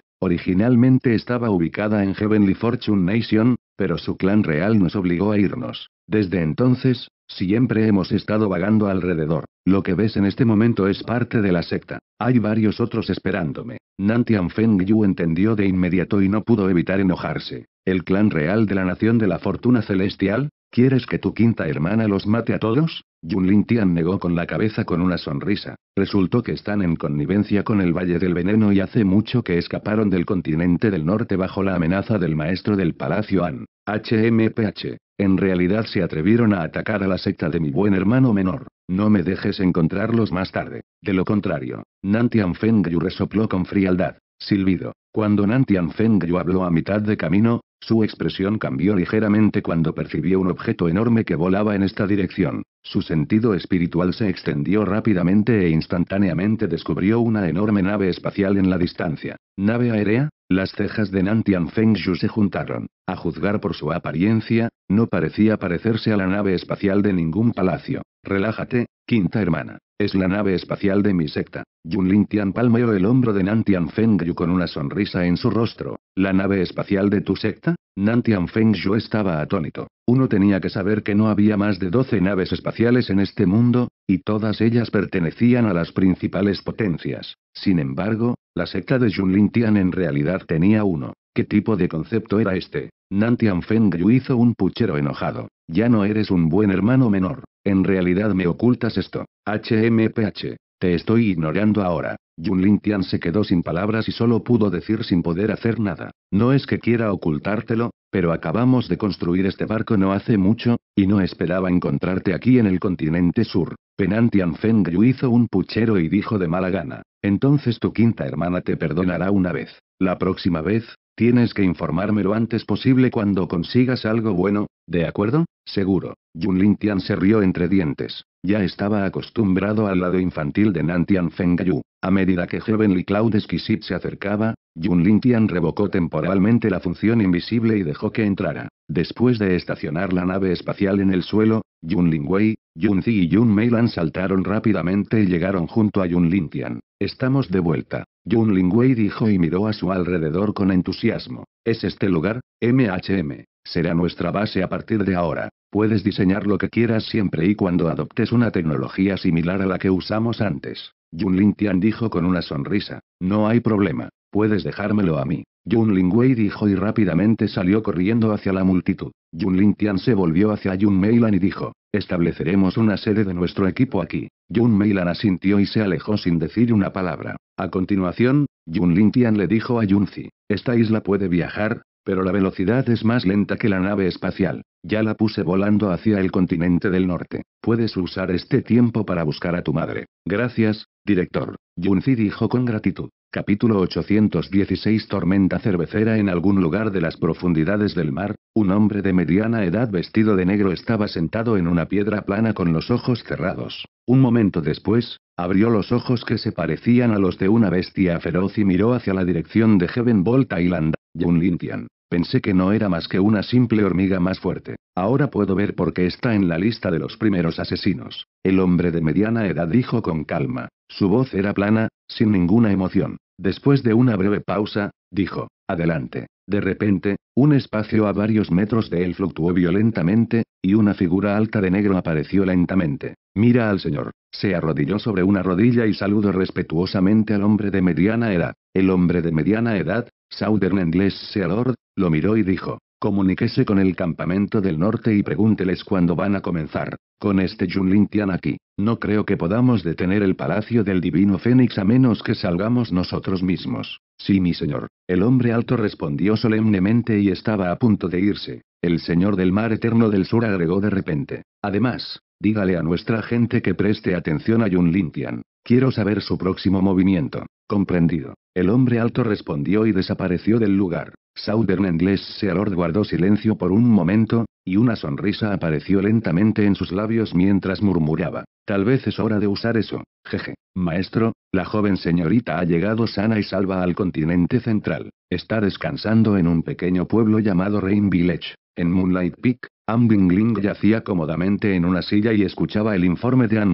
Originalmente estaba ubicada en Heavenly Fortune Nation, pero su clan real nos obligó a irnos. Desde entonces, Siempre hemos estado vagando alrededor. Lo que ves en este momento es parte de la secta. Hay varios otros esperándome. Nantian Feng Yu entendió de inmediato y no pudo evitar enojarse. ¿El clan real de la Nación de la Fortuna Celestial? ¿Quieres que tu quinta hermana los mate a todos? Yunlin Tian negó con la cabeza con una sonrisa. Resultó que están en connivencia con el Valle del Veneno y hace mucho que escaparon del continente del norte bajo la amenaza del maestro del Palacio An. HMPH. En realidad se atrevieron a atacar a la secta de mi buen hermano menor. No me dejes encontrarlos más tarde. De lo contrario, Nantian Yu resopló con frialdad. Silbido. Cuando Nantian Yu habló a mitad de camino, su expresión cambió ligeramente cuando percibió un objeto enorme que volaba en esta dirección. Su sentido espiritual se extendió rápidamente e instantáneamente descubrió una enorme nave espacial en la distancia. ¿Nave aérea? Las cejas de Nantian Feng Yu se juntaron. A juzgar por su apariencia, no parecía parecerse a la nave espacial de ningún palacio. Relájate, quinta hermana. Es la nave espacial de mi secta. Yunlin Tian palmeó el hombro de Nantian Feng Yu con una sonrisa en su rostro. ¿La nave espacial de tu secta? Nantian Feng Yu estaba atónito. Uno tenía que saber que no había más de 12 naves espaciales en este mundo, y todas ellas pertenecían a las principales potencias. Sin embargo, la secta de Yunlin Tian en realidad tenía uno. ¿Qué tipo de concepto era este? Nantian Feng Yu hizo un puchero enojado. Ya no eres un buen hermano menor. En realidad me ocultas esto. HMPH. Te estoy ignorando ahora. Yun Lin Tian se quedó sin palabras y solo pudo decir sin poder hacer nada. No es que quiera ocultártelo, pero acabamos de construir este barco no hace mucho, y no esperaba encontrarte aquí en el continente sur. Penantian Feng hizo un puchero y dijo de mala gana. Entonces tu quinta hermana te perdonará una vez. La próxima vez, Tienes que informarme lo antes posible cuando consigas algo bueno, ¿de acuerdo? Seguro. Yun Lin Tian se rió entre dientes. Ya estaba acostumbrado al lado infantil de Nantian Yu. A medida que Heavenly Cloud Exquisite se acercaba, Yun Lin Tian revocó temporalmente la función invisible y dejó que entrara. Después de estacionar la nave espacial en el suelo, Yun Lin Wei, Yun Zi y Yun Meilan saltaron rápidamente y llegaron junto a Yun Lin Tian. Estamos de vuelta. Jun Lingwei dijo y miró a su alrededor con entusiasmo. Es este lugar, MHM. Será nuestra base a partir de ahora. Puedes diseñar lo que quieras siempre y cuando adoptes una tecnología similar a la que usamos antes. Jun Lin Tian dijo con una sonrisa. No hay problema. Puedes dejármelo a mí. Jun Lingwei dijo y rápidamente salió corriendo hacia la multitud. Jun Lin Tian se volvió hacia Jun Meilan y dijo, estableceremos una sede de nuestro equipo aquí. Yun Meilan asintió y se alejó sin decir una palabra. A continuación, Yun Tian le dijo a Yunzi, esta isla puede viajar, pero la velocidad es más lenta que la nave espacial. Ya la puse volando hacia el continente del norte. Puedes usar este tiempo para buscar a tu madre. Gracias, director. Yunzi dijo con gratitud. Capítulo 816 Tormenta cervecera En algún lugar de las profundidades del mar, un hombre de mediana edad vestido de negro estaba sentado en una piedra plana con los ojos cerrados. Un momento después, abrió los ojos que se parecían a los de una bestia feroz y miró hacia la dirección de Heaven Ball Thailand, Yun Lintian. Pensé que no era más que una simple hormiga más fuerte. Ahora puedo ver por qué está en la lista de los primeros asesinos. El hombre de mediana edad dijo con calma. Su voz era plana, sin ninguna emoción. Después de una breve pausa, dijo, adelante. De repente, un espacio a varios metros de él fluctuó violentamente, y una figura alta de negro apareció lentamente. Mira al señor. Se arrodilló sobre una rodilla y saludó respetuosamente al hombre de mediana edad. El hombre de mediana edad, Southern English Lord, lo miró y dijo, comuníquese con el campamento del norte y pregúnteles cuándo van a comenzar. Con este Junlin Tian aquí, no creo que podamos detener el palacio del divino Fénix a menos que salgamos nosotros mismos. Sí, mi señor. El hombre alto respondió solemnemente y estaba a punto de irse. El señor del mar eterno del sur agregó de repente. Además, dígale a nuestra gente que preste atención a Junlin Tian. Quiero saber su próximo movimiento. Comprendido. El hombre alto respondió y desapareció del lugar. Southern English Sealord guardó silencio por un momento, y una sonrisa apareció lentamente en sus labios mientras murmuraba. Tal vez es hora de usar eso, jeje. Maestro, la joven señorita ha llegado sana y salva al continente central. Está descansando en un pequeño pueblo llamado Rain Village. En Moonlight Peak, Ambingling yacía cómodamente en una silla y escuchaba el informe de An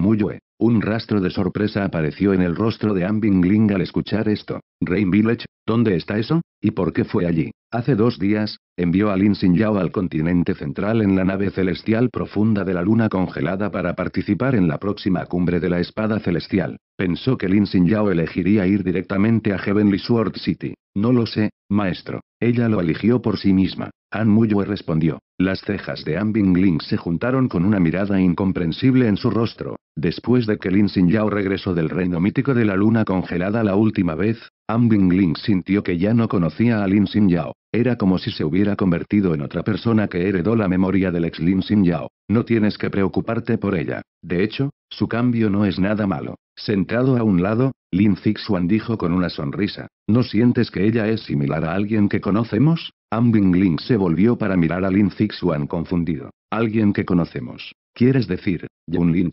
un rastro de sorpresa apareció en el rostro de Ling al escuchar esto. Rain Village, ¿dónde está eso? ¿Y por qué fue allí? Hace dos días, envió a Lin Xin Yao al continente central en la nave celestial profunda de la luna congelada para participar en la próxima cumbre de la espada celestial. Pensó que Lin Xin Yao elegiría ir directamente a Heavenly Sword City. No lo sé, maestro. Ella lo eligió por sí misma. An Muyue respondió. Las cejas de Ambing Ling se juntaron con una mirada incomprensible en su rostro. Después de que Lin Xin Yao regresó del reino mítico de la luna congelada la última vez, Ambing Ling sintió que ya no conocía a Lin Xin Yao. Era como si se hubiera convertido en otra persona que heredó la memoria del ex Lin Xin Yao. No tienes que preocuparte por ella. De hecho, su cambio no es nada malo. Sentado a un lado, Lin Zixuan dijo con una sonrisa, ¿no sientes que ella es similar a alguien que conocemos? Ambing Ling se volvió para mirar a Lin Zixuan confundido. Alguien que conocemos. ¿Quieres decir, Yun Lin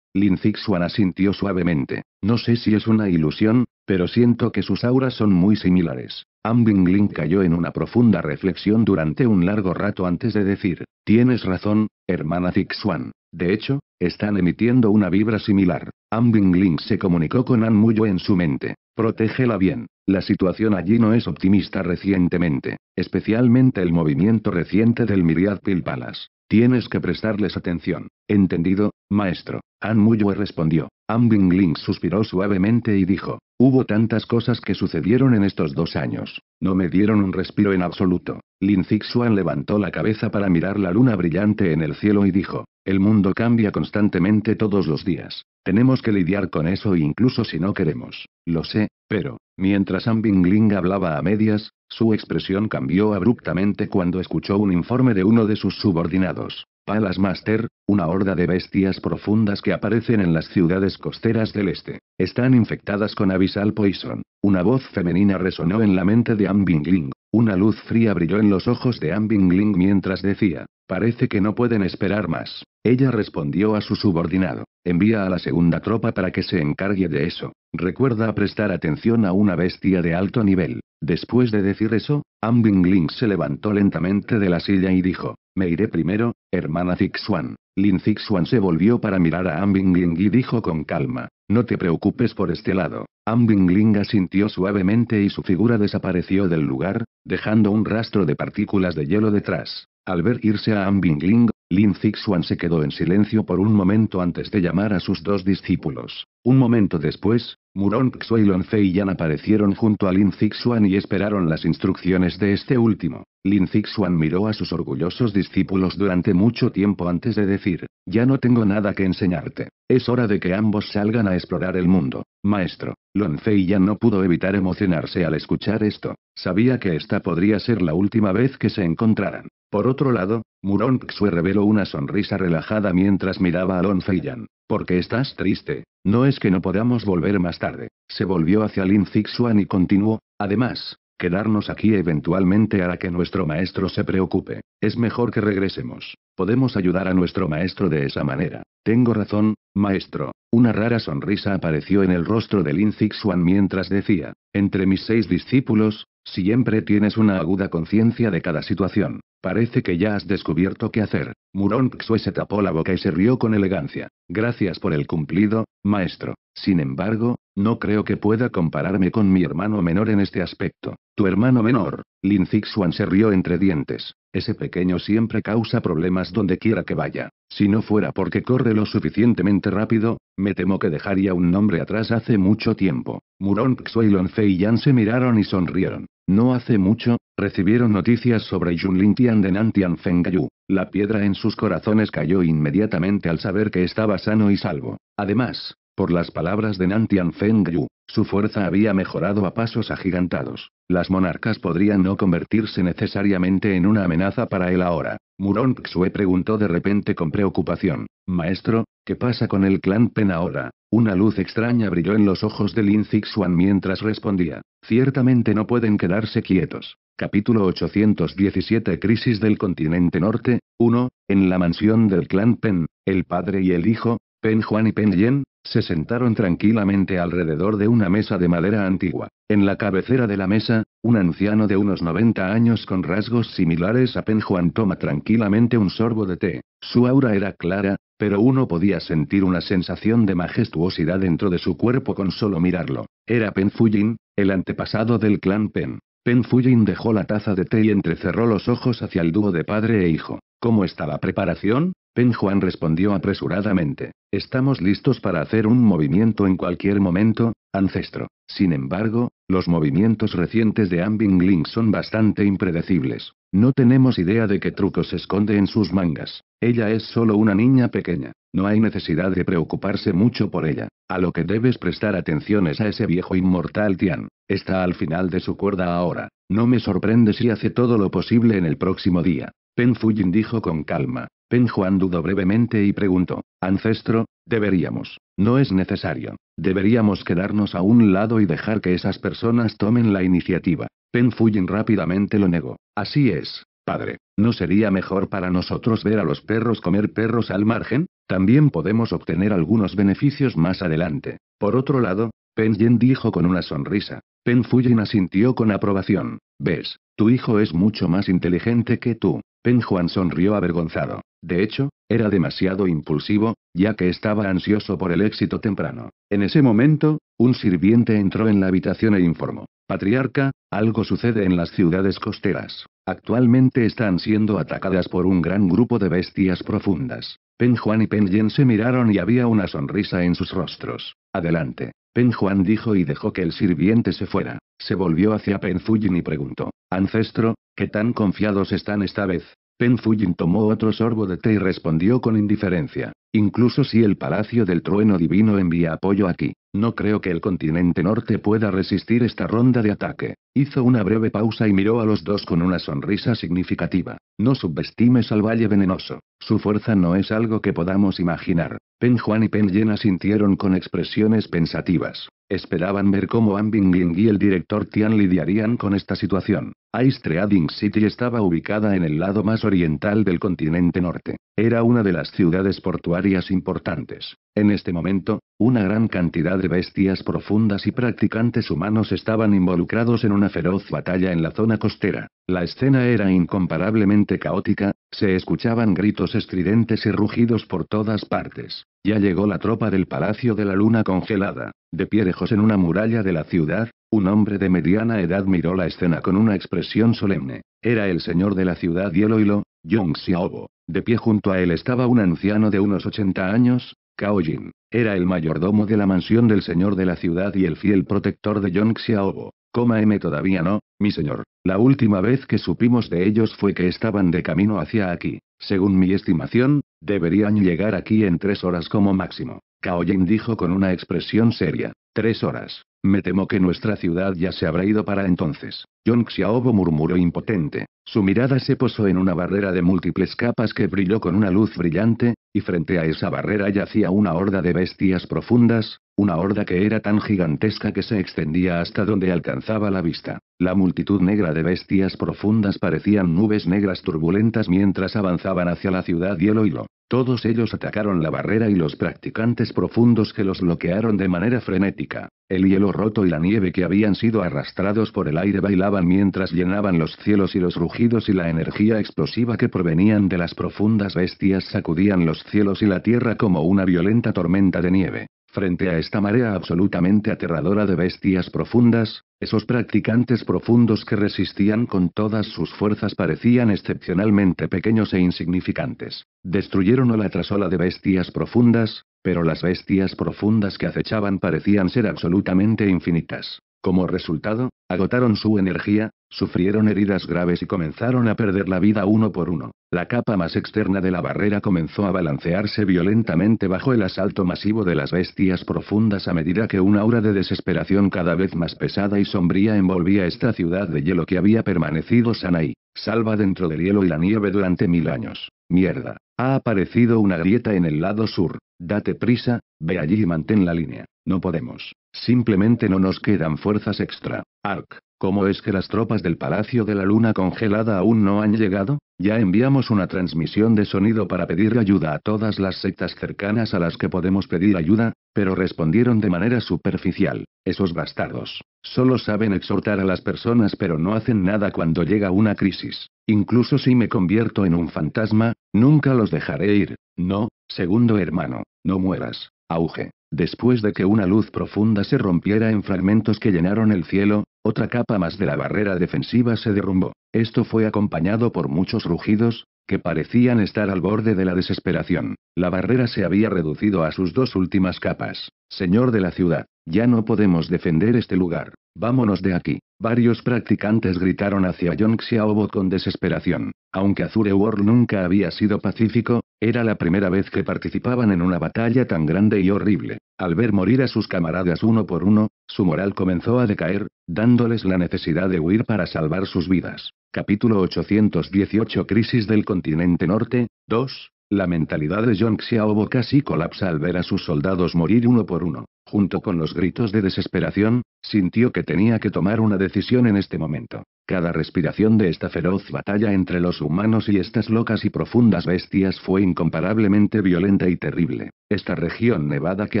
Lin Zixuan asintió suavemente. No sé si es una ilusión, pero siento que sus auras son muy similares. Ambing Ling cayó en una profunda reflexión durante un largo rato antes de decir, tienes razón, hermana Zixuan. De hecho, están emitiendo una vibra similar. Ambing Ling se comunicó con An Muyo en su mente. Protégela bien. La situación allí no es optimista recientemente, especialmente el movimiento reciente del myriad Pil Palace. Tienes que prestarles atención. Entendido, maestro. An Muyue respondió. Ambing Ling suspiró suavemente y dijo: Hubo tantas cosas que sucedieron en estos dos años. No me dieron un respiro en absoluto. Lin Zixuan levantó la cabeza para mirar la luna brillante en el cielo y dijo, el mundo cambia constantemente todos los días. Tenemos que lidiar con eso incluso si no queremos. Lo sé, pero, mientras An Bingling hablaba a medias, su expresión cambió abruptamente cuando escuchó un informe de uno de sus subordinados. Palas Master, una horda de bestias profundas que aparecen en las ciudades costeras del este. Están infectadas con avisal poison. Una voz femenina resonó en la mente de Ambingling. Una luz fría brilló en los ojos de Ambingling mientras decía, parece que no pueden esperar más. Ella respondió a su subordinado, envía a la segunda tropa para que se encargue de eso. Recuerda prestar atención a una bestia de alto nivel. Después de decir eso, Ambingling se levantó lentamente de la silla y dijo, me iré primero, hermana Zixuan. Lin Zixuan se volvió para mirar a Ambingling y dijo con calma. No te preocupes por este lado. Ambingling asintió suavemente y su figura desapareció del lugar, dejando un rastro de partículas de hielo detrás. Al ver irse a Ambingling, Lin Zixuan se quedó en silencio por un momento antes de llamar a sus dos discípulos. Un momento después, Murong Xue y Fei Yan aparecieron junto a Lin Zixuan y esperaron las instrucciones de este último. Lin Zixuan miró a sus orgullosos discípulos durante mucho tiempo antes de decir, ya no tengo nada que enseñarte. Es hora de que ambos salgan a explorar el mundo. Maestro, Fei Yan no pudo evitar emocionarse al escuchar esto. Sabía que esta podría ser la última vez que se encontraran. Por otro lado, Murong Xue reveló una sonrisa relajada mientras miraba a Lon Feiyan. Porque estás triste. No es que no podamos volver más tarde. Se volvió hacia Lin Zixuan y continuó. Además, quedarnos aquí eventualmente hará que nuestro maestro se preocupe. Es mejor que regresemos. Podemos ayudar a nuestro maestro de esa manera. Tengo razón, maestro. Una rara sonrisa apareció en el rostro de Lin Zixuan mientras decía. Entre mis seis discípulos, siempre tienes una aguda conciencia de cada situación. Parece que ya has descubierto qué hacer. Murong Xue se tapó la boca y se rió con elegancia. Gracias por el cumplido, maestro. Sin embargo, no creo que pueda compararme con mi hermano menor en este aspecto. Tu hermano menor, Lin Zixuan se rió entre dientes. Ese pequeño siempre causa problemas donde quiera que vaya. Si no fuera porque corre lo suficientemente rápido, me temo que dejaría un nombre atrás hace mucho tiempo. Murón Xue y Lon Yan se miraron y sonrieron. No hace mucho, recibieron noticias sobre Lin Tian de Nantian Fengyu. La piedra en sus corazones cayó inmediatamente al saber que estaba sano y salvo. Además, por las palabras de Nantian Fengyu, su fuerza había mejorado a pasos agigantados. Las monarcas podrían no convertirse necesariamente en una amenaza para él ahora. Murong Xue preguntó de repente con preocupación. Maestro, ¿qué pasa con el clan Pen ahora? Una luz extraña brilló en los ojos de Lin Zixuan mientras respondía. Ciertamente no pueden quedarse quietos. Capítulo 817 Crisis del continente norte, 1, en la mansión del clan Pen, el padre y el hijo, Pen Juan y Pen Yen, se sentaron tranquilamente alrededor de una mesa de madera antigua. En la cabecera de la mesa, un anciano de unos 90 años con rasgos similares a Pen Juan toma tranquilamente un sorbo de té. Su aura era clara, pero uno podía sentir una sensación de majestuosidad dentro de su cuerpo con solo mirarlo. Era Pen Fujin, el antepasado del clan Pen. Pen Fujin dejó la taza de té y entrecerró los ojos hacia el dúo de padre e hijo. ¿Cómo está la preparación? Pen Juan respondió apresuradamente. Estamos listos para hacer un movimiento en cualquier momento, ancestro. Sin embargo, los movimientos recientes de Ambing Ling son bastante impredecibles. No tenemos idea de qué truco se esconde en sus mangas. Ella es solo una niña pequeña. No hay necesidad de preocuparse mucho por ella. A lo que debes prestar atención es a ese viejo inmortal Tian. Está al final de su cuerda ahora. No me sorprende si hace todo lo posible en el próximo día. Pen Fujin dijo con calma. Pen Juan dudó brevemente y preguntó, Ancestro, deberíamos. No es necesario. Deberíamos quedarnos a un lado y dejar que esas personas tomen la iniciativa. Pen Fuyin rápidamente lo negó. Así es, padre. ¿No sería mejor para nosotros ver a los perros comer perros al margen? También podemos obtener algunos beneficios más adelante. Por otro lado, Pen Yen dijo con una sonrisa. Pen Fuyin asintió con aprobación. ¿Ves? Tu hijo es mucho más inteligente que tú. Pen Juan sonrió avergonzado. De hecho, era demasiado impulsivo, ya que estaba ansioso por el éxito temprano. En ese momento, un sirviente entró en la habitación e informó. Patriarca, algo sucede en las ciudades costeras. Actualmente están siendo atacadas por un gran grupo de bestias profundas. Pen Juan y Pen Yen se miraron y había una sonrisa en sus rostros. Adelante. Pen Juan dijo y dejó que el sirviente se fuera. Se volvió hacia Pen y preguntó. Ancestro, ¿qué tan confiados están esta vez? Pen Fujin tomó otro sorbo de té y respondió con indiferencia. Incluso si el Palacio del Trueno Divino envía apoyo aquí, no creo que el continente norte pueda resistir esta ronda de ataque. Hizo una breve pausa y miró a los dos con una sonrisa significativa. No subestimes al Valle Venenoso. Su fuerza no es algo que podamos imaginar. Pen Juan y Pen Yen sintieron con expresiones pensativas. Esperaban ver cómo Ambing Ying y el director Tian lidiarían con esta situación. Ice City estaba ubicada en el lado más oriental del continente norte. Era una de las ciudades portuarias importantes. En este momento, una gran cantidad de bestias profundas y practicantes humanos estaban involucrados en una feroz batalla en la zona costera. La escena era incomparablemente caótica, se escuchaban gritos estridentes y rugidos por todas partes. Ya llegó la tropa del Palacio de la Luna Congelada. De piedrejos en una muralla de la ciudad, un hombre de mediana edad miró la escena con una expresión solemne. Era el señor de la ciudad Yeloilo, Yong Xiaobo. De pie junto a él estaba un anciano de unos 80 años, Cao Jin. Era el mayordomo de la mansión del señor de la ciudad y el fiel protector de Yong Xiaobo. Coma M todavía no, mi señor. La última vez que supimos de ellos fue que estaban de camino hacia aquí. Según mi estimación, deberían llegar aquí en tres horas como máximo. Cao Jin dijo con una expresión seria. Tres horas. Me temo que nuestra ciudad ya se habrá ido para entonces. Yong Xiaobo murmuró impotente. Su mirada se posó en una barrera de múltiples capas que brilló con una luz brillante, y frente a esa barrera yacía una horda de bestias profundas, una horda que era tan gigantesca que se extendía hasta donde alcanzaba la vista. La multitud negra de bestias profundas parecían nubes negras turbulentas mientras avanzaban hacia la ciudad hielo hilo. Todos ellos atacaron la barrera y los practicantes profundos que los bloquearon de manera frenética. El hielo roto y la nieve que habían sido arrastrados por el aire bailaban mientras llenaban los cielos y los rugidos y la energía explosiva que provenían de las profundas bestias sacudían los cielos y la tierra como una violenta tormenta de nieve. Frente a esta marea absolutamente aterradora de bestias profundas, esos practicantes profundos que resistían con todas sus fuerzas parecían excepcionalmente pequeños e insignificantes. Destruyeron ola la trasola de bestias profundas, pero las bestias profundas que acechaban parecían ser absolutamente infinitas. Como resultado, agotaron su energía, sufrieron heridas graves y comenzaron a perder la vida uno por uno. La capa más externa de la barrera comenzó a balancearse violentamente bajo el asalto masivo de las bestias profundas a medida que una aura de desesperación cada vez más pesada y sombría envolvía esta ciudad de hielo que había permanecido sana y salva dentro del hielo y la nieve durante mil años. Mierda. Ha aparecido una grieta en el lado sur. Date prisa, ve allí y mantén la línea. No podemos. Simplemente no nos quedan fuerzas extra. Ark, ¿cómo es que las tropas del Palacio de la Luna Congelada aún no han llegado? Ya enviamos una transmisión de sonido para pedir ayuda a todas las sectas cercanas a las que podemos pedir ayuda, pero respondieron de manera superficial. Esos bastardos. Solo saben exhortar a las personas pero no hacen nada cuando llega una crisis. Incluso si me convierto en un fantasma, nunca los dejaré ir. No, segundo hermano. No mueras, auge. Después de que una luz profunda se rompiera en fragmentos que llenaron el cielo, otra capa más de la barrera defensiva se derrumbó. Esto fue acompañado por muchos rugidos, que parecían estar al borde de la desesperación. La barrera se había reducido a sus dos últimas capas. Señor de la ciudad, ya no podemos defender este lugar. Vámonos de aquí. Varios practicantes gritaron hacia Yong Xiaobo con desesperación. Aunque Azure World nunca había sido pacífico, era la primera vez que participaban en una batalla tan grande y horrible. Al ver morir a sus camaradas uno por uno, su moral comenzó a decaer, dándoles la necesidad de huir para salvar sus vidas. Capítulo 818 Crisis del continente norte, 2. La mentalidad de John Xiaobo casi colapsa al ver a sus soldados morir uno por uno junto con los gritos de desesperación, sintió que tenía que tomar una decisión en este momento. Cada respiración de esta feroz batalla entre los humanos y estas locas y profundas bestias fue incomparablemente violenta y terrible. Esta región nevada que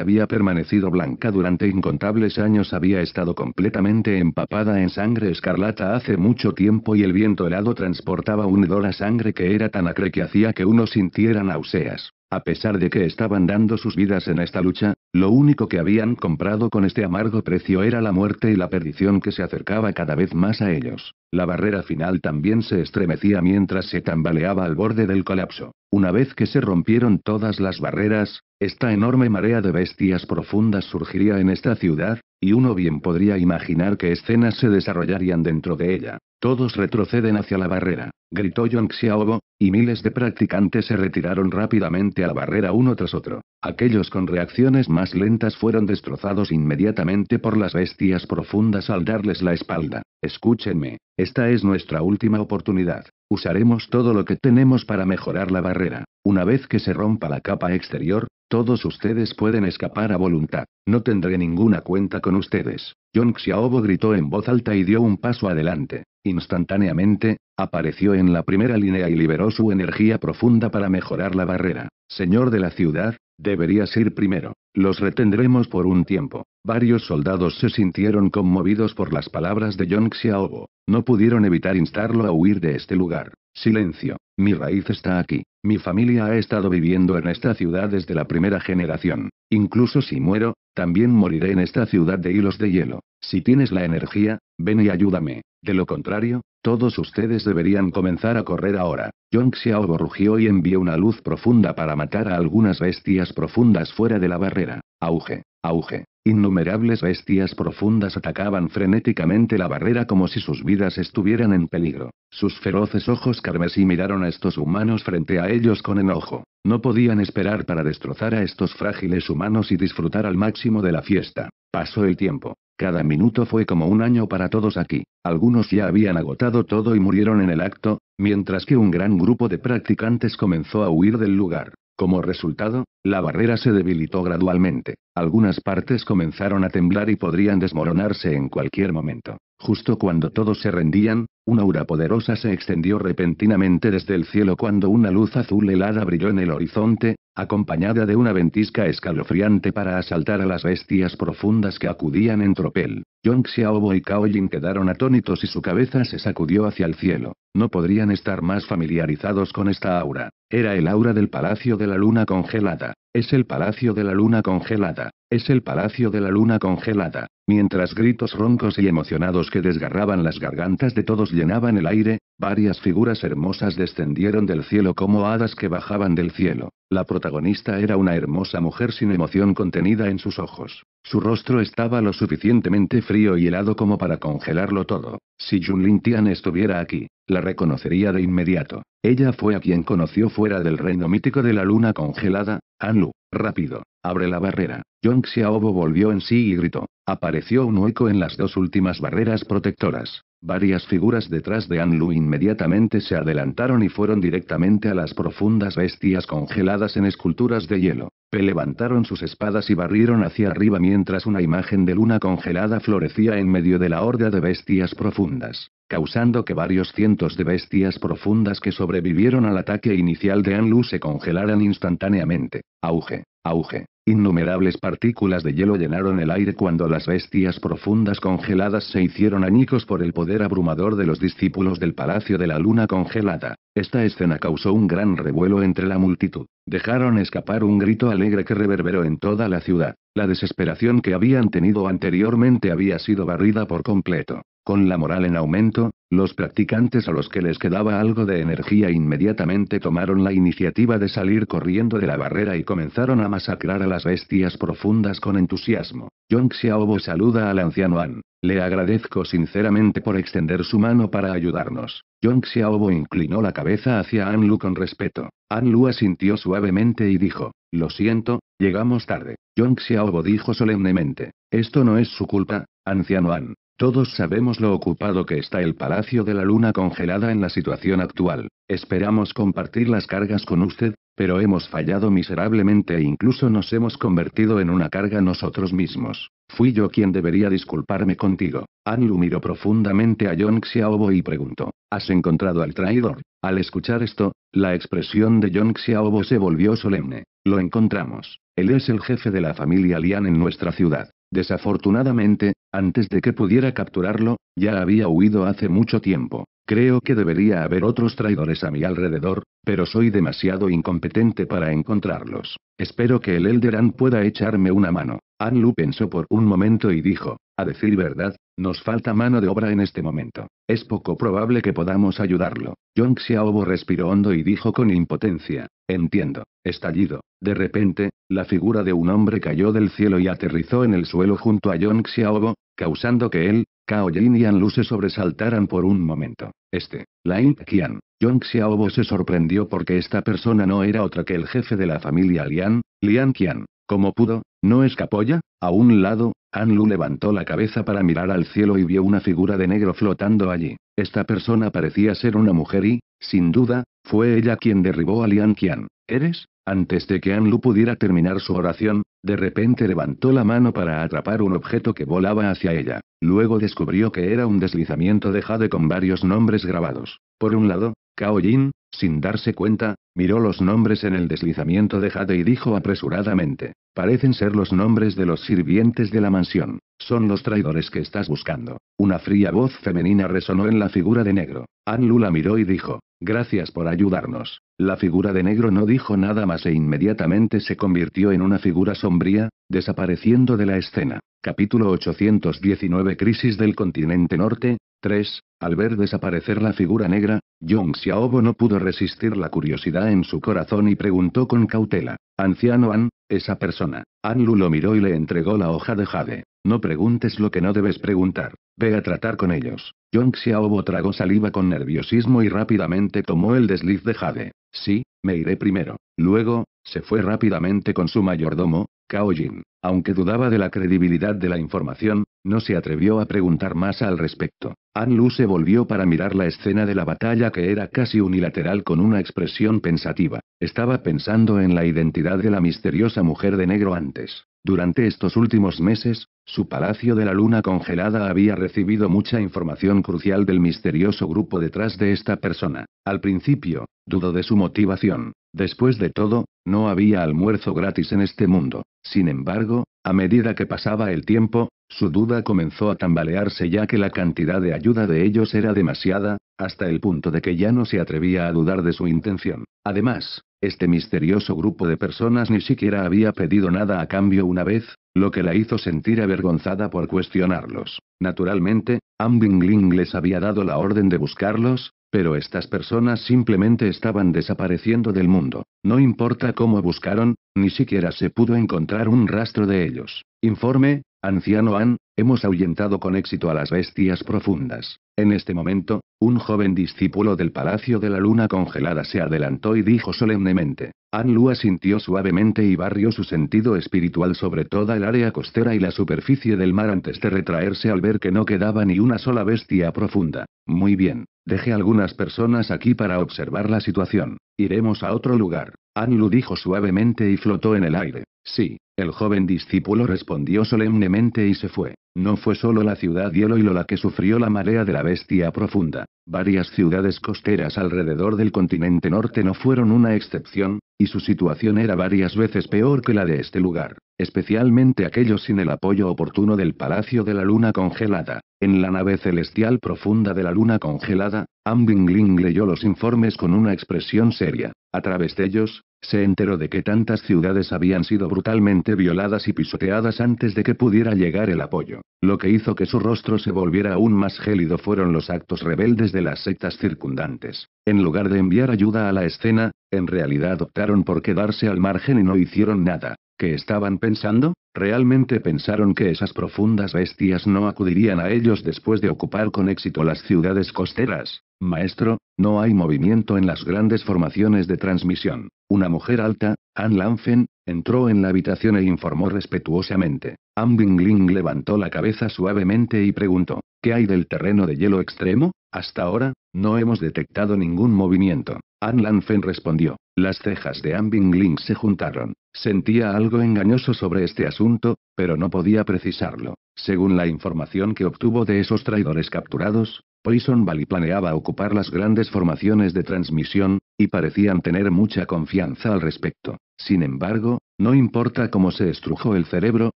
había permanecido blanca durante incontables años había estado completamente empapada en sangre escarlata hace mucho tiempo y el viento helado transportaba un hedor a sangre que era tan acre que hacía que uno sintiera náuseas. A pesar de que estaban dando sus vidas en esta lucha, lo único que habían comprado con este amargo precio era la muerte y la perdición que se acercaba cada vez más a ellos. La barrera final también se estremecía mientras se tambaleaba al borde del colapso. Una vez que se rompieron todas las barreras, esta enorme marea de bestias profundas surgiría en esta ciudad, y uno bien podría imaginar qué escenas se desarrollarían dentro de ella. Todos retroceden hacia la barrera, gritó Yong Xiaobo, y miles de practicantes se retiraron rápidamente a la barrera uno tras otro. Aquellos con reacciones más lentas fueron destrozados inmediatamente por las bestias profundas al darles la espalda. Escúchenme, esta es nuestra última oportunidad. Usaremos todo lo que tenemos para mejorar la barrera. Una vez que se rompa la capa exterior, todos ustedes pueden escapar a voluntad. No tendré ninguna cuenta con ustedes. Yong Xiaobo gritó en voz alta y dio un paso adelante. Instantáneamente, apareció en la primera línea y liberó su energía profunda para mejorar la barrera. Señor de la ciudad, deberías ir primero. Los retendremos por un tiempo. Varios soldados se sintieron conmovidos por las palabras de Yong Xiaobo. No pudieron evitar instarlo a huir de este lugar. Silencio. Mi raíz está aquí, mi familia ha estado viviendo en esta ciudad desde la primera generación. Incluso si muero, también moriré en esta ciudad de hilos de hielo. Si tienes la energía, ven y ayúdame. De lo contrario, todos ustedes deberían comenzar a correr ahora. Yong Xiao rugió y envió una luz profunda para matar a algunas bestias profundas fuera de la barrera. Auge auge. Innumerables bestias profundas atacaban frenéticamente la barrera como si sus vidas estuvieran en peligro. Sus feroces ojos carmesí miraron a estos humanos frente a ellos con enojo. No podían esperar para destrozar a estos frágiles humanos y disfrutar al máximo de la fiesta. Pasó el tiempo. Cada minuto fue como un año para todos aquí. Algunos ya habían agotado todo y murieron en el acto, mientras que un gran grupo de practicantes comenzó a huir del lugar. Como resultado, la barrera se debilitó gradualmente. Algunas partes comenzaron a temblar y podrían desmoronarse en cualquier momento. Justo cuando todos se rendían, una aura poderosa se extendió repentinamente desde el cielo cuando una luz azul helada brilló en el horizonte, acompañada de una ventisca escalofriante para asaltar a las bestias profundas que acudían en tropel. Yong Xiaobo y Cao Jin quedaron atónitos y su cabeza se sacudió hacia el cielo. No podrían estar más familiarizados con esta aura. Era el aura del Palacio de la Luna Congelada. Es el Palacio de la Luna Congelada. Es el Palacio de la Luna Congelada. Mientras gritos roncos y emocionados que desgarraban las gargantas de todos llenaban el aire, varias figuras hermosas descendieron del cielo como hadas que bajaban del cielo. La protagonista era una hermosa mujer sin emoción contenida en sus ojos. Su rostro estaba lo suficientemente frío y helado como para congelarlo todo. Si Jun Lin Tian estuviera aquí, la reconocería de inmediato. Ella fue a quien conoció fuera del reino mítico de la luna congelada, Anlu. Rápido, abre la barrera. Yong Xiaobo volvió en sí y gritó. Apareció un hueco en las dos últimas barreras protectoras. Varias figuras detrás de Anlu inmediatamente se adelantaron y fueron directamente a las profundas bestias congeladas en esculturas de hielo. Pe levantaron sus espadas y barrieron hacia arriba mientras una imagen de luna congelada florecía en medio de la horda de bestias profundas, causando que varios cientos de bestias profundas que sobrevivieron al ataque inicial de Anlu se congelaran instantáneamente. Auge, auge. Innumerables partículas de hielo llenaron el aire cuando las bestias profundas congeladas se hicieron añicos por el poder abrumador de los discípulos del Palacio de la Luna Congelada. Esta escena causó un gran revuelo entre la multitud. Dejaron escapar un grito alegre que reverberó en toda la ciudad. La desesperación que habían tenido anteriormente había sido barrida por completo. Con la moral en aumento, los practicantes a los que les quedaba algo de energía inmediatamente tomaron la iniciativa de salir corriendo de la barrera y comenzaron a masacrar a las bestias profundas con entusiasmo. Yong Xiaobo saluda al anciano An. Le agradezco sinceramente por extender su mano para ayudarnos. Yong Xiaobo inclinó la cabeza hacia An Lu con respeto. An Lu asintió suavemente y dijo, lo siento, llegamos tarde. Yong Xiaobo dijo solemnemente. Esto no es su culpa, anciano An. Todos sabemos lo ocupado que está el Palacio de la Luna congelada en la situación actual. Esperamos compartir las cargas con usted, pero hemos fallado miserablemente e incluso nos hemos convertido en una carga nosotros mismos. Fui yo quien debería disculparme contigo. Anlu miró profundamente a John Xiaobo y preguntó: ¿Has encontrado al traidor? Al escuchar esto, la expresión de John Xiaobo se volvió solemne. Lo encontramos. Él es el jefe de la familia Lian en nuestra ciudad. Desafortunadamente, antes de que pudiera capturarlo, ya había huido hace mucho tiempo. Creo que debería haber otros traidores a mi alrededor, pero soy demasiado incompetente para encontrarlos. Espero que el Elderan pueda echarme una mano. Anlu pensó por un momento y dijo, a decir verdad, nos falta mano de obra en este momento. Es poco probable que podamos ayudarlo. Yong Xiaobo respiró hondo y dijo con impotencia, entiendo, estallido. De repente, la figura de un hombre cayó del cielo y aterrizó en el suelo junto a Yong Xiaobo, causando que él, Cao Jin y Anlu se sobresaltaran por un momento. Este, Lain Qian, Yong Xiaobo se sorprendió porque esta persona no era otra que el jefe de la familia Lian, Lian Qian. Como pudo, no escapó ya. A un lado, Anlu levantó la cabeza para mirar al cielo y vio una figura de negro flotando allí. Esta persona parecía ser una mujer y, sin duda, fue ella quien derribó a Lian Qian. ¿Eres? Antes de que Anlu pudiera terminar su oración, de repente levantó la mano para atrapar un objeto que volaba hacia ella. Luego descubrió que era un deslizamiento de jade con varios nombres grabados. Por un lado, Cao Jin. Sin darse cuenta, miró los nombres en el deslizamiento de Jade y dijo apresuradamente, parecen ser los nombres de los sirvientes de la mansión, son los traidores que estás buscando. Una fría voz femenina resonó en la figura de negro. Anlu la miró y dijo, gracias por ayudarnos. La figura de negro no dijo nada más e inmediatamente se convirtió en una figura sombría, desapareciendo de la escena. Capítulo 819 Crisis del Continente Norte, 3, al ver desaparecer la figura negra, Yong Xiaobo no pudo resistir la curiosidad en su corazón y preguntó con cautela. Anciano An, esa persona. An Lu lo miró y le entregó la hoja de jade. No preguntes lo que no debes preguntar. Ve a tratar con ellos. Yong Xiaobo tragó saliva con nerviosismo y rápidamente tomó el desliz de jade. Sí, me iré primero. Luego, se fue rápidamente con su mayordomo, Cao Jin. Aunque dudaba de la credibilidad de la información, no se atrevió a preguntar más al respecto. Ann se volvió para mirar la escena de la batalla que era casi unilateral con una expresión pensativa. Estaba pensando en la identidad de la misteriosa mujer de negro antes. Durante estos últimos meses, su Palacio de la Luna Congelada había recibido mucha información crucial del misterioso grupo detrás de esta persona. Al principio, dudó de su motivación, Después de todo, no había almuerzo gratis en este mundo. Sin embargo, a medida que pasaba el tiempo, su duda comenzó a tambalearse ya que la cantidad de ayuda de ellos era demasiada, hasta el punto de que ya no se atrevía a dudar de su intención. Además, este misterioso grupo de personas ni siquiera había pedido nada a cambio una vez, lo que la hizo sentir avergonzada por cuestionarlos. Naturalmente, Ambingling les había dado la orden de buscarlos, pero estas personas simplemente estaban desapareciendo del mundo, no importa cómo buscaron, ni siquiera se pudo encontrar un rastro de ellos. Informe, anciano An, hemos ahuyentado con éxito a las bestias profundas. En este momento, un joven discípulo del Palacio de la Luna Congelada se adelantó y dijo solemnemente. An Lua sintió suavemente y barrió su sentido espiritual sobre toda el área costera y la superficie del mar antes de retraerse al ver que no quedaba ni una sola bestia profunda. Muy bien. Dejé algunas personas aquí para observar la situación. Iremos a otro lugar. Anilu dijo suavemente y flotó en el aire. Sí, el joven discípulo respondió solemnemente y se fue. No fue solo la ciudad y lo la que sufrió la marea de la bestia profunda. Varias ciudades costeras alrededor del continente norte no fueron una excepción, y su situación era varias veces peor que la de este lugar, especialmente aquellos sin el apoyo oportuno del Palacio de la Luna Congelada. En la nave celestial profunda de la Luna Congelada, Ambingling leyó los informes con una expresión seria. A través de ellos, se enteró de que tantas ciudades habían sido brutalmente violadas y pisoteadas antes de que pudiera llegar el apoyo. Lo que hizo que su rostro se volviera aún más gélido fueron los actos rebeldes de las sectas circundantes. En lugar de enviar ayuda a la escena, en realidad optaron por quedarse al margen y no hicieron nada. ¿Qué estaban pensando? Realmente pensaron que esas profundas bestias no acudirían a ellos después de ocupar con éxito las ciudades costeras. Maestro, no hay movimiento en las grandes formaciones de transmisión. Una mujer alta, Ann Lanfen, entró en la habitación e informó respetuosamente. Bingling levantó la cabeza suavemente y preguntó, ¿qué hay del terreno de hielo extremo? Hasta ahora, no hemos detectado ningún movimiento. Lan Fen respondió. Las cejas de Bing Bingling se juntaron. Sentía algo engañoso sobre este asunto, pero no podía precisarlo. Según la información que obtuvo de esos traidores capturados, Poison Valley planeaba ocupar las grandes formaciones de transmisión, y parecían tener mucha confianza al respecto. Sin embargo, no importa cómo se estrujó el cerebro,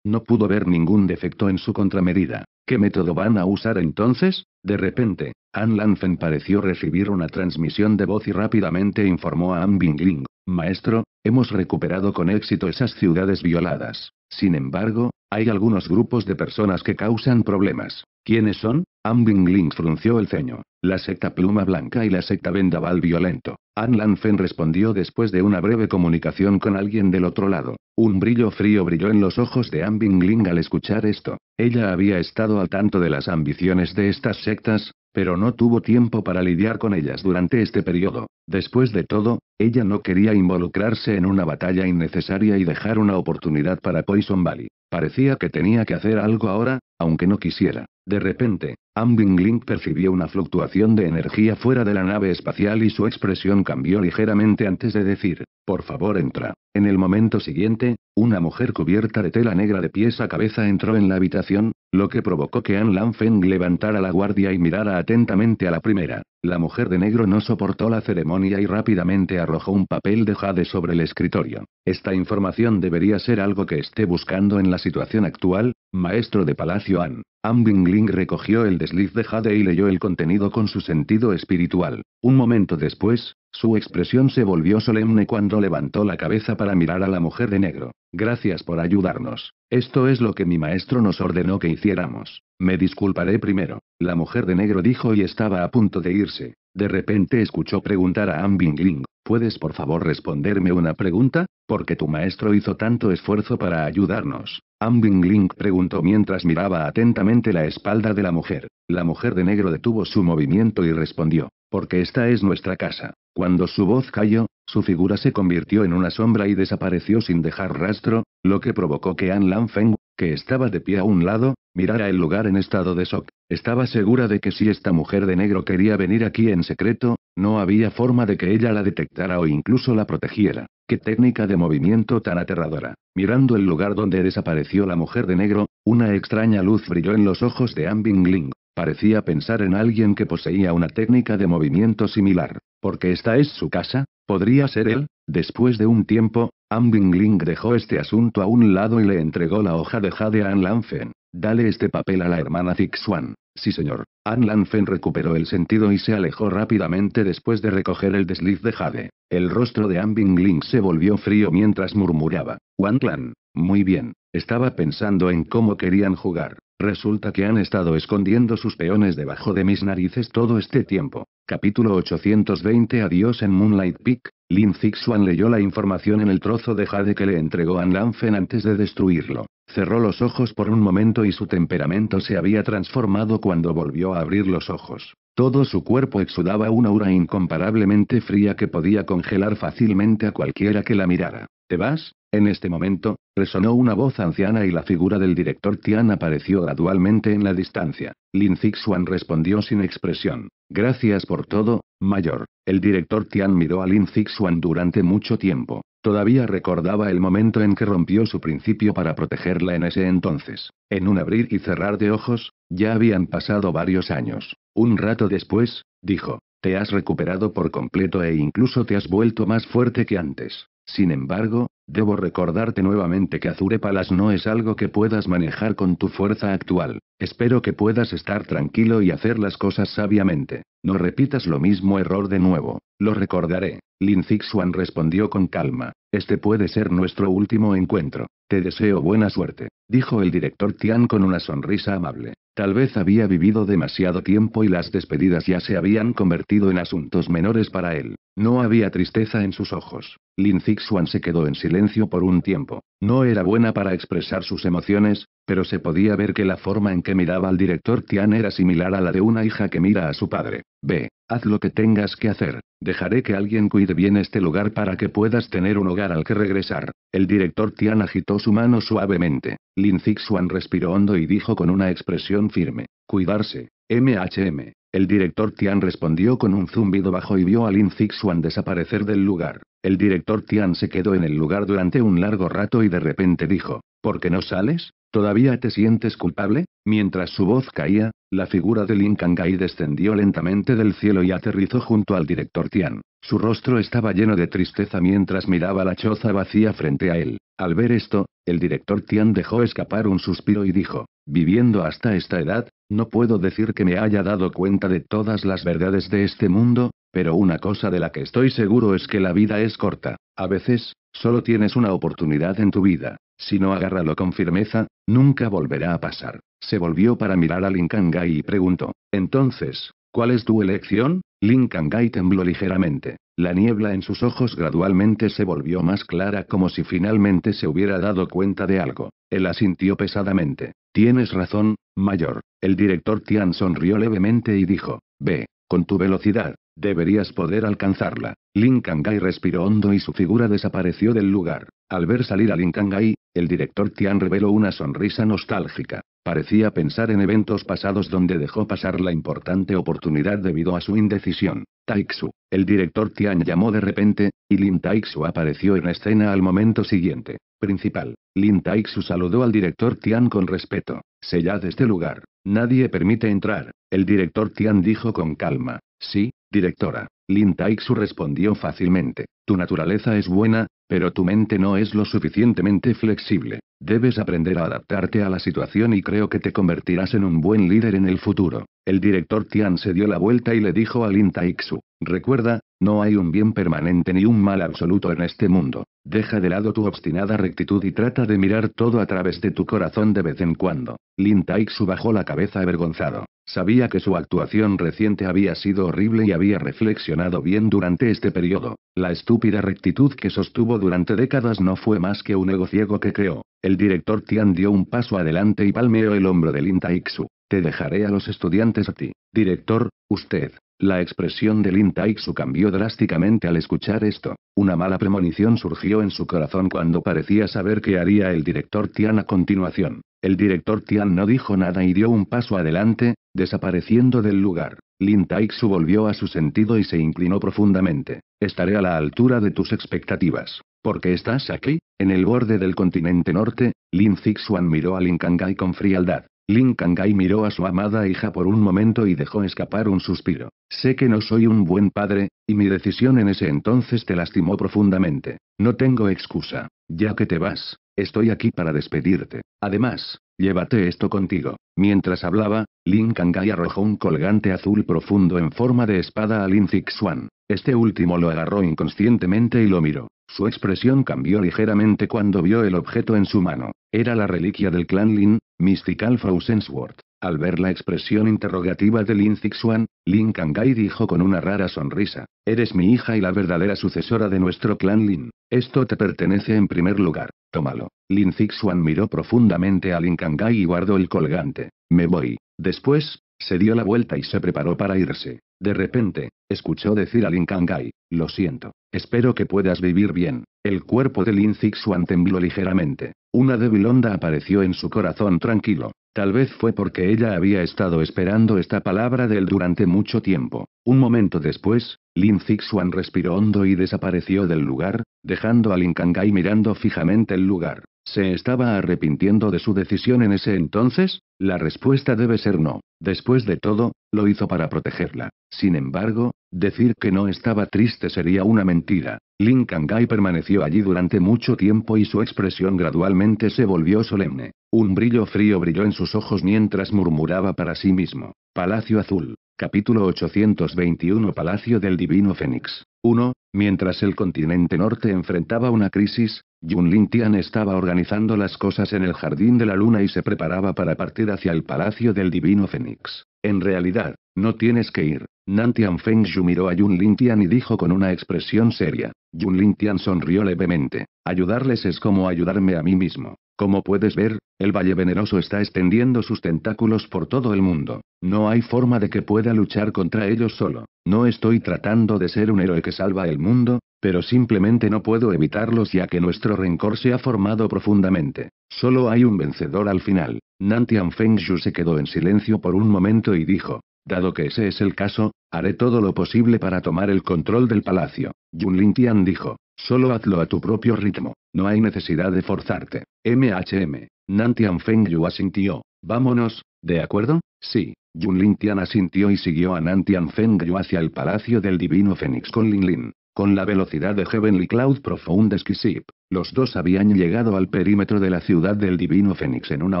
no pudo ver ningún defecto en su contramedida. ¿Qué método van a usar entonces? De repente, An Lanfen pareció recibir una transmisión de voz y rápidamente informó a An Bingling. Maestro, hemos recuperado con éxito esas ciudades violadas. Sin embargo, hay algunos grupos de personas que causan problemas. ¿Quiénes son? Ling frunció el ceño. La secta Pluma Blanca y la secta Vendaval Violento. Lan Lanfen respondió después de una breve comunicación con alguien del otro lado. Un brillo frío brilló en los ojos de Ling al escuchar esto. Ella había estado al tanto de las ambiciones de estas sectas, pero no tuvo tiempo para lidiar con ellas durante este periodo. Después de todo, ella no quería involucrarse en una batalla innecesaria y dejar una oportunidad para Poison Valley. Parecía que tenía que hacer algo ahora, aunque no quisiera. De repente, Ambing Link percibió una fluctuación de energía fuera de la nave espacial y su expresión cambió ligeramente antes de decir, por favor entra. En el momento siguiente, una mujer cubierta de tela negra de pies a cabeza entró en la habitación, lo que provocó que Lan Feng levantara la guardia y mirara atentamente a la primera. La mujer de negro no soportó la ceremonia y rápidamente arrojó un papel de jade sobre el escritorio. Esta información debería ser algo que esté buscando en la situación actual, maestro de Palacio An. Anne. Ling recogió el desliz de jade y leyó el contenido con su sentido espiritual. Un momento después, su expresión se volvió solemne cuando levantó la cabeza para mirar a la mujer de negro. Gracias por ayudarnos. Esto es lo que mi maestro nos ordenó que hiciéramos. Me disculparé primero. La mujer de negro dijo y estaba a punto de irse. De repente escuchó preguntar a Ambingling. ¿Puedes por favor responderme una pregunta? Porque tu maestro hizo tanto esfuerzo para ayudarnos. Ambing Ling preguntó mientras miraba atentamente la espalda de la mujer. La mujer de negro detuvo su movimiento y respondió, porque esta es nuestra casa. Cuando su voz cayó, su figura se convirtió en una sombra y desapareció sin dejar rastro, lo que provocó que An Feng, que estaba de pie a un lado, mirara el lugar en estado de shock. Estaba segura de que si esta mujer de negro quería venir aquí en secreto, no había forma de que ella la detectara o incluso la protegiera. Qué técnica de movimiento tan aterradora. Mirando el lugar donde desapareció la mujer de negro, una extraña luz brilló en los ojos de Ling, Parecía pensar en alguien que poseía una técnica de movimiento similar. Porque esta es su casa, podría ser él. Después de un tiempo, Ling dejó este asunto a un lado y le entregó la hoja de jade a Lanfen. Dale este papel a la hermana Zixuan. Sí, señor. Anlan Fen recuperó el sentido y se alejó rápidamente después de recoger el desliz de Jade. El rostro de Bing Ling se volvió frío mientras murmuraba. Wan clan Muy bien. Estaba pensando en cómo querían jugar. Resulta que han estado escondiendo sus peones debajo de mis narices todo este tiempo. Capítulo 820 Adiós en Moonlight Peak. Lin Zixuan leyó la información en el trozo de Jade que le entregó Anlan Fen antes de destruirlo. Cerró los ojos por un momento y su temperamento se había transformado cuando volvió a abrir los ojos. Todo su cuerpo exudaba una aura incomparablemente fría que podía congelar fácilmente a cualquiera que la mirara. ¿Te vas? En este momento, resonó una voz anciana y la figura del director Tian apareció gradualmente en la distancia. Lin Zixuan respondió sin expresión. Gracias por todo, mayor. El director Tian miró a Lin Zixuan durante mucho tiempo. Todavía recordaba el momento en que rompió su principio para protegerla en ese entonces. En un abrir y cerrar de ojos, ya habían pasado varios años. Un rato después, dijo, te has recuperado por completo e incluso te has vuelto más fuerte que antes. Sin embargo, debo recordarte nuevamente que Azure Palace no es algo que puedas manejar con tu fuerza actual. Espero que puedas estar tranquilo y hacer las cosas sabiamente. No repitas lo mismo error de nuevo. Lo recordaré. Lin Zixuan respondió con calma. Este puede ser nuestro último encuentro. Te deseo buena suerte, dijo el director Tian con una sonrisa amable. Tal vez había vivido demasiado tiempo y las despedidas ya se habían convertido en asuntos menores para él. No había tristeza en sus ojos. Lin Zixuan se quedó en silencio por un tiempo. No era buena para expresar sus emociones, pero se podía ver que la forma en que miraba al director Tian era similar a la de una hija que mira a su padre. B. haz lo que tengas que hacer. Dejaré que alguien cuide bien este lugar para que puedas tener un hogar al que regresar. El director Tian agitó su mano suavemente. Lin Zixuan respiró hondo y dijo con una expresión firme: Cuidarse, MHM. El director Tian respondió con un zumbido bajo y vio a Lin Zixuan desaparecer del lugar. El director Tian se quedó en el lugar durante un largo rato y de repente dijo: ¿Por qué no sales? ¿Todavía te sientes culpable? Mientras su voz caía, la figura de Lin Kangai descendió lentamente del cielo y aterrizó junto al director Tian. Su rostro estaba lleno de tristeza mientras miraba la choza vacía frente a él. Al ver esto, el director Tian dejó escapar un suspiro y dijo, viviendo hasta esta edad, no puedo decir que me haya dado cuenta de todas las verdades de este mundo, pero una cosa de la que estoy seguro es que la vida es corta. A veces, solo tienes una oportunidad en tu vida. Si no agárralo con firmeza, nunca volverá a pasar. Se volvió para mirar a Kangai y preguntó: Entonces, ¿cuál es tu elección? Kangai tembló ligeramente. La niebla en sus ojos gradualmente se volvió más clara como si finalmente se hubiera dado cuenta de algo. Él asintió pesadamente. Tienes razón, mayor. El director Tian sonrió levemente y dijo, ve, con tu velocidad, Deberías poder alcanzarla. Lin Kangai respiró hondo y su figura desapareció del lugar. Al ver salir a Lin Kangai, el director Tian reveló una sonrisa nostálgica. Parecía pensar en eventos pasados donde dejó pasar la importante oportunidad debido a su indecisión. Taixu. El director Tian llamó de repente, y Lin Taixu apareció en escena al momento siguiente. Principal. Lin Taixu saludó al director Tian con respeto. Se Sellad este lugar. Nadie permite entrar. El director Tian dijo con calma. Sí, directora. Lin Taixu respondió fácilmente. Tu naturaleza es buena, pero tu mente no es lo suficientemente flexible. Debes aprender a adaptarte a la situación y creo que te convertirás en un buen líder en el futuro. El director Tian se dio la vuelta y le dijo a Lin Taixu. Recuerda, no hay un bien permanente ni un mal absoluto en este mundo. Deja de lado tu obstinada rectitud y trata de mirar todo a través de tu corazón de vez en cuando. Lin Taixu bajó la cabeza avergonzado. Sabía que su actuación reciente había sido horrible y había reflexionado bien durante este periodo. La estúpida rectitud que sostuvo durante décadas no fue más que un ego ciego que creó. El director Tian dio un paso adelante y palmeó el hombro de Lin Taixu. Te dejaré a los estudiantes a ti. Director, usted. La expresión de Lin Taixu cambió drásticamente al escuchar esto. Una mala premonición surgió en su corazón cuando parecía saber qué haría el director Tian a continuación. El director Tian no dijo nada y dio un paso adelante, desapareciendo del lugar. Lin Taixu volvió a su sentido y se inclinó profundamente. Estaré a la altura de tus expectativas. Porque estás aquí, en el borde del continente norte, Lin Zixuan miró a Lin Kangai con frialdad. Lin Kangai miró a su amada hija por un momento y dejó escapar un suspiro. Sé que no soy un buen padre, y mi decisión en ese entonces te lastimó profundamente. No tengo excusa. Ya que te vas, estoy aquí para despedirte. Además, llévate esto contigo. Mientras hablaba, Lin Kangai arrojó un colgante azul profundo en forma de espada a Lin Zixuan. Este último lo agarró inconscientemente y lo miró. Su expresión cambió ligeramente cuando vio el objeto en su mano. Era la reliquia del clan Lin, Mystical Sword, Al ver la expresión interrogativa de Lin Zixuan, Lin Kangai dijo con una rara sonrisa, Eres mi hija y la verdadera sucesora de nuestro clan Lin. Esto te pertenece en primer lugar. Tómalo. Lin Zixuan miró profundamente a Lin Kangai y guardó el colgante. Me voy. Después, se dio la vuelta y se preparó para irse. De repente, escuchó decir a Lin Kangai, lo siento, espero que puedas vivir bien. El cuerpo de Lin Zixuan tembló ligeramente. Una débil onda apareció en su corazón tranquilo. Tal vez fue porque ella había estado esperando esta palabra de él durante mucho tiempo. Un momento después, Lin Zixuan respiró hondo y desapareció del lugar, dejando a Lin Kangai mirando fijamente el lugar. ¿Se estaba arrepintiendo de su decisión en ese entonces? La respuesta debe ser no. Después de todo, lo hizo para protegerla. Sin embargo, decir que no estaba triste sería una mentira. Lin Kangai permaneció allí durante mucho tiempo y su expresión gradualmente se volvió solemne. Un brillo frío brilló en sus ojos mientras murmuraba para sí mismo. Palacio Azul. Capítulo 821 Palacio del Divino Fénix. 1. Mientras el continente norte enfrentaba una crisis, Yun Lin Tian estaba organizando las cosas en el Jardín de la Luna y se preparaba para partir hacia el Palacio del Divino Fénix. En realidad, no tienes que ir. Nantian Feng miró a Yun Lintian y dijo con una expresión seria. Yun Lintian sonrió levemente. Ayudarles es como ayudarme a mí mismo. Como puedes ver, el Valle Veneroso está extendiendo sus tentáculos por todo el mundo. No hay forma de que pueda luchar contra ellos solo. No estoy tratando de ser un héroe que salva el mundo, pero simplemente no puedo evitarlos ya que nuestro rencor se ha formado profundamente. Solo hay un vencedor al final. Nantian Feng se quedó en silencio por un momento y dijo, Dado que ese es el caso, haré todo lo posible para tomar el control del palacio. Yun Lin Tian dijo. Solo hazlo a tu propio ritmo. No hay necesidad de forzarte. MHM. Nantian Feng Yu asintió. Vámonos, ¿de acuerdo? Sí. Yun Lin Tian asintió y siguió a Nantian Feng Yu hacia el palacio del divino Fénix con Lin Lin. Con la velocidad de Heavenly Cloud Profound Esquisip, los dos habían llegado al perímetro de la ciudad del Divino Fénix en una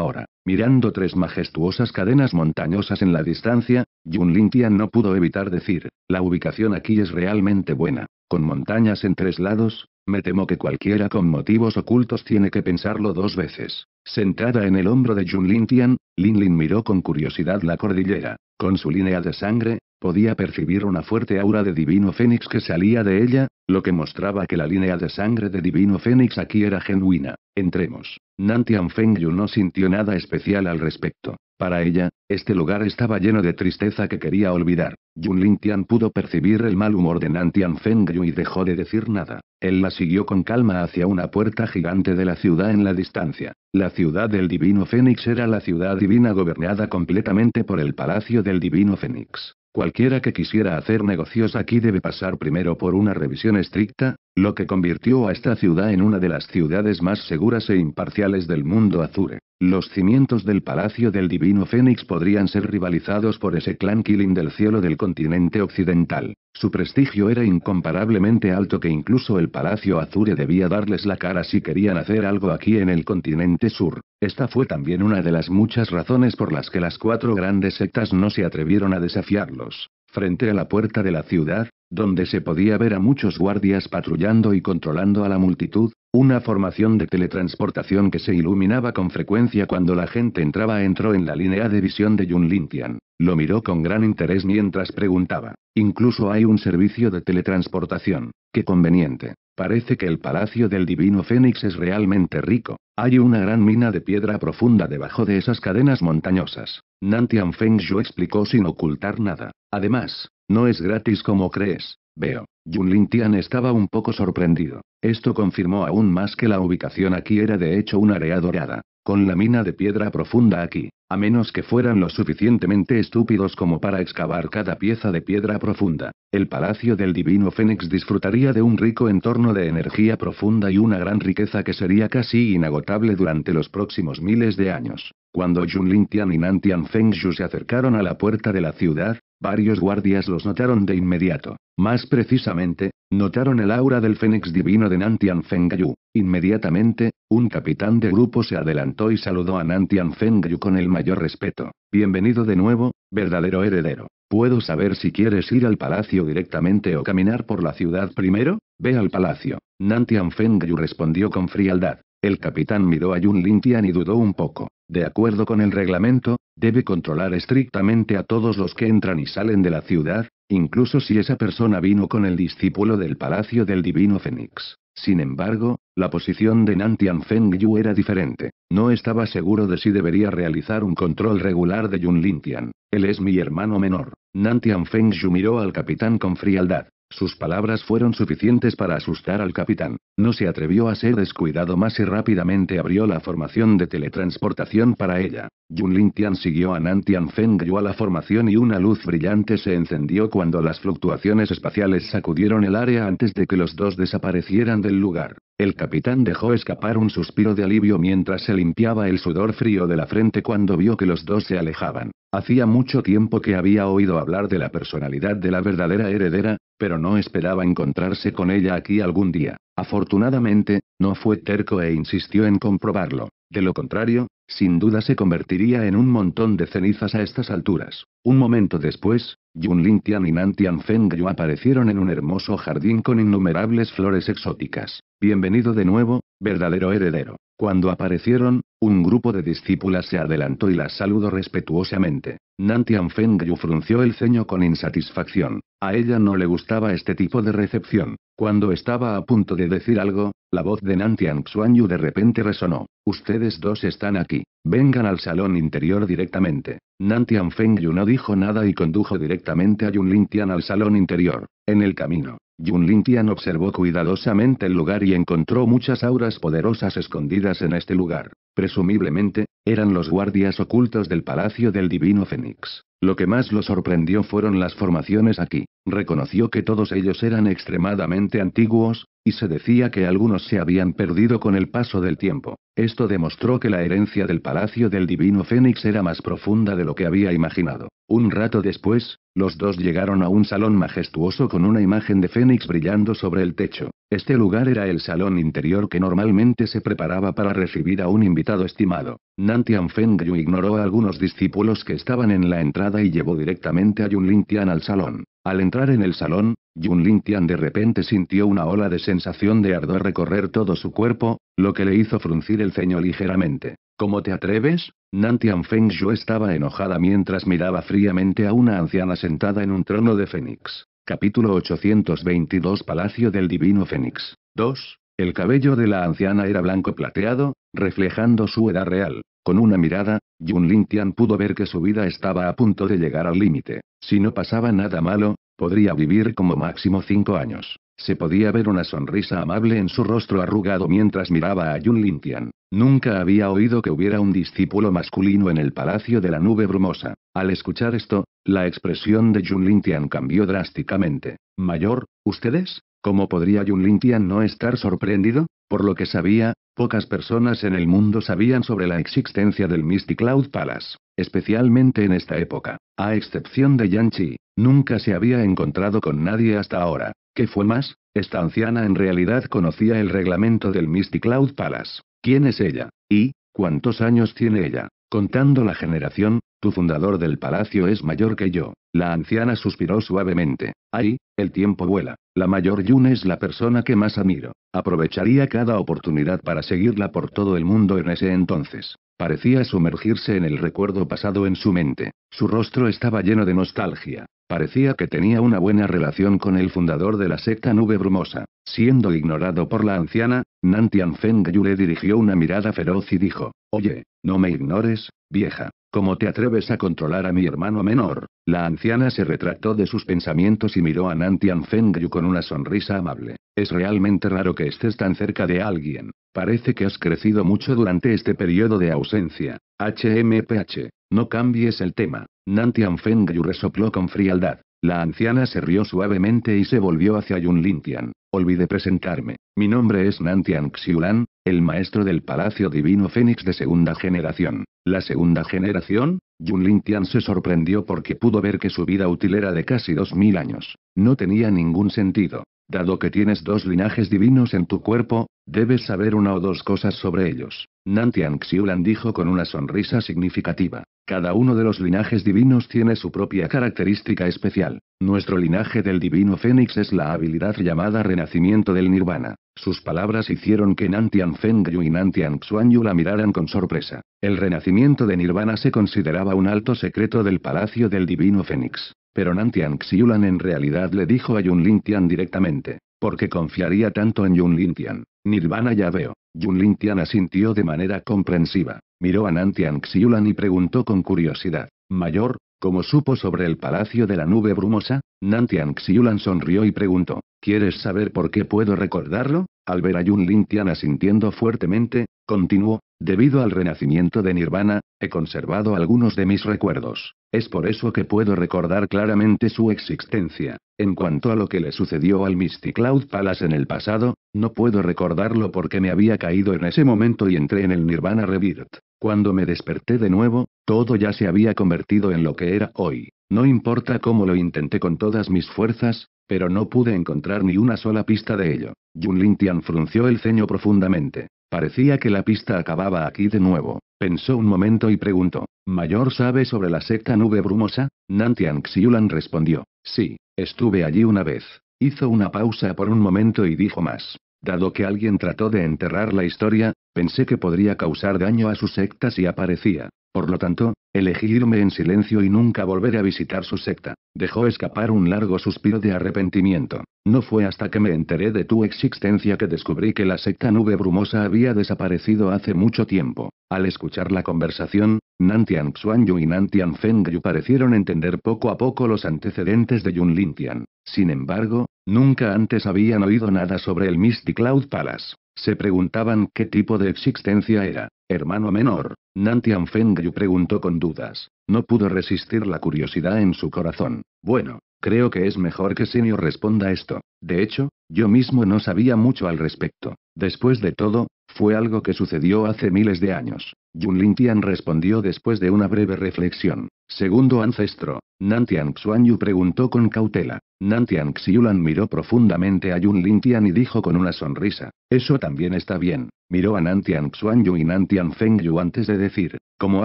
hora. Mirando tres majestuosas cadenas montañosas en la distancia, Jun Lin Tian no pudo evitar decir, la ubicación aquí es realmente buena. Con montañas en tres lados, me temo que cualquiera con motivos ocultos tiene que pensarlo dos veces. Sentada en el hombro de Jun Lin Tian, Lin Lin miró con curiosidad la cordillera. Con su línea de sangre, Podía percibir una fuerte aura de Divino Fénix que salía de ella, lo que mostraba que la línea de sangre de Divino Fénix aquí era genuina. Entremos. Nantian Fengyu no sintió nada especial al respecto. Para ella, este lugar estaba lleno de tristeza que quería olvidar. Yun Lin Tian pudo percibir el mal humor de Nantian Fengyu y dejó de decir nada. Él la siguió con calma hacia una puerta gigante de la ciudad en la distancia. La ciudad del Divino Fénix era la ciudad divina gobernada completamente por el Palacio del Divino Fénix. Cualquiera que quisiera hacer negocios aquí debe pasar primero por una revisión estricta, lo que convirtió a esta ciudad en una de las ciudades más seguras e imparciales del mundo azure. Los cimientos del Palacio del Divino Fénix podrían ser rivalizados por ese clan Killing del cielo del continente occidental. Su prestigio era incomparablemente alto que incluso el Palacio Azure debía darles la cara si querían hacer algo aquí en el continente sur. Esta fue también una de las muchas razones por las que las cuatro grandes sectas no se atrevieron a desafiarlos frente a la puerta de la ciudad, donde se podía ver a muchos guardias patrullando y controlando a la multitud, una formación de teletransportación que se iluminaba con frecuencia cuando la gente entraba entró en la línea de visión de Yun Lintian. Lo miró con gran interés mientras preguntaba. Incluso hay un servicio de teletransportación. Qué conveniente. Parece que el Palacio del Divino Fénix es realmente rico. Hay una gran mina de piedra profunda debajo de esas cadenas montañosas. Nantian Feng explicó sin ocultar nada. Además, no es gratis como crees. Veo. Yun Tian estaba un poco sorprendido. Esto confirmó aún más que la ubicación aquí era de hecho un área dorada. Con la mina de piedra profunda aquí, a menos que fueran lo suficientemente estúpidos como para excavar cada pieza de piedra profunda, el palacio del divino Fénix disfrutaría de un rico entorno de energía profunda y una gran riqueza que sería casi inagotable durante los próximos miles de años. Cuando Lin Tian y Nantian Feng Yu se acercaron a la puerta de la ciudad, Varios guardias los notaron de inmediato. Más precisamente, notaron el aura del fénix divino de Nantian Fengyu. Inmediatamente, un capitán de grupo se adelantó y saludó a Nantian Fengyu con el mayor respeto. Bienvenido de nuevo, verdadero heredero. ¿Puedo saber si quieres ir al palacio directamente o caminar por la ciudad primero? Ve al palacio. Nantian Fengyu respondió con frialdad. El capitán miró a Yun Lintian y dudó un poco. De acuerdo con el reglamento, debe controlar estrictamente a todos los que entran y salen de la ciudad, incluso si esa persona vino con el discípulo del Palacio del Divino Fénix. Sin embargo, la posición de Nantian Feng Yu era diferente. No estaba seguro de si debería realizar un control regular de Yun Lintian. Él es mi hermano menor. Nantian Feng Yu miró al capitán con frialdad. Sus palabras fueron suficientes para asustar al capitán. No se atrevió a ser descuidado más y rápidamente abrió la formación de teletransportación para ella. Jun Lin Tian siguió a Nan Tian Feng Yu a la formación y una luz brillante se encendió cuando las fluctuaciones espaciales sacudieron el área antes de que los dos desaparecieran del lugar. El capitán dejó escapar un suspiro de alivio mientras se limpiaba el sudor frío de la frente cuando vio que los dos se alejaban. Hacía mucho tiempo que había oído hablar de la personalidad de la verdadera heredera, pero no esperaba encontrarse con ella aquí algún día. Afortunadamente, no fue terco e insistió en comprobarlo. De lo contrario, sin duda se convertiría en un montón de cenizas a estas alturas. Un momento después, Lin Tian y Nan Tian Feng Yu aparecieron en un hermoso jardín con innumerables flores exóticas. Bienvenido de nuevo, verdadero heredero. Cuando aparecieron, un grupo de discípulas se adelantó y las saludó respetuosamente. Nantian Feng Yu frunció el ceño con insatisfacción. A ella no le gustaba este tipo de recepción. Cuando estaba a punto de decir algo, la voz de Nantian Yu de repente resonó. Ustedes dos están aquí. Vengan al salón interior directamente. Nantian Feng Yu no dijo nada y condujo directamente a Yun Tian al salón interior. En el camino, Yun Lintian observó cuidadosamente el lugar y encontró muchas auras poderosas escondidas en este lugar. Presumiblemente, eran los guardias ocultos del Palacio del Divino Fénix. Lo que más lo sorprendió fueron las formaciones aquí. Reconoció que todos ellos eran extremadamente antiguos, y se decía que algunos se habían perdido con el paso del tiempo. Esto demostró que la herencia del palacio del divino Fénix era más profunda de lo que había imaginado. Un rato después, los dos llegaron a un salón majestuoso con una imagen de Fénix brillando sobre el techo. Este lugar era el salón interior que normalmente se preparaba para recibir a un invitado estimado. Nantian Yu ignoró a algunos discípulos que estaban en la entrada y llevó directamente a Yunlin Tian al salón. Al entrar en el salón, Yun Tian de repente sintió una ola de sensación de ardor recorrer todo su cuerpo, lo que le hizo fruncir el ceño ligeramente. ¿Cómo te atreves? Nantian Feng Yu estaba enojada mientras miraba fríamente a una anciana sentada en un trono de Fénix. Capítulo 822 Palacio del Divino Fénix. 2. El cabello de la anciana era blanco plateado, reflejando su edad real. Con una mirada, Yun Lintian pudo ver que su vida estaba a punto de llegar al límite. Si no pasaba nada malo, Podría vivir como máximo cinco años. Se podía ver una sonrisa amable en su rostro arrugado mientras miraba a Jun Lintian. Nunca había oído que hubiera un discípulo masculino en el Palacio de la Nube Brumosa. Al escuchar esto, la expresión de Jun Lintian cambió drásticamente. Mayor, ¿ustedes? ¿Cómo podría Jun Lintian no estar sorprendido? Por lo que sabía, pocas personas en el mundo sabían sobre la existencia del Misty Cloud Palace, especialmente en esta época, a excepción de Chi. Nunca se había encontrado con nadie hasta ahora. ¿Qué fue más? Esta anciana en realidad conocía el reglamento del Misty Cloud Palace. ¿Quién es ella? ¿Y cuántos años tiene ella? Contando la generación, tu fundador del palacio es mayor que yo. La anciana suspiró suavemente. Ay, el tiempo vuela. La mayor Yun es la persona que más admiro. Aprovecharía cada oportunidad para seguirla por todo el mundo en ese entonces. Parecía sumergirse en el recuerdo pasado en su mente. Su rostro estaba lleno de nostalgia. Parecía que tenía una buena relación con el fundador de la secta Nube Brumosa. Siendo ignorado por la anciana, Nantian Feng Yu le dirigió una mirada feroz y dijo, Oye, no me ignores, vieja. ¿Cómo te atreves a controlar a mi hermano menor? La anciana se retractó de sus pensamientos y miró a Nantian Feng Yu con una sonrisa amable. Es realmente raro que estés tan cerca de alguien. Parece que has crecido mucho durante este periodo de ausencia. HMPH. No cambies el tema. Nantian Yu resopló con frialdad. La anciana se rió suavemente y se volvió hacia Yun Lintian. Olvidé presentarme. Mi nombre es Nantian Xiulan, el maestro del Palacio Divino Fénix de segunda generación. ¿La segunda generación? Yun Lintian se sorprendió porque pudo ver que su vida útil era de casi dos mil años. No tenía ningún sentido. Dado que tienes dos linajes divinos en tu cuerpo, Debes saber una o dos cosas sobre ellos. Nantian Xiulan dijo con una sonrisa significativa. Cada uno de los linajes divinos tiene su propia característica especial. Nuestro linaje del divino Fénix es la habilidad llamada renacimiento del nirvana. Sus palabras hicieron que Nantian Yu y Nantian Yu la miraran con sorpresa. El renacimiento de nirvana se consideraba un alto secreto del palacio del divino Fénix. Pero Nantian Xiulan en realidad le dijo a Yun Tian directamente qué confiaría tanto en Yun Lintian. Nirvana ya veo. Yun Lintian asintió de manera comprensiva. Miró a Nantian Xiulan y preguntó con curiosidad. Mayor, ¿cómo supo sobre el palacio de la nube brumosa? Nantian Xiulan sonrió y preguntó. ¿Quieres saber por qué puedo recordarlo? Al ver a Yun Lintian asintiendo fuertemente, Continuó, debido al renacimiento de Nirvana, he conservado algunos de mis recuerdos. Es por eso que puedo recordar claramente su existencia. En cuanto a lo que le sucedió al Misty Cloud Palace en el pasado, no puedo recordarlo porque me había caído en ese momento y entré en el Nirvana Rebirth. Cuando me desperté de nuevo, todo ya se había convertido en lo que era hoy. No importa cómo lo intenté con todas mis fuerzas, pero no pude encontrar ni una sola pista de ello. Yun Lin Tian frunció el ceño profundamente. Parecía que la pista acababa aquí de nuevo. Pensó un momento y preguntó: ¿Mayor sabe sobre la secta nube brumosa? Nantian Xiulan respondió: Sí, estuve allí una vez. Hizo una pausa por un momento y dijo más. Dado que alguien trató de enterrar la historia, pensé que podría causar daño a su secta si aparecía. Por lo tanto, elegí irme en silencio y nunca volver a visitar su secta. Dejó escapar un largo suspiro de arrepentimiento. No fue hasta que me enteré de tu existencia que descubrí que la secta nube brumosa había desaparecido hace mucho tiempo. Al escuchar la conversación, Nantian Xuanyu y Nantian Fengyu parecieron entender poco a poco los antecedentes de Yun Tian. Sin embargo, nunca antes habían oído nada sobre el Misty Cloud Palace. Se preguntaban qué tipo de existencia era. Hermano menor, Nantian Yu preguntó con dudas. No pudo resistir la curiosidad en su corazón. Bueno, creo que es mejor que Senior responda esto. De hecho, yo mismo no sabía mucho al respecto. Después de todo, fue algo que sucedió hace miles de años. Yun Lin Tian respondió después de una breve reflexión. Segundo ancestro, Nantian Yu preguntó con cautela. Nantian Xiulan miró profundamente a Yun Lin y dijo con una sonrisa. Eso también está bien. Miró a Nantian Yu y Nantian Yu antes de decir. Como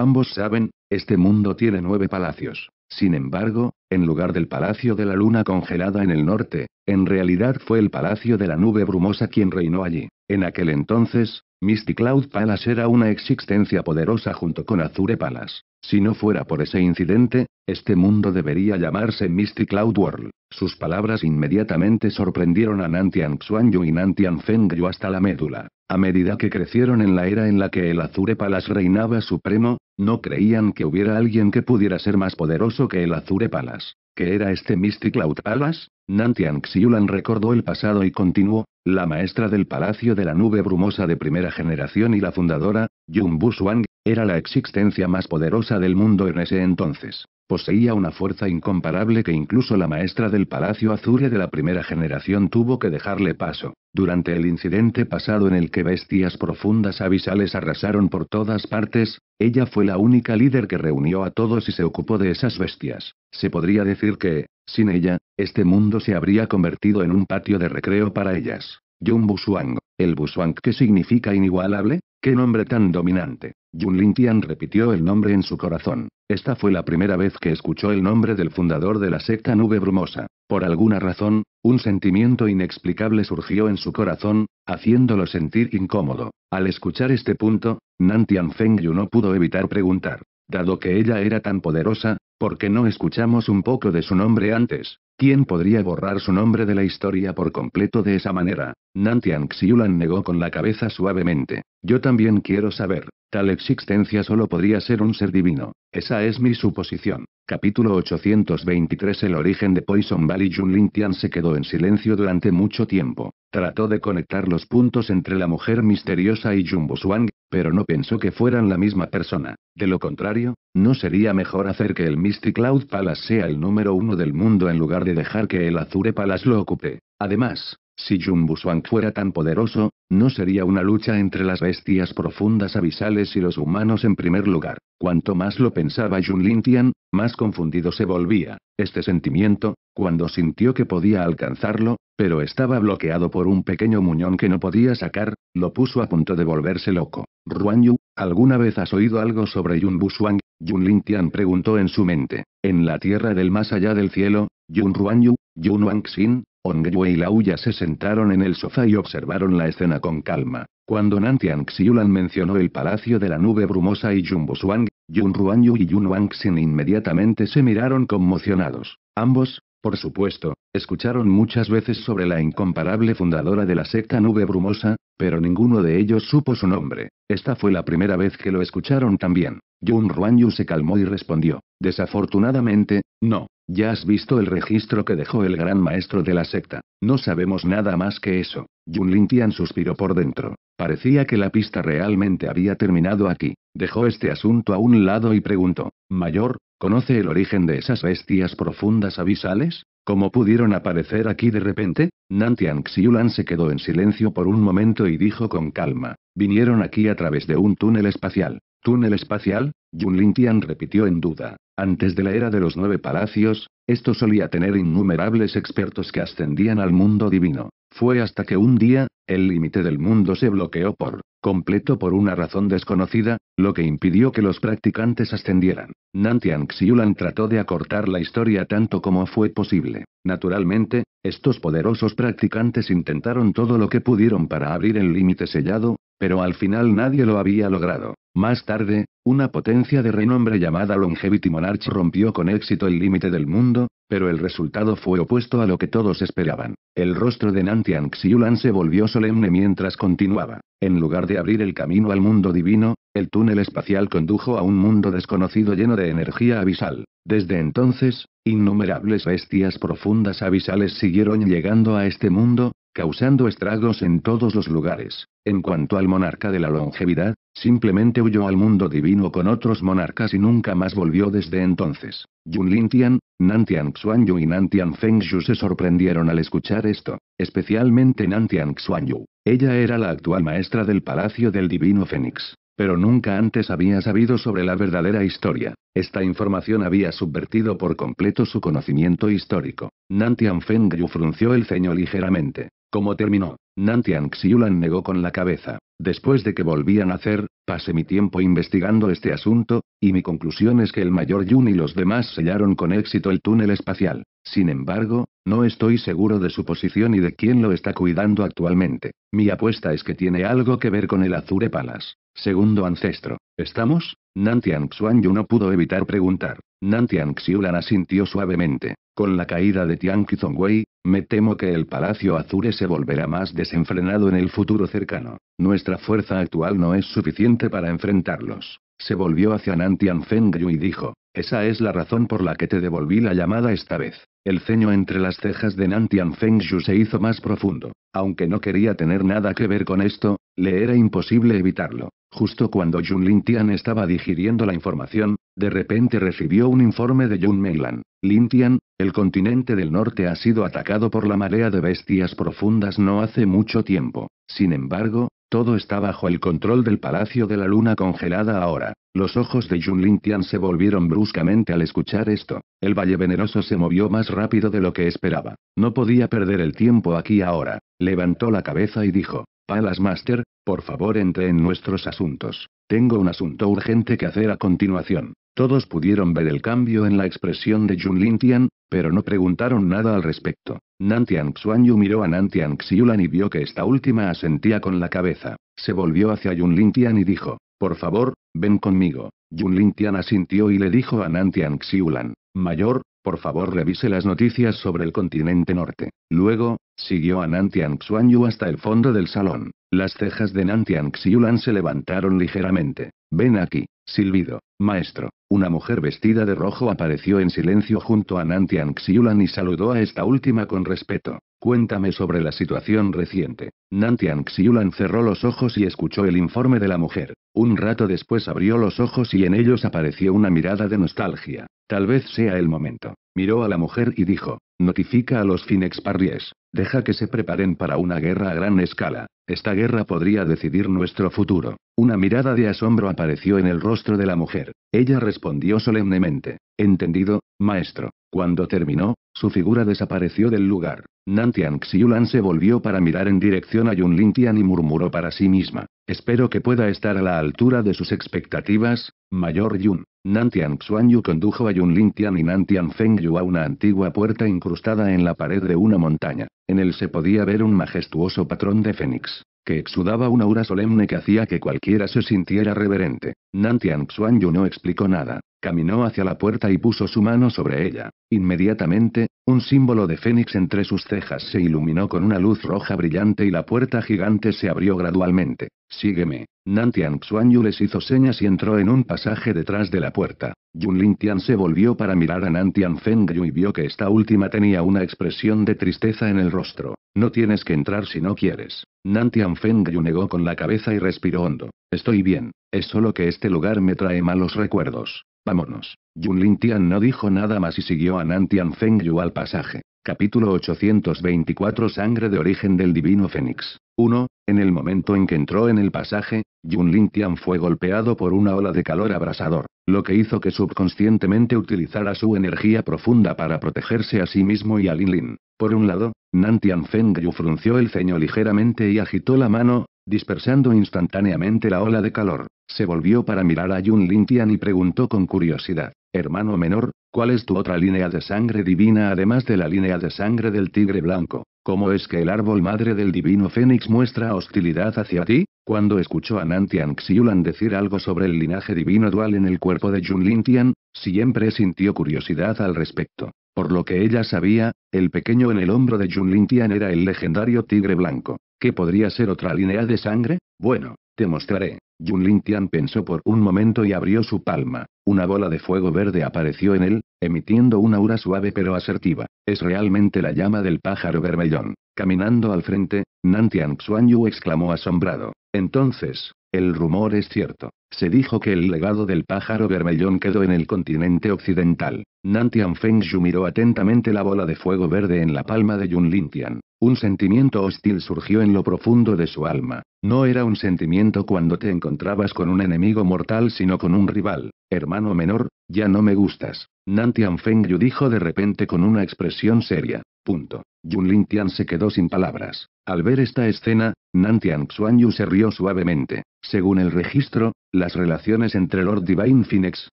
ambos saben, este mundo tiene nueve palacios. Sin embargo, en lugar del Palacio de la Luna congelada en el norte, en realidad fue el Palacio de la Nube Brumosa quien reinó allí. En aquel entonces, Misty Cloud Palace era una existencia poderosa junto con Azure Palace. Si no fuera por ese incidente, este mundo debería llamarse Misty Cloud World. Sus palabras inmediatamente sorprendieron a Nantian Xuanyu y Nantian Yu hasta la médula. A medida que crecieron en la era en la que el Azure Palace reinaba supremo, no creían que hubiera alguien que pudiera ser más poderoso que el Azure Palace. ¿Qué era este Mystic Cloud Palace? Nantian Xiulan recordó el pasado y continuó, la maestra del Palacio de la Nube Brumosa de primera generación y la fundadora, Jung Bushuang, era la existencia más poderosa del mundo en ese entonces. Poseía una fuerza incomparable que incluso la maestra del Palacio Azure de la primera generación tuvo que dejarle paso. Durante el incidente pasado en el que bestias profundas abisales arrasaron por todas partes, ella fue la única líder que reunió a todos y se ocupó de esas bestias. Se podría decir que, sin ella, este mundo se habría convertido en un patio de recreo para ellas. Yun Busuang, el Busuang qué significa inigualable, qué nombre tan dominante. Yun Lintian repitió el nombre en su corazón. Esta fue la primera vez que escuchó el nombre del fundador de la secta Nube Brumosa. Por alguna razón, un sentimiento inexplicable surgió en su corazón, haciéndolo sentir incómodo. Al escuchar este punto, Nantian Feng Yu no pudo evitar preguntar. Dado que ella era tan poderosa, ¿por qué no escuchamos un poco de su nombre antes? ¿Quién podría borrar su nombre de la historia por completo de esa manera? Nantian Xiulan negó con la cabeza suavemente. Yo también quiero saber. Tal existencia solo podría ser un ser divino. Esa es mi suposición. Capítulo 823 El origen de Poison Valley Jun Lin Tian se quedó en silencio durante mucho tiempo. Trató de conectar los puntos entre la mujer misteriosa y Jun Swang, pero no pensó que fueran la misma persona. De lo contrario, ¿no sería mejor hacer que el Misty Cloud Palace sea el número uno del mundo en lugar de dejar que el Azure Palace lo ocupe? Además, si Bu Busuang fuera tan poderoso, no sería una lucha entre las bestias profundas abisales y los humanos en primer lugar. Cuanto más lo pensaba Jun Tian, más confundido se volvía. Este sentimiento, cuando sintió que podía alcanzarlo, pero estaba bloqueado por un pequeño muñón que no podía sacar, lo puso a punto de volverse loco. Ruan Yu, ¿alguna vez has oído algo sobre Yun Busuang? Yun Tian preguntó en su mente. En la tierra del más allá del cielo, Yun Ruan Yu, Yun Wang Xin, Yue y Lauya se sentaron en el sofá y observaron la escena con calma. Cuando Nantian Xiulan mencionó el palacio de la nube brumosa y Jumbo Suang, Yun Ruanyu y Yun Xin inmediatamente se miraron conmocionados. Ambos, por supuesto, escucharon muchas veces sobre la incomparable fundadora de la secta Nube Brumosa, pero ninguno de ellos supo su nombre. Esta fue la primera vez que lo escucharon también. Yun Ruanyu se calmó y respondió: Desafortunadamente, no. Ya has visto el registro que dejó el gran maestro de la secta. No sabemos nada más que eso. Yun Lin Tian suspiró por dentro. Parecía que la pista realmente había terminado aquí. Dejó este asunto a un lado y preguntó: Mayor, ¿conoce el origen de esas bestias profundas abisales? ¿Cómo pudieron aparecer aquí de repente? Nantian Xiulan se quedó en silencio por un momento y dijo con calma: Vinieron aquí a través de un túnel espacial. ¿Túnel espacial? Yun Lin Tian repitió en duda. Antes de la era de los nueve palacios, esto solía tener innumerables expertos que ascendían al mundo divino. Fue hasta que un día, el límite del mundo se bloqueó por completo por una razón desconocida, lo que impidió que los practicantes ascendieran. Nantian Xiulan trató de acortar la historia tanto como fue posible. Naturalmente, estos poderosos practicantes intentaron todo lo que pudieron para abrir el límite sellado, pero al final nadie lo había logrado. Más tarde, una potencia de renombre llamada Longevity Monarch rompió con éxito el límite del mundo, pero el resultado fue opuesto a lo que todos esperaban. El rostro de Nantian Xiulan se volvió solemne mientras continuaba. En lugar de abrir el camino al mundo divino, el túnel espacial condujo a un mundo desconocido lleno de energía abisal. Desde entonces, innumerables bestias profundas abisales siguieron llegando a este mundo, causando estragos en todos los lugares. En cuanto al monarca de la longevidad, Simplemente huyó al mundo divino con otros monarcas y nunca más volvió desde entonces. Yunlin Tian, Nantian Xuanyu y Nantian Fengyu se sorprendieron al escuchar esto, especialmente Nantian Xuanyu. Ella era la actual maestra del Palacio del Divino Fénix. Pero nunca antes había sabido sobre la verdadera historia. Esta información había subvertido por completo su conocimiento histórico. Nantian Fengyu frunció el ceño ligeramente. Como terminó, Nantian Xiulan negó con la cabeza. Después de que volvían a hacer, pasé mi tiempo investigando este asunto, y mi conclusión es que el mayor Yun y los demás sellaron con éxito el túnel espacial. Sin embargo, no estoy seguro de su posición y de quién lo está cuidando actualmente. Mi apuesta es que tiene algo que ver con el Azure Palace. Segundo ancestro. ¿Estamos? Nantian Xuanyu no pudo evitar preguntar. Nantian Xiulan asintió suavemente. Con la caída de Tian Kizongwei, me temo que el Palacio Azure se volverá más desenfrenado en el futuro cercano. Nuestra fuerza actual no es suficiente para enfrentarlos. Se volvió hacia Nantian Fengyu y dijo, esa es la razón por la que te devolví la llamada esta vez. El ceño entre las cejas de Nantian Fengyu se hizo más profundo. Aunque no quería tener nada que ver con esto, le era imposible evitarlo. Justo cuando Jun Lin Tian estaba digiriendo la información, de repente recibió un informe de Jun Meilan. Lintian, el continente del norte ha sido atacado por la marea de bestias profundas no hace mucho tiempo. Sin embargo, todo está bajo el control del Palacio de la Luna congelada ahora. Los ojos de Jun Lintian se volvieron bruscamente al escuchar esto. El Valle Veneroso se movió más rápido de lo que esperaba. No podía perder el tiempo aquí ahora. Levantó la cabeza y dijo, Palas Master, por favor entre en nuestros asuntos. Tengo un asunto urgente que hacer a continuación. Todos pudieron ver el cambio en la expresión de Jun Lin pero no preguntaron nada al respecto. Nantian Xuanyu miró a Nantian Xiulan y vio que esta última asentía con la cabeza. Se volvió hacia Jun Lin y dijo, por favor, ven conmigo. Jun Lin asintió y le dijo a Nantian Xiulan, mayor, por favor revise las noticias sobre el continente norte. Luego, siguió a Nantian Xuanyu hasta el fondo del salón. Las cejas de Nantian Xiulan se levantaron ligeramente. Ven aquí, silbido. Maestro. Una mujer vestida de rojo apareció en silencio junto a Nantian Xiulan y saludó a esta última con respeto. Cuéntame sobre la situación reciente. Nantian Xiulan cerró los ojos y escuchó el informe de la mujer. Un rato después abrió los ojos y en ellos apareció una mirada de nostalgia. Tal vez sea el momento. Miró a la mujer y dijo, Notifica a los Finex Parries. Deja que se preparen para una guerra a gran escala. Esta guerra podría decidir nuestro futuro. Una mirada de asombro apareció en el rostro de la mujer. Ella respondió solemnemente. Entendido, maestro. Cuando terminó, su figura desapareció del lugar. Nantian Xiulan se volvió para mirar en dirección a Yun Lintian y murmuró para sí misma. Espero que pueda estar a la altura de sus expectativas, mayor Yun. Nantian Xuanyu condujo a Yunlin Tian y Nantian Yu a una antigua puerta incrustada en la pared de una montaña. En él se podía ver un majestuoso patrón de fénix, que exudaba una aura solemne que hacía que cualquiera se sintiera reverente. Nantian Xuanyu no explicó nada, Caminó hacia la puerta y puso su mano sobre ella. Inmediatamente, un símbolo de fénix entre sus cejas se iluminó con una luz roja brillante y la puerta gigante se abrió gradualmente. Sígueme. Nantian Xuanyu les hizo señas y entró en un pasaje detrás de la puerta. Yun Tian se volvió para mirar a Nantian Fengyu y vio que esta última tenía una expresión de tristeza en el rostro. No tienes que entrar si no quieres. Nantian Fengyu negó con la cabeza y respiró hondo. Estoy bien. Es solo que este lugar me trae malos recuerdos. Vámonos. Yun Lin Tian no dijo nada más y siguió a Nantian Tian Feng Yu al pasaje. Capítulo 824 Sangre de origen del divino Fénix. 1. En el momento en que entró en el pasaje, Yun Lin Tian fue golpeado por una ola de calor abrasador, lo que hizo que subconscientemente utilizara su energía profunda para protegerse a sí mismo y a Lin Lin. Por un lado, Nantian Feng Yu frunció el ceño ligeramente y agitó la mano, dispersando instantáneamente la ola de calor. Se volvió para mirar a Yun Tian y preguntó con curiosidad: Hermano menor, ¿cuál es tu otra línea de sangre divina además de la línea de sangre del tigre blanco? ¿Cómo es que el árbol madre del divino Fénix muestra hostilidad hacia ti? Cuando escuchó a Nantian Xiulan decir algo sobre el linaje divino dual en el cuerpo de Yun Tian siempre sintió curiosidad al respecto. Por lo que ella sabía, el pequeño en el hombro de Yun Tian era el legendario tigre blanco. ¿Qué podría ser otra línea de sangre? Bueno, te mostraré. Yun Lin Tian pensó por un momento y abrió su palma. Una bola de fuego verde apareció en él, emitiendo una aura suave pero asertiva. Es realmente la llama del pájaro vermellón. Caminando al frente, Nantian Xuan Yu exclamó asombrado. Entonces, el rumor es cierto. Se dijo que el legado del pájaro vermellón quedó en el continente occidental. Nantian Yu miró atentamente la bola de fuego verde en la palma de Yun Lintian. Un sentimiento hostil surgió en lo profundo de su alma. No era un sentimiento cuando te encontrabas con un enemigo mortal, sino con un rival. Hermano menor, ya no me gustas. Nantian Yu dijo de repente con una expresión seria. Punto. Yun Tian se quedó sin palabras. Al ver esta escena, Nan Tian Xuanyu se rió suavemente. Según el registro, las relaciones entre Lord Divine Phoenix,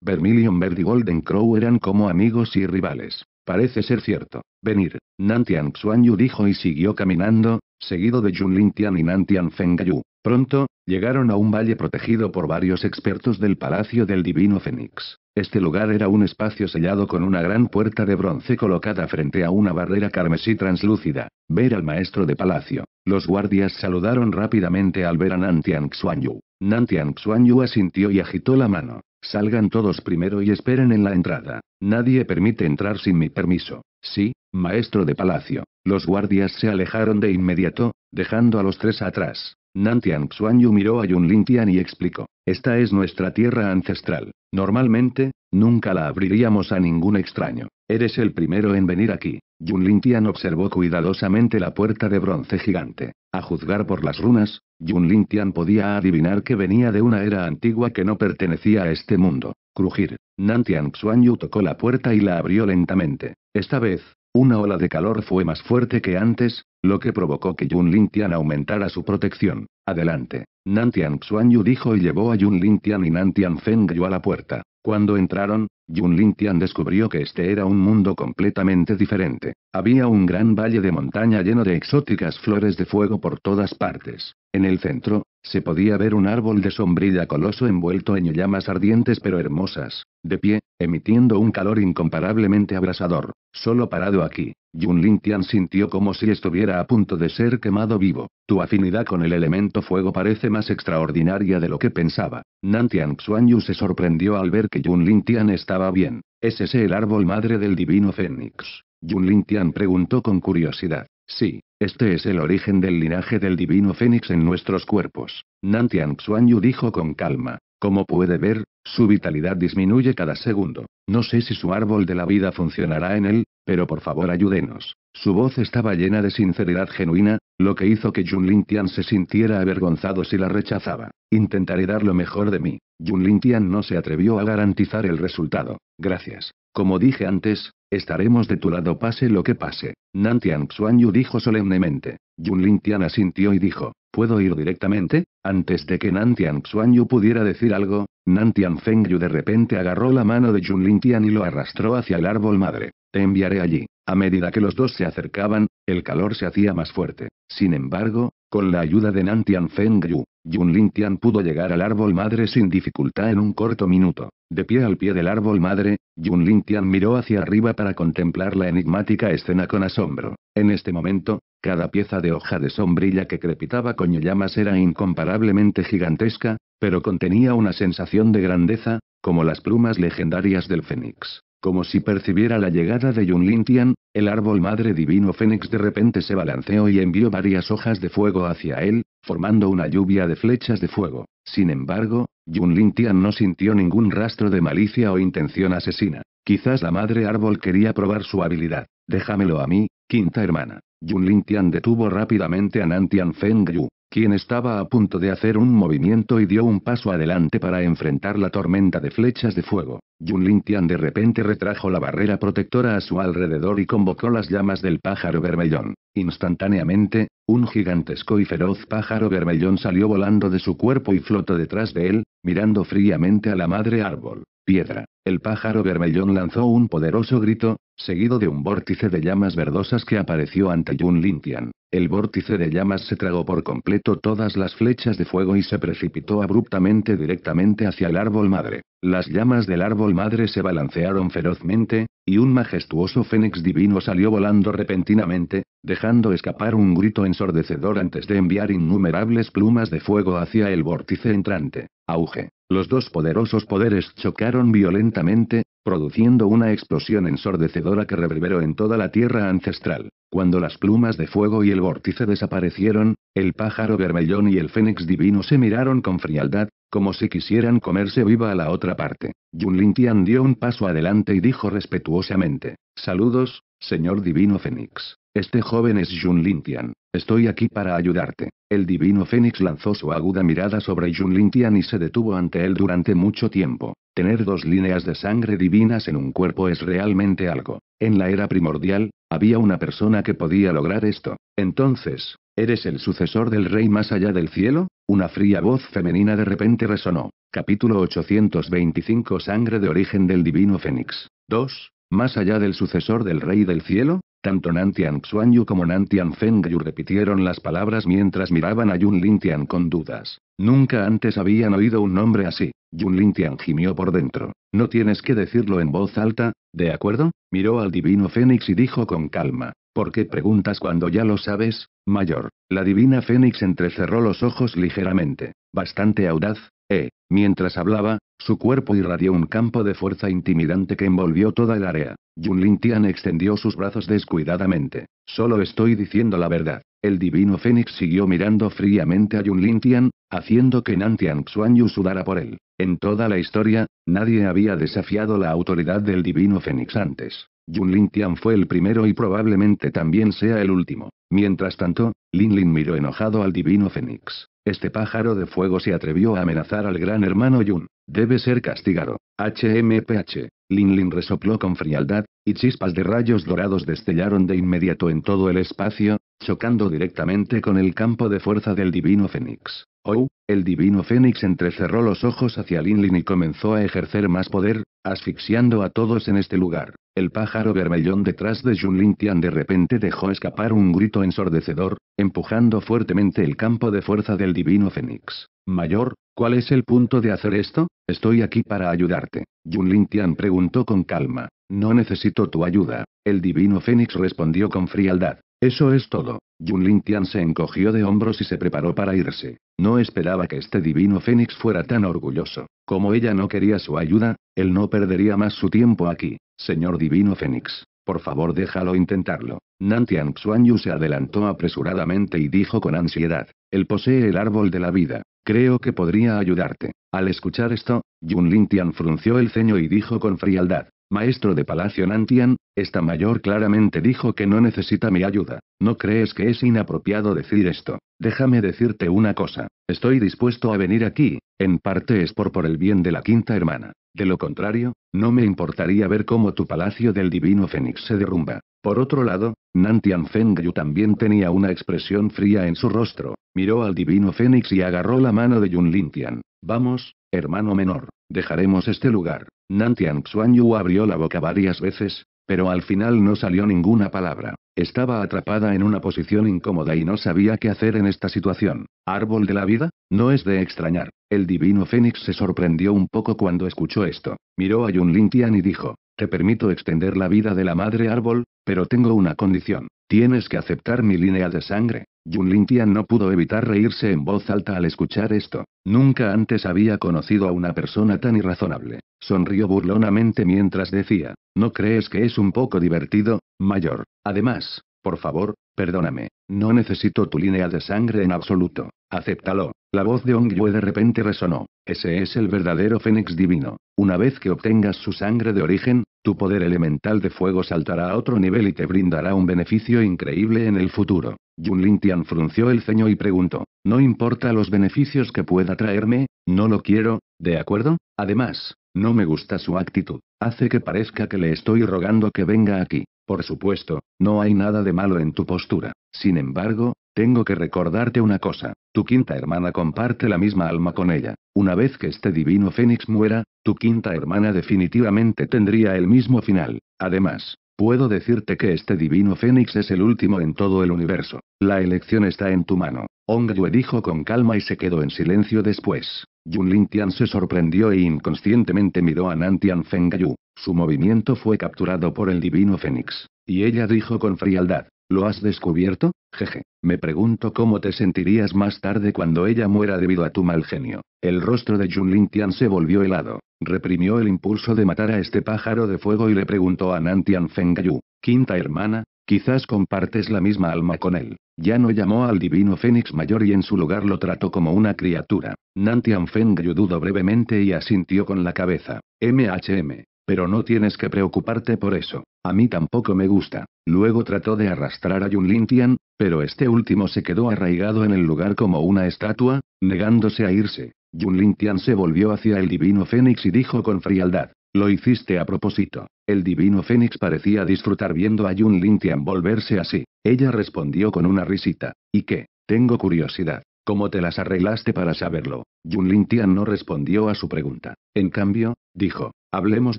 Vermilion Bird y Golden Crow eran como amigos y rivales. Parece ser cierto. Venir. Nantian Xuanyu dijo y siguió caminando, seguido de Jun Tian y Nantian Fengayu. Pronto, llegaron a un valle protegido por varios expertos del Palacio del Divino Fénix. Este lugar era un espacio sellado con una gran puerta de bronce colocada frente a una barrera carmesí translúcida. Ver al maestro de palacio. Los guardias saludaron rápidamente al ver a Nantian Xuanyu. Nantian Xuanyu asintió y agitó la mano. Salgan todos primero y esperen en la entrada. Nadie permite entrar sin mi permiso. Sí, maestro de palacio. Los guardias se alejaron de inmediato, dejando a los tres atrás. Nantian Xuanyu miró a Yunlin Tian y explicó: Esta es nuestra tierra ancestral. Normalmente, nunca la abriríamos a ningún extraño. Eres el primero en venir aquí. Yun Lin Tian observó cuidadosamente la puerta de bronce gigante. A juzgar por las runas, Yun Lin Tian podía adivinar que venía de una era antigua que no pertenecía a este mundo. Crujir. Nantian Yu tocó la puerta y la abrió lentamente. Esta vez, una ola de calor fue más fuerte que antes, lo que provocó que Yun Lin Tian aumentara su protección. Adelante. Nantian Yu dijo y llevó a Yun Lin Tian y Nantian Yu a la puerta. Cuando entraron, Yun Lin Tian descubrió que este era un mundo completamente diferente. Había un gran valle de montaña lleno de exóticas flores de fuego por todas partes. En el centro, se podía ver un árbol de sombrilla coloso envuelto en llamas ardientes pero hermosas, de pie, emitiendo un calor incomparablemente abrasador. Solo parado aquí, Yun Tian sintió como si estuviera a punto de ser quemado vivo. Tu afinidad con el elemento fuego parece más extraordinaria de lo que pensaba. Nantian Xuanyu se sorprendió al ver que Yun Tian estaba bien. ¿Es ese el árbol madre del divino Fénix? Yun Tian preguntó con curiosidad. Sí, este es el origen del linaje del divino Fénix en nuestros cuerpos. Nantian Xuanyu dijo con calma. Como puede ver, su vitalidad disminuye cada segundo. No sé si su árbol de la vida funcionará en él, pero por favor ayúdenos. Su voz estaba llena de sinceridad genuina, lo que hizo que Jun Lin Tian se sintiera avergonzado si la rechazaba. Intentaré dar lo mejor de mí. Jun Lin Tian no se atrevió a garantizar el resultado. Gracias. Como dije antes, estaremos de tu lado pase lo que pase. Nantian Yu dijo solemnemente. Jun Lin Tian asintió y dijo, ¿puedo ir directamente? Antes de que Nantian Yu pudiera decir algo, Nantian Yu de repente agarró la mano de Jun Lin Tian y lo arrastró hacia el árbol madre. Te enviaré allí. A medida que los dos se acercaban, el calor se hacía más fuerte. Sin embargo, con la ayuda de Nantian Feng Yu, Yun Lin Tian pudo llegar al árbol madre sin dificultad en un corto minuto. De pie al pie del árbol madre, Yun Lin Tian miró hacia arriba para contemplar la enigmática escena con asombro. En este momento, cada pieza de hoja de sombrilla que crepitaba con llamas era incomparablemente gigantesca, pero contenía una sensación de grandeza, como las plumas legendarias del fénix. Como si percibiera la llegada de Yun Lintian, el árbol madre divino Fénix de repente se balanceó y envió varias hojas de fuego hacia él, formando una lluvia de flechas de fuego. Sin embargo, Yun Lintian no sintió ningún rastro de malicia o intención asesina. Quizás la madre árbol quería probar su habilidad. Déjamelo a mí, quinta hermana. Yun detuvo rápidamente a Nantian Feng Yu quien estaba a punto de hacer un movimiento y dio un paso adelante para enfrentar la tormenta de flechas de fuego. Yun Lin Tian de repente retrajo la barrera protectora a su alrededor y convocó las llamas del pájaro vermellón. Instantáneamente, un gigantesco y feroz pájaro vermellón salió volando de su cuerpo y flotó detrás de él, mirando fríamente a la madre árbol. Piedra. El pájaro vermellón lanzó un poderoso grito, seguido de un vórtice de llamas verdosas que apareció ante Yun Lintian. El vórtice de llamas se tragó por completo todas las flechas de fuego y se precipitó abruptamente directamente hacia el árbol madre. Las llamas del árbol madre se balancearon ferozmente, y un majestuoso fénix divino salió volando repentinamente, dejando escapar un grito ensordecedor antes de enviar innumerables plumas de fuego hacia el vórtice entrante. Auge. Los dos poderosos poderes chocaron violentamente, produciendo una explosión ensordecedora que reverberó en toda la tierra ancestral. Cuando las plumas de fuego y el vórtice desaparecieron, el pájaro vermellón y el fénix divino se miraron con frialdad, como si quisieran comerse viva a la otra parte. Jun Lin Tian dio un paso adelante y dijo respetuosamente: Saludos, señor divino fénix. Este joven es Jun Lin Tian. Estoy aquí para ayudarte. El divino Fénix lanzó su aguda mirada sobre Jun Lin y se detuvo ante él durante mucho tiempo. Tener dos líneas de sangre divinas en un cuerpo es realmente algo. En la era primordial, había una persona que podía lograr esto. Entonces, ¿eres el sucesor del rey más allá del cielo? Una fría voz femenina de repente resonó. Capítulo 825 Sangre de origen del divino Fénix. 2. ¿Más allá del sucesor del rey del cielo? Tanto Nantian Xuanyu como Nantian Fengyu repitieron las palabras mientras miraban a Yun Lintian con dudas. Nunca antes habían oído un nombre así. Yun Lintian gimió por dentro. No tienes que decirlo en voz alta, ¿de acuerdo? Miró al divino Fénix y dijo con calma. ¿Por qué preguntas cuando ya lo sabes, mayor? La divina Fénix entrecerró los ojos ligeramente. Bastante audaz, eh. Mientras hablaba, su cuerpo irradió un campo de fuerza intimidante que envolvió toda el área. Yun Lin Tian extendió sus brazos descuidadamente. Solo estoy diciendo la verdad. El divino Fénix siguió mirando fríamente a Yun Lin Tian, haciendo que Nan Tian Yu sudara por él. En toda la historia, nadie había desafiado la autoridad del divino Fénix antes. Yun Lin Tian fue el primero y probablemente también sea el último. Mientras tanto, Lin Lin miró enojado al divino Fénix. Este pájaro de fuego se atrevió a amenazar al gran hermano Yun. Debe ser castigado. HMPH. Lin Lin resopló con frialdad, y chispas de rayos dorados destellaron de inmediato en todo el espacio, chocando directamente con el campo de fuerza del divino Fénix. Oh, el divino Fénix entrecerró los ojos hacia Linlin y comenzó a ejercer más poder, asfixiando a todos en este lugar. El pájaro vermellón detrás de Junlin Tian de repente dejó escapar un grito ensordecedor, empujando fuertemente el campo de fuerza del divino Fénix. Mayor, ¿cuál es el punto de hacer esto? Estoy aquí para ayudarte. Junlin Tian preguntó con calma. No necesito tu ayuda, el divino Fénix respondió con frialdad. Eso es todo. Yun Lin Tian se encogió de hombros y se preparó para irse. No esperaba que este divino fénix fuera tan orgulloso. Como ella no quería su ayuda, él no perdería más su tiempo aquí. Señor divino fénix, por favor déjalo intentarlo. Nantian Yu se adelantó apresuradamente y dijo con ansiedad. Él posee el árbol de la vida. Creo que podría ayudarte. Al escuchar esto, Yun Lin frunció el ceño y dijo con frialdad maestro de Palacio Nantian, esta mayor claramente dijo que no necesita mi ayuda. ¿No crees que es inapropiado decir esto? Déjame decirte una cosa. Estoy dispuesto a venir aquí, en parte es por por el bien de la quinta hermana. De lo contrario, no me importaría ver cómo tu palacio del divino Fénix se derrumba. Por otro lado, Nantian Fengyu también tenía una expresión fría en su rostro. Miró al divino Fénix y agarró la mano de Yun Tian, Vamos, hermano menor. Dejaremos este lugar. Nantian Xuanyu abrió la boca varias veces, pero al final no salió ninguna palabra. Estaba atrapada en una posición incómoda y no sabía qué hacer en esta situación. Árbol de la vida, no es de extrañar. El divino Fénix se sorprendió un poco cuando escuchó esto. Miró a Yun Tian y dijo, te permito extender la vida de la madre árbol, pero tengo una condición. Tienes que aceptar mi línea de sangre. Yun Tian no pudo evitar reírse en voz alta al escuchar esto. Nunca antes había conocido a una persona tan irrazonable. Sonrió burlonamente mientras decía, ¿no crees que es un poco divertido, mayor? Además, por favor, perdóname, no necesito tu línea de sangre en absoluto. Acéptalo, la voz de Ong Yue de repente resonó. Ese es el verdadero Fénix divino. Una vez que obtengas su sangre de origen, tu poder elemental de fuego saltará a otro nivel y te brindará un beneficio increíble en el futuro. Yun Lin Tian frunció el ceño y preguntó: No importa los beneficios que pueda traerme, no lo quiero, ¿de acuerdo? Además, no me gusta su actitud. Hace que parezca que le estoy rogando que venga aquí. Por supuesto, no hay nada de malo en tu postura. Sin embargo, tengo que recordarte una cosa, tu quinta hermana comparte la misma alma con ella. Una vez que este divino Fénix muera, tu quinta hermana definitivamente tendría el mismo final. Además, puedo decirte que este divino Fénix es el último en todo el universo. La elección está en tu mano. Ong Yue dijo con calma y se quedó en silencio después. Yun Lin Tian se sorprendió e inconscientemente miró a Nan Tian Feng Yu. Su movimiento fue capturado por el divino Fénix. Y ella dijo con frialdad. ¿Lo has descubierto? Jeje. Me pregunto cómo te sentirías más tarde cuando ella muera debido a tu mal genio. El rostro de Jun Tian se volvió helado. Reprimió el impulso de matar a este pájaro de fuego y le preguntó a Nantian Yu, quinta hermana, quizás compartes la misma alma con él. Ya no llamó al divino Fénix Mayor y en su lugar lo trató como una criatura. Nantian Yu dudó brevemente y asintió con la cabeza. MHM. Pero no tienes que preocuparte por eso. A mí tampoco me gusta. Luego trató de arrastrar a Yun Lintian, pero este último se quedó arraigado en el lugar como una estatua, negándose a irse. Yun Lintian se volvió hacia el divino Fénix y dijo con frialdad. Lo hiciste a propósito. El divino Fénix parecía disfrutar viendo a Yun Lintian volverse así. Ella respondió con una risita. ¿Y qué? Tengo curiosidad. ¿Cómo te las arreglaste para saberlo? Lin Tian no respondió a su pregunta. En cambio, dijo, hablemos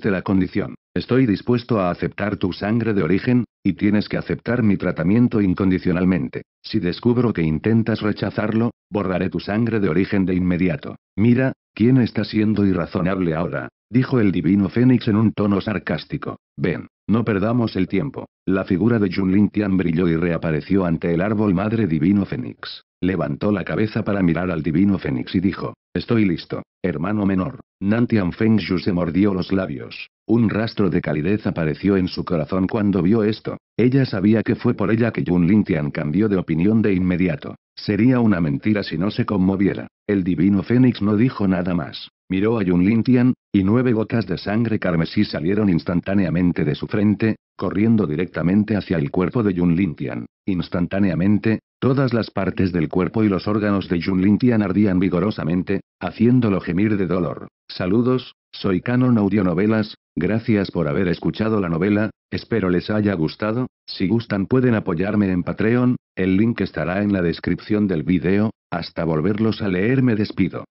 de la condición. Estoy dispuesto a aceptar tu sangre de origen, y tienes que aceptar mi tratamiento incondicionalmente. Si descubro que intentas rechazarlo, borraré tu sangre de origen de inmediato. Mira, ¿quién está siendo irrazonable ahora? dijo el divino Fénix en un tono sarcástico. Ven, no perdamos el tiempo. La figura de Jun Lin Tian brilló y reapareció ante el árbol madre divino Fénix. Levantó la cabeza para mirar al divino Fénix y dijo, Estoy listo, hermano menor. Nantian Feng se mordió los labios. Un rastro de calidez apareció en su corazón cuando vio esto. Ella sabía que fue por ella que Yun Lin cambió de opinión de inmediato. Sería una mentira si no se conmoviera. El divino Fénix no dijo nada más. Miró a Yun Lin y nueve gotas de sangre carmesí salieron instantáneamente de su frente, corriendo directamente hacia el cuerpo de Yun Lintian. Instantáneamente, todas las partes del cuerpo y los órganos de Lin Tian ardían vigorosamente, haciéndolo gemir de dolor. Saludos, soy Canon Audionovelas, gracias por haber escuchado la novela, espero les haya gustado, si gustan pueden apoyarme en Patreon, el link estará en la descripción del video, hasta volverlos a leer me despido.